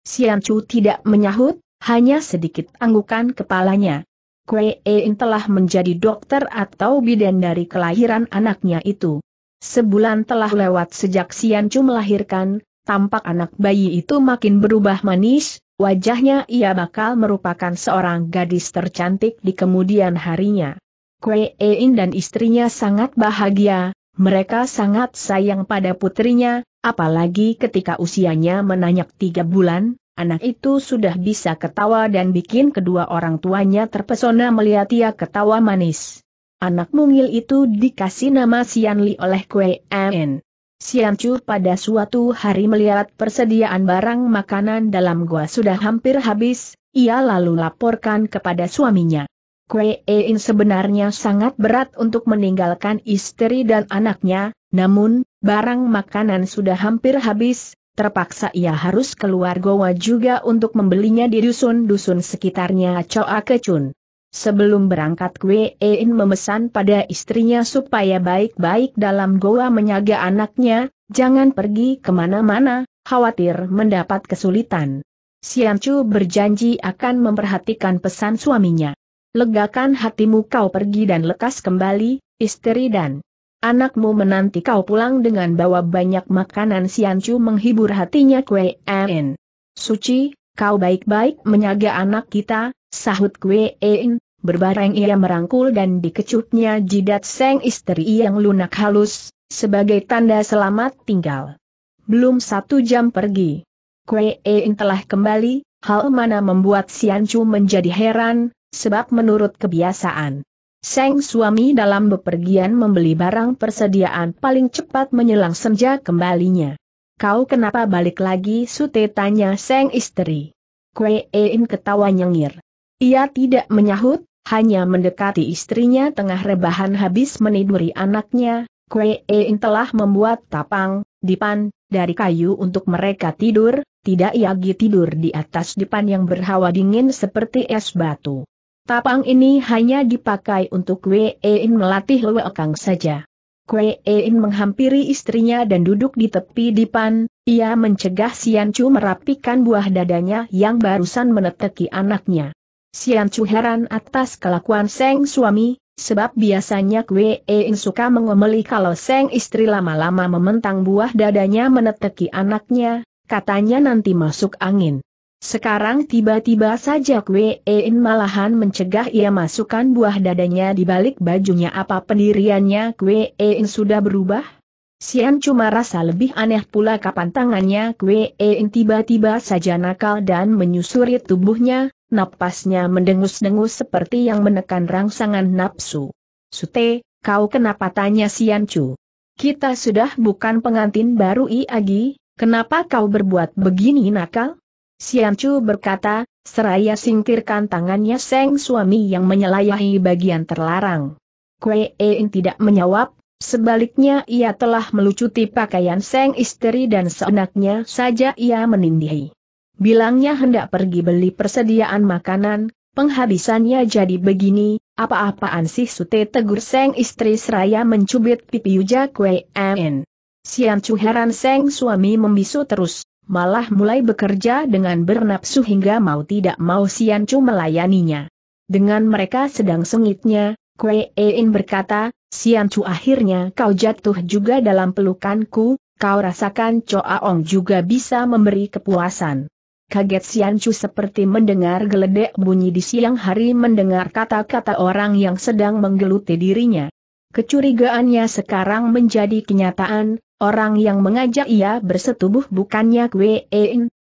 Sian Chu tidak menyahut, hanya sedikit anggukan kepalanya. Kwein telah menjadi dokter atau bidan dari kelahiran anaknya itu. Sebulan telah lewat sejak Sian Chu melahirkan, tampak anak bayi itu makin berubah manis, wajahnya ia bakal merupakan seorang gadis tercantik di kemudian harinya. Kue In dan istrinya sangat bahagia, mereka sangat sayang pada putrinya, apalagi ketika usianya menanyak tiga bulan, anak itu sudah bisa ketawa dan bikin kedua orang tuanya terpesona melihat ia ketawa manis. Anak mungil itu dikasih nama Sian Li oleh Kue In. Sian Chu pada suatu hari melihat persediaan barang makanan dalam gua sudah hampir habis, ia lalu laporkan kepada suaminya. Kue Ein sebenarnya sangat berat untuk meninggalkan istri dan anaknya, namun, barang makanan sudah hampir habis, terpaksa ia harus keluar Goa juga untuk membelinya di dusun-dusun sekitarnya Choa Kecun. Sebelum berangkat Kue Ein memesan pada istrinya supaya baik-baik dalam Goa menyaga anaknya, jangan pergi kemana-mana, khawatir mendapat kesulitan. Chu berjanji akan memperhatikan pesan suaminya legakan hatimu kau pergi dan lekas kembali, istri dan anakmu menanti kau pulang dengan bawa banyak makanan Siancu menghibur hatinya Kue En. Suci, kau baik-baik menyaga anak kita, sahut Kue En, berbareng ia merangkul dan dikecupnya jidat seng istri yang lunak halus, sebagai tanda selamat tinggal. Belum satu jam pergi. Kue En telah kembali, hal mana membuat Siancu menjadi heran, sebab menurut kebiasaan, Seng suami dalam bepergian membeli barang persediaan paling cepat menyelang senja kembalinya. Kau kenapa balik lagi Sute tanya Sang istri. Kue ketawa nyengir. Ia tidak menyahut, hanya mendekati istrinya tengah rebahan habis meniduri anaknya. Kue telah membuat tapang, dipan, dari kayu untuk mereka tidur, tidak yagi tidur di atas dipan yang berhawa dingin seperti es batu. Tapang ini hanya dipakai untuk Wei melatih Lue Kang saja. Wei menghampiri istrinya dan duduk di tepi dipan, ia mencegah Sian Chu merapikan buah dadanya yang barusan meneteki anaknya. Sian Chu heran atas kelakuan Seng suami, sebab biasanya Wei suka mengomeli kalau Seng istri lama-lama mementang buah dadanya meneteki anaknya, katanya nanti masuk angin. Sekarang tiba-tiba saja Kwein malahan mencegah ia masukkan buah dadanya di balik bajunya apa pendiriannya Kwein sudah berubah? Sian cuma rasa lebih aneh pula kapan tangannya Kwein tiba-tiba saja nakal dan menyusuri tubuhnya, napasnya mendengus-dengus seperti yang menekan rangsangan nafsu. Sute, kau kenapa tanya Sian Chu? Kita sudah bukan pengantin baru Iagi, kenapa kau berbuat begini nakal? Chu berkata, seraya singkirkan tangannya Seng suami yang menyelayahi bagian terlarang. Kue Ein tidak menjawab, sebaliknya ia telah melucuti pakaian Seng istri dan seenaknya saja ia menindihi. Bilangnya hendak pergi beli persediaan makanan, penghabisannya jadi begini, apa-apaan sih Sute tegur Seng istri seraya mencubit pipi Yuja Kue En. Siancu heran Seng suami membisu terus malah mulai bekerja dengan bernapsu hingga mau tidak mau Sian Chu melayaninya. Dengan mereka sedang sengitnya, Kue Ein berkata, Sian Chu akhirnya kau jatuh juga dalam pelukanku, kau rasakan Ong juga bisa memberi kepuasan. Kaget Sian Chu seperti mendengar geledek bunyi di siang hari mendengar kata-kata orang yang sedang menggeluti dirinya. Kecurigaannya sekarang menjadi kenyataan, Orang yang mengajak ia bersetubuh bukannya Kwe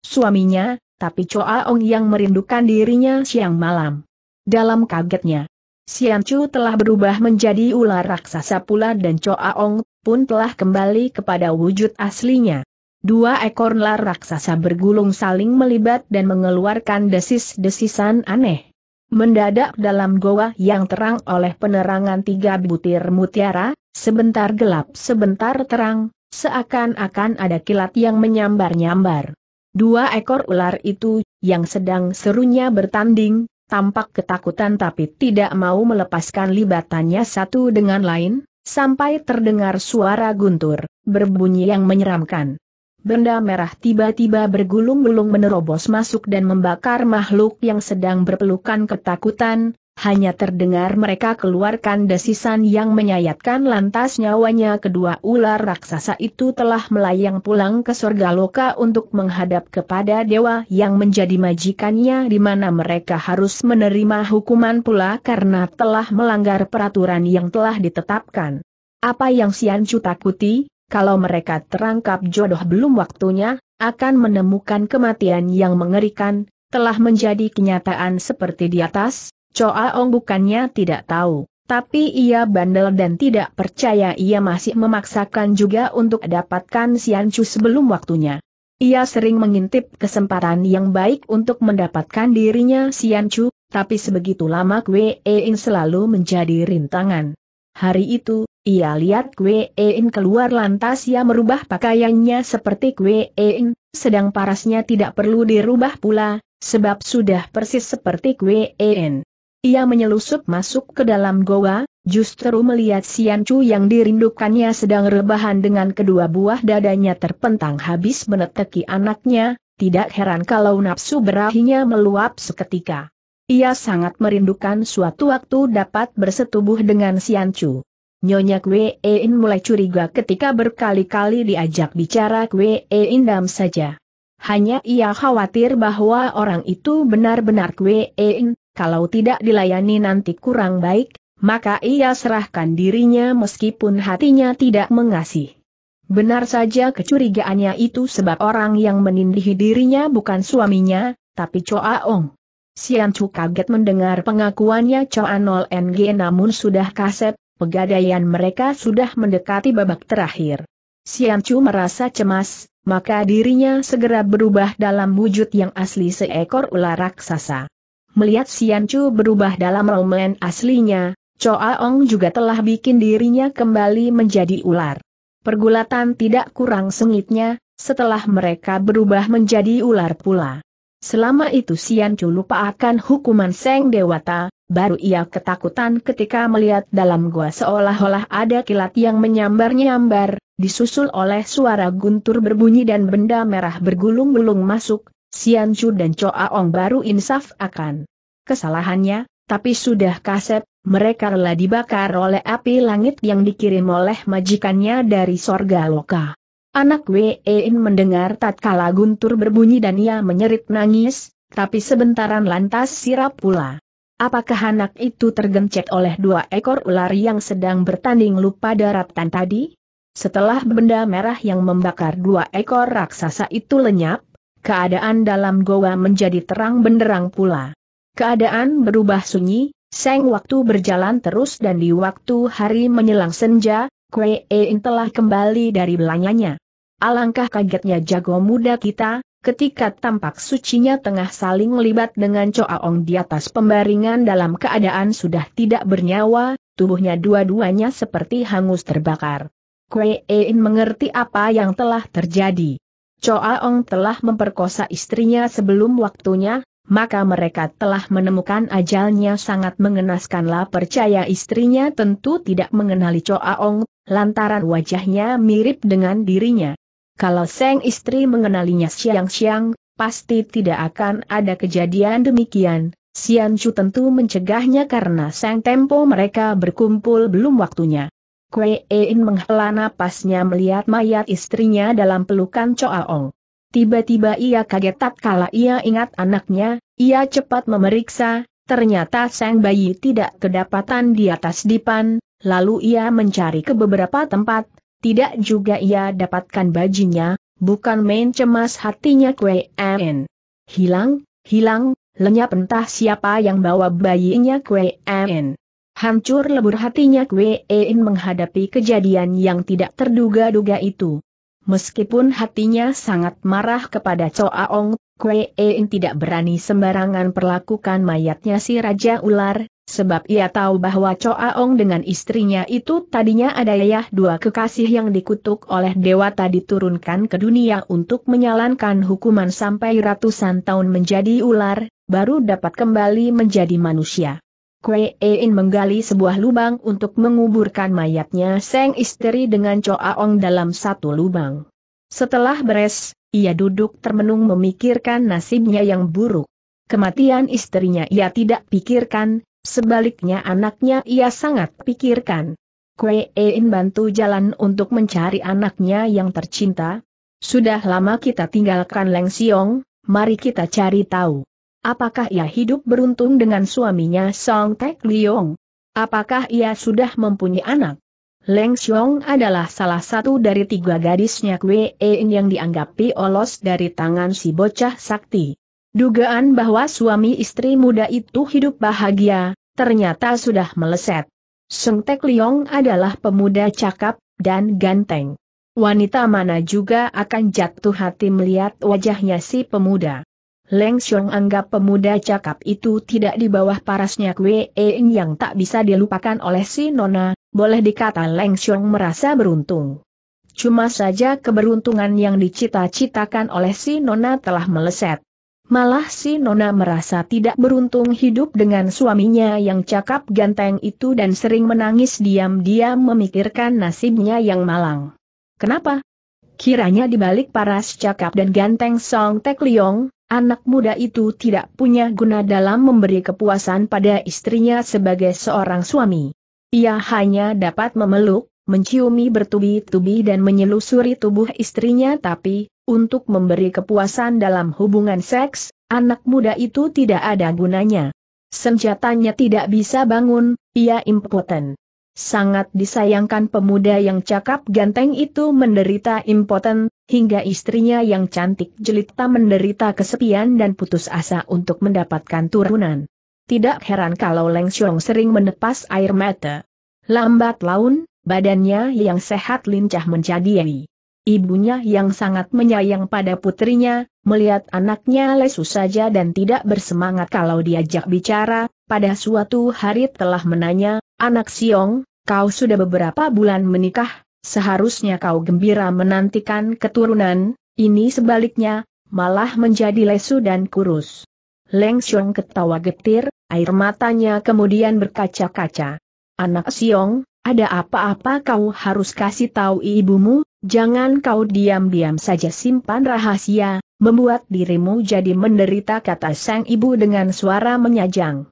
suaminya, tapi Choa Ong yang merindukan dirinya siang malam. Dalam kagetnya, Sian Chu telah berubah menjadi ular raksasa pula dan Choa Ong pun telah kembali kepada wujud aslinya. Dua ekor ular raksasa bergulung saling melibat dan mengeluarkan desis-desisan aneh. Mendadak dalam goa yang terang oleh penerangan tiga butir mutiara, sebentar gelap sebentar terang, Seakan-akan ada kilat yang menyambar-nyambar. Dua ekor ular itu, yang sedang serunya bertanding, tampak ketakutan tapi tidak mau melepaskan libatannya satu dengan lain, sampai terdengar suara guntur, berbunyi yang menyeramkan. Benda merah tiba-tiba bergulung-gulung menerobos masuk dan membakar makhluk yang sedang berpelukan ketakutan, hanya terdengar mereka keluarkan desisan yang menyayatkan lantas nyawanya kedua ular raksasa itu telah melayang pulang ke surga loka untuk menghadap kepada dewa yang menjadi majikannya di mana mereka harus menerima hukuman pula karena telah melanggar peraturan yang telah ditetapkan. Apa yang Sian Chu takuti, kalau mereka terangkap jodoh belum waktunya, akan menemukan kematian yang mengerikan, telah menjadi kenyataan seperti di atas, Coa Ong bukannya tidak tahu, tapi ia bandel dan tidak percaya ia masih memaksakan juga untuk dapatkan Sian Chu sebelum waktunya. Ia sering mengintip kesempatan yang baik untuk mendapatkan dirinya Sian Chu, tapi sebegitu lama Kwe In selalu menjadi rintangan. Hari itu, ia lihat Kwe In keluar lantas ia merubah pakaiannya seperti Kwe In, sedang parasnya tidak perlu dirubah pula, sebab sudah persis seperti Kwe In. Ia menyelusup masuk ke dalam goa, justru melihat Sian Chu yang dirindukannya sedang rebahan dengan kedua buah dadanya terpentang habis meneteki anaknya, tidak heran kalau nafsu berahinya meluap seketika. Ia sangat merindukan suatu waktu dapat bersetubuh dengan Sian Chu. Nyonya Kwe In mulai curiga ketika berkali-kali diajak bicara Kwe In dam saja. Hanya ia khawatir bahwa orang itu benar-benar Kwe In, kalau tidak dilayani nanti kurang baik, maka ia serahkan dirinya meskipun hatinya tidak mengasih. Benar saja kecurigaannya itu sebab orang yang menindih dirinya bukan suaminya, tapi Choa Ong. Sian Chu kaget mendengar pengakuannya Choa Nol NG namun sudah kaset, pegadaian mereka sudah mendekati babak terakhir. Sian Chu merasa cemas, maka dirinya segera berubah dalam wujud yang asli seekor ular raksasa. Melihat Sian Chu berubah dalam roman aslinya, Choa Ong juga telah bikin dirinya kembali menjadi ular. Pergulatan tidak kurang sengitnya, setelah mereka berubah menjadi ular pula. Selama itu Sian Chu lupa akan hukuman Seng Dewata, baru ia ketakutan ketika melihat dalam gua seolah-olah ada kilat yang menyambar-nyambar, disusul oleh suara guntur berbunyi dan benda merah bergulung-gulung masuk, Chu dan Coaong baru insaf akan kesalahannya, tapi sudah kasep, mereka rela dibakar oleh api langit yang dikirim oleh majikannya dari sorga loka. Anak Wein mendengar tatkala guntur berbunyi dan ia menyerit nangis, tapi sebentaran lantas sirap pula. Apakah anak itu tergencet oleh dua ekor ular yang sedang bertanding lupa daratan tadi? Setelah benda merah yang membakar dua ekor raksasa itu lenyap, keadaan dalam goa menjadi terang benderang pula. Keadaan berubah sunyi, seng waktu berjalan terus dan di waktu hari menyelang senja, Kwe Ein telah kembali dari belanyanya. Alangkah kagetnya jago muda kita, ketika tampak sucinya tengah saling libat dengan Coaong di atas pembaringan dalam keadaan sudah tidak bernyawa, tubuhnya dua-duanya seperti hangus terbakar. Kwe Ein mengerti apa yang telah terjadi. Choa Ong telah memperkosa istrinya sebelum waktunya, maka mereka telah menemukan ajalnya sangat mengenaskanlah percaya istrinya tentu tidak mengenali Choa Ong, lantaran wajahnya mirip dengan dirinya. Kalau Seng istri mengenalinya siang-siang, pasti tidak akan ada kejadian demikian. Sian Chu tentu mencegahnya karena sang tempo mereka berkumpul belum waktunya. Kue menghela napasnya melihat mayat istrinya dalam pelukan Choaong. Tiba-tiba ia kaget tak kala ia ingat anaknya, ia cepat memeriksa, ternyata sang bayi tidak kedapatan di atas dipan, lalu ia mencari ke beberapa tempat, tidak juga ia dapatkan bajinya, bukan main cemas hatinya Kue Hilang, hilang, lenyap entah siapa yang bawa bayinya Kue Hancur lebur hatinya Kwe In menghadapi kejadian yang tidak terduga-duga itu. Meskipun hatinya sangat marah kepada Choa Ong, Kwe In tidak berani sembarangan perlakukan mayatnya si Raja Ular, sebab ia tahu bahwa Choa Ong dengan istrinya itu tadinya ada ayah dua kekasih yang dikutuk oleh Dewa Dewata diturunkan ke dunia untuk menyalankan hukuman sampai ratusan tahun menjadi ular, baru dapat kembali menjadi manusia. Kue Ein menggali sebuah lubang untuk menguburkan mayatnya Seng istri dengan Ong dalam satu lubang. Setelah beres, ia duduk termenung memikirkan nasibnya yang buruk. Kematian istrinya ia tidak pikirkan, sebaliknya anaknya ia sangat pikirkan. Kue Ein bantu jalan untuk mencari anaknya yang tercinta. Sudah lama kita tinggalkan Leng Siong, mari kita cari tahu. Apakah ia hidup beruntung dengan suaminya Song Tek Liong? Apakah ia sudah mempunyai anak? Leng Xiong adalah salah satu dari tiga gadisnya Kwe En yang dianggap olos dari tangan si bocah sakti. Dugaan bahwa suami istri muda itu hidup bahagia, ternyata sudah meleset. Song Tek Liong adalah pemuda cakap dan ganteng. Wanita mana juga akan jatuh hati melihat wajahnya si pemuda. Leng Xiong anggap pemuda cakap itu tidak di bawah parasnya Kwe Eng yang tak bisa dilupakan oleh si Nona, boleh dikata Leng Xiong merasa beruntung. Cuma saja keberuntungan yang dicita-citakan oleh si Nona telah meleset. Malah si Nona merasa tidak beruntung hidup dengan suaminya yang cakap ganteng itu dan sering menangis diam-diam memikirkan nasibnya yang malang. Kenapa? Kiranya dibalik paras cakap dan ganteng Song Tek Liong, Anak muda itu tidak punya guna dalam memberi kepuasan pada istrinya sebagai seorang suami. Ia hanya dapat memeluk, menciumi bertubi-tubi dan menyelusuri tubuh istrinya tapi, untuk memberi kepuasan dalam hubungan seks, anak muda itu tidak ada gunanya. Senjatanya tidak bisa bangun, ia impoten. Sangat disayangkan pemuda yang cakap ganteng itu menderita impoten, hingga istrinya yang cantik jelita menderita kesepian dan putus asa untuk mendapatkan turunan. Tidak heran kalau Leng Xiong sering menepas air mata. Lambat laun, badannya yang sehat lincah menjadi ini. Ibunya yang sangat menyayang pada putrinya, melihat anaknya lesu saja dan tidak bersemangat kalau diajak bicara, pada suatu hari telah menanya, anak Xiong, kau sudah beberapa bulan menikah, seharusnya kau gembira menantikan keturunan, ini sebaliknya, malah menjadi lesu dan kurus. Leng Xiong ketawa getir, air matanya kemudian berkaca-kaca. Anak Xiong, ada apa-apa kau harus kasih tahu ibumu, jangan kau diam-diam saja simpan rahasia, membuat dirimu jadi menderita kata sang ibu dengan suara menyajang.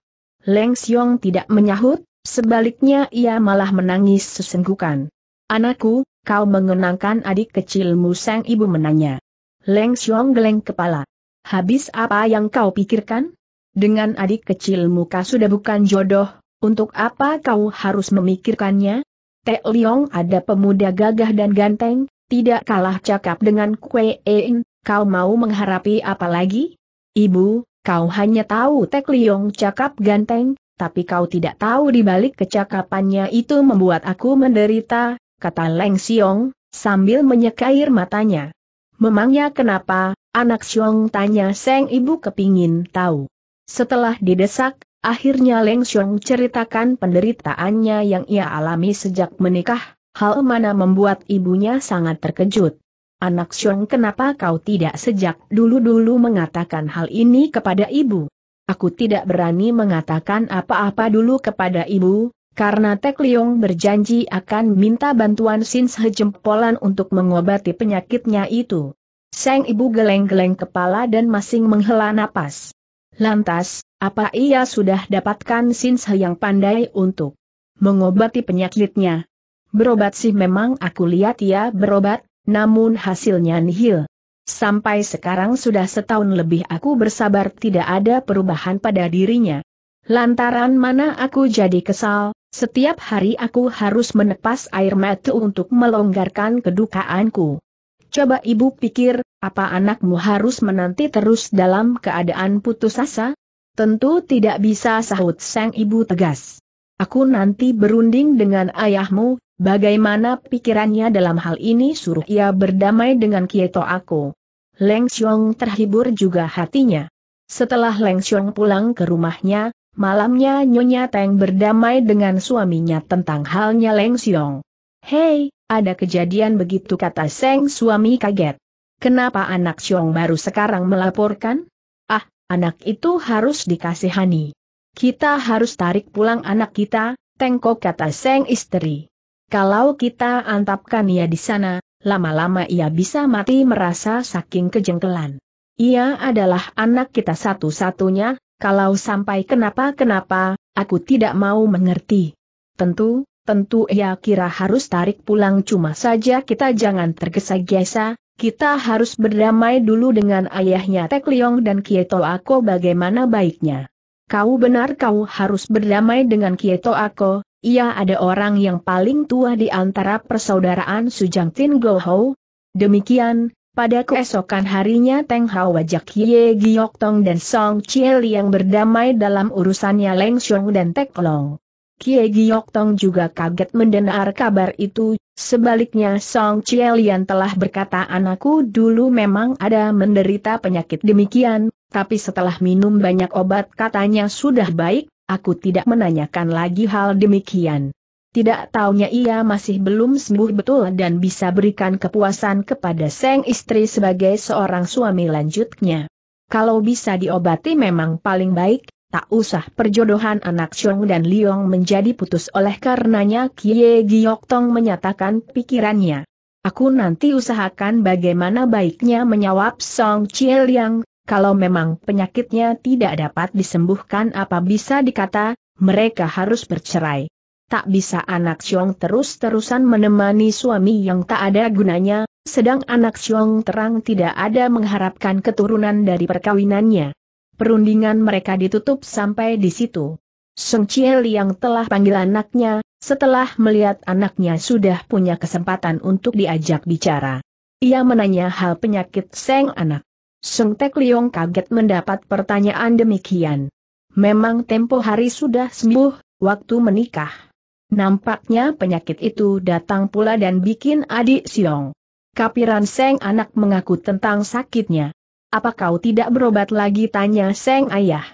Leng Xiong tidak menyahut, sebaliknya ia malah menangis sesenggukan. Anakku, kau mengenangkan adik kecilmu sang ibu menanya. Leng Xiong geleng kepala. Habis apa yang kau pikirkan? Dengan adik kecilmu kau sudah bukan jodoh, untuk apa kau harus memikirkannya? Teh Liong ada pemuda gagah dan ganteng, tidak kalah cakap dengan Kue In, kau mau mengharapi apa lagi? Ibu, kau hanya tahu Teh Liong cakap ganteng, tapi kau tidak tahu di balik kecakapannya itu membuat aku menderita, kata Leng Xiong, sambil menyekair matanya. Memangnya kenapa, anak Xiong tanya Seng Ibu kepingin tahu. Setelah didesak, akhirnya Leng Xiong ceritakan penderitaannya yang ia alami sejak menikah, hal mana membuat ibunya sangat terkejut. Anak Xiong kenapa kau tidak sejak dulu-dulu mengatakan hal ini kepada ibu? Aku tidak berani mengatakan apa-apa dulu kepada ibu, karena Tek Liong berjanji akan minta bantuan Sin Sejempolan untuk mengobati penyakitnya itu. Sang ibu geleng-geleng kepala dan masing menghela napas. Lantas, apa ia sudah dapatkan Sin Se yang pandai untuk mengobati penyakitnya? Berobat sih memang aku lihat ia berobat, namun hasilnya nihil. Sampai sekarang sudah setahun lebih aku bersabar tidak ada perubahan pada dirinya. Lantaran mana aku jadi kesal, setiap hari aku harus menepas air mata untuk melonggarkan kedukaanku. Coba ibu pikir, apa anakmu harus menanti terus dalam keadaan putus asa? Tentu tidak bisa sahut sang ibu tegas. Aku nanti berunding dengan ayahmu, bagaimana pikirannya dalam hal ini suruh ia berdamai dengan kieto aku. Leng Xiong terhibur juga hatinya. Setelah Leng Xiong pulang ke rumahnya, Malamnya Nyonya Teng berdamai dengan suaminya tentang halnya Leng Xiong. Hei, ada kejadian begitu kata Seng suami kaget. Kenapa anak Xiong baru sekarang melaporkan? Ah, anak itu harus dikasihani. Kita harus tarik pulang anak kita, Tengko kata Seng istri. Kalau kita antapkan ia di sana, lama-lama ia bisa mati merasa saking kejengkelan. Ia adalah anak kita satu-satunya, kalau sampai kenapa-kenapa, aku tidak mau mengerti. Tentu, tentu ia kira harus tarik pulang cuma saja kita jangan tergesa-gesa, kita harus berdamai dulu dengan ayahnya Tek Liong dan Kieto Ako bagaimana baiknya. Kau benar kau harus berdamai dengan Kieto Ako, ia ada orang yang paling tua di antara persaudaraan Sujang Tin Goho. Demikian, pada keesokan harinya Teng Hao wajak Ye Giok Tong dan Song Chie yang berdamai dalam urusannya Leng Xiong dan Tek Long. Kie Giok Tong juga kaget mendengar kabar itu, sebaliknya Song Chie yang telah berkata anakku dulu memang ada menderita penyakit demikian, tapi setelah minum banyak obat katanya sudah baik, aku tidak menanyakan lagi hal demikian tidak taunya ia masih belum sembuh betul dan bisa berikan kepuasan kepada sang istri sebagai seorang suami lanjutnya. Kalau bisa diobati memang paling baik, tak usah perjodohan anak Chong dan Liong menjadi putus oleh karenanya Kie Giok Tong menyatakan pikirannya. Aku nanti usahakan bagaimana baiknya menyawab Song Chie Liang, kalau memang penyakitnya tidak dapat disembuhkan apa bisa dikata, mereka harus bercerai tak bisa anak Xiong terus-terusan menemani suami yang tak ada gunanya, sedang anak Xiong terang tidak ada mengharapkan keturunan dari perkawinannya. Perundingan mereka ditutup sampai di situ. Song Chiel yang telah panggil anaknya, setelah melihat anaknya sudah punya kesempatan untuk diajak bicara. Ia menanya hal penyakit Seng anak. Song Tek Liong kaget mendapat pertanyaan demikian. Memang tempo hari sudah sembuh, waktu menikah. Nampaknya penyakit itu datang pula dan bikin adik Siong. Kapiran Seng anak mengaku tentang sakitnya. Apa kau tidak berobat lagi tanya Seng ayah.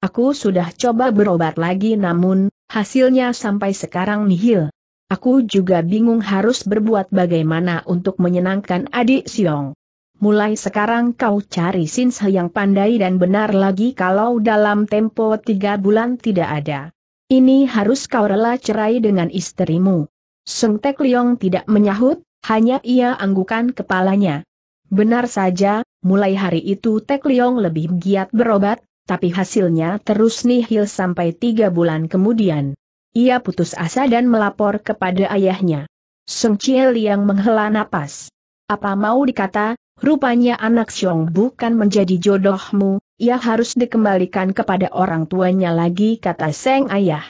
Aku sudah coba berobat lagi namun, hasilnya sampai sekarang nihil. Aku juga bingung harus berbuat bagaimana untuk menyenangkan adik Siong. Mulai sekarang kau cari Sinse yang pandai dan benar lagi kalau dalam tempo tiga bulan tidak ada ini harus kau rela cerai dengan istrimu. Sung Tek Liong tidak menyahut, hanya ia anggukan kepalanya. Benar saja, mulai hari itu Tek Liong lebih giat berobat, tapi hasilnya terus nihil sampai tiga bulan kemudian. Ia putus asa dan melapor kepada ayahnya. Sung Chie Liang menghela napas. Apa mau dikata, rupanya anak Xiong bukan menjadi jodohmu, ia harus dikembalikan kepada orang tuanya lagi kata Seng Ayah.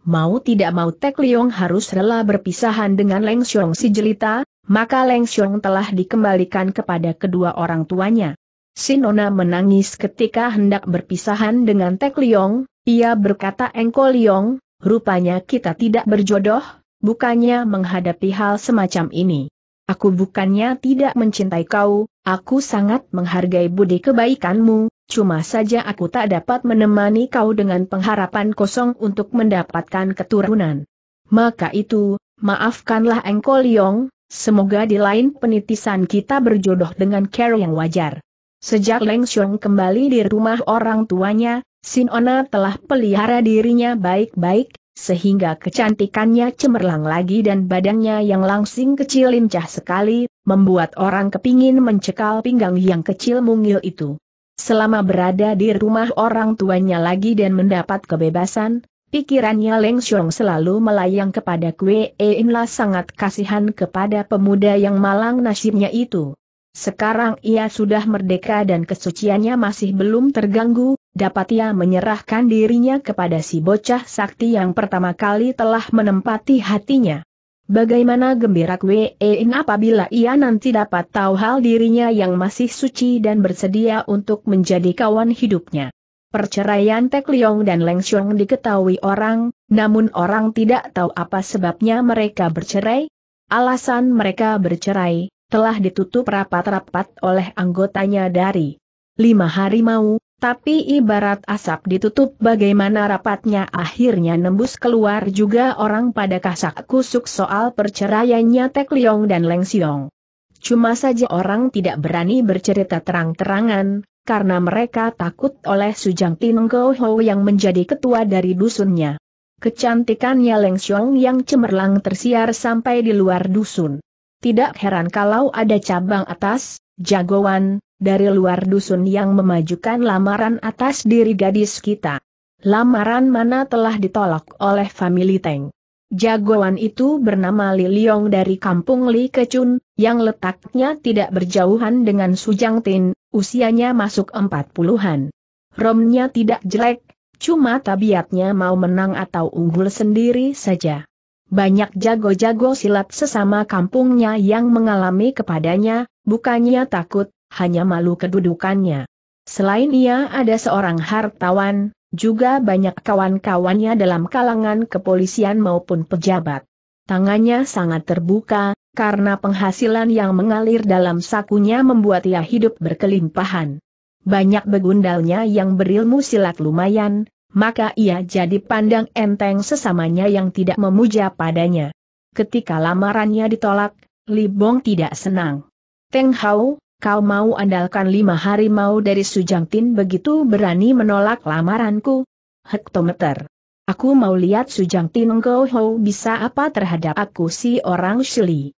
Mau tidak mau Tek Liong harus rela berpisahan dengan Leng Xiong si jelita, maka Leng Xiong telah dikembalikan kepada kedua orang tuanya. Sinona menangis ketika hendak berpisahan dengan Tek Liong, ia berkata Engko Liong, rupanya kita tidak berjodoh, bukannya menghadapi hal semacam ini. Aku bukannya tidak mencintai kau, aku sangat menghargai budi kebaikanmu, Cuma saja aku tak dapat menemani kau dengan pengharapan kosong untuk mendapatkan keturunan. Maka itu, maafkanlah engkau Liong, semoga di lain penitisan kita berjodoh dengan Carol yang wajar. Sejak Leng Xiong kembali di rumah orang tuanya, Sin Ona telah pelihara dirinya baik-baik, sehingga kecantikannya cemerlang lagi dan badannya yang langsing kecil lincah sekali, membuat orang kepingin mencekal pinggang yang kecil mungil itu selama berada di rumah orang tuanya lagi dan mendapat kebebasan, pikirannya Leng Xiong selalu melayang kepada Kue La sangat kasihan kepada pemuda yang malang nasibnya itu. Sekarang ia sudah merdeka dan kesuciannya masih belum terganggu, dapat ia menyerahkan dirinya kepada si bocah sakti yang pertama kali telah menempati hatinya. Bagaimana gembira Kwein apabila ia nanti dapat tahu hal dirinya yang masih suci dan bersedia untuk menjadi kawan hidupnya. Perceraian Tek Liong dan Leng Xiong diketahui orang, namun orang tidak tahu apa sebabnya mereka bercerai. Alasan mereka bercerai, telah ditutup rapat-rapat oleh anggotanya dari lima harimau, tapi ibarat asap ditutup bagaimana rapatnya akhirnya nembus keluar juga orang pada kasak kusuk soal perceraiannya Tek Liong dan Leng Siong. Cuma saja orang tidak berani bercerita terang-terangan, karena mereka takut oleh Sujang Tin Go Ho yang menjadi ketua dari dusunnya. Kecantikannya Leng Siong yang cemerlang tersiar sampai di luar dusun. Tidak heran kalau ada cabang atas, jagoan, dari luar dusun yang memajukan lamaran atas diri gadis kita. Lamaran mana telah ditolak oleh family Teng. Jagoan itu bernama Li Liong dari kampung Li Kecun, yang letaknya tidak berjauhan dengan Sujang Tin, usianya masuk empat puluhan. Romnya tidak jelek, cuma tabiatnya mau menang atau unggul sendiri saja. Banyak jago-jago silat sesama kampungnya yang mengalami kepadanya, bukannya takut, hanya malu kedudukannya. Selain ia ada seorang hartawan, juga banyak kawan-kawannya dalam kalangan kepolisian maupun pejabat. Tangannya sangat terbuka, karena penghasilan yang mengalir dalam sakunya membuat ia hidup berkelimpahan. Banyak begundalnya yang berilmu silat lumayan, maka ia jadi pandang enteng sesamanya yang tidak memuja padanya. Ketika lamarannya ditolak, Libong tidak senang. Teng Hao, kau mau andalkan lima hari mau dari Sujangtin begitu berani menolak lamaranku? Hektometer. Aku mau lihat Sujangtin Ngoho bisa apa terhadap aku si orang Shili.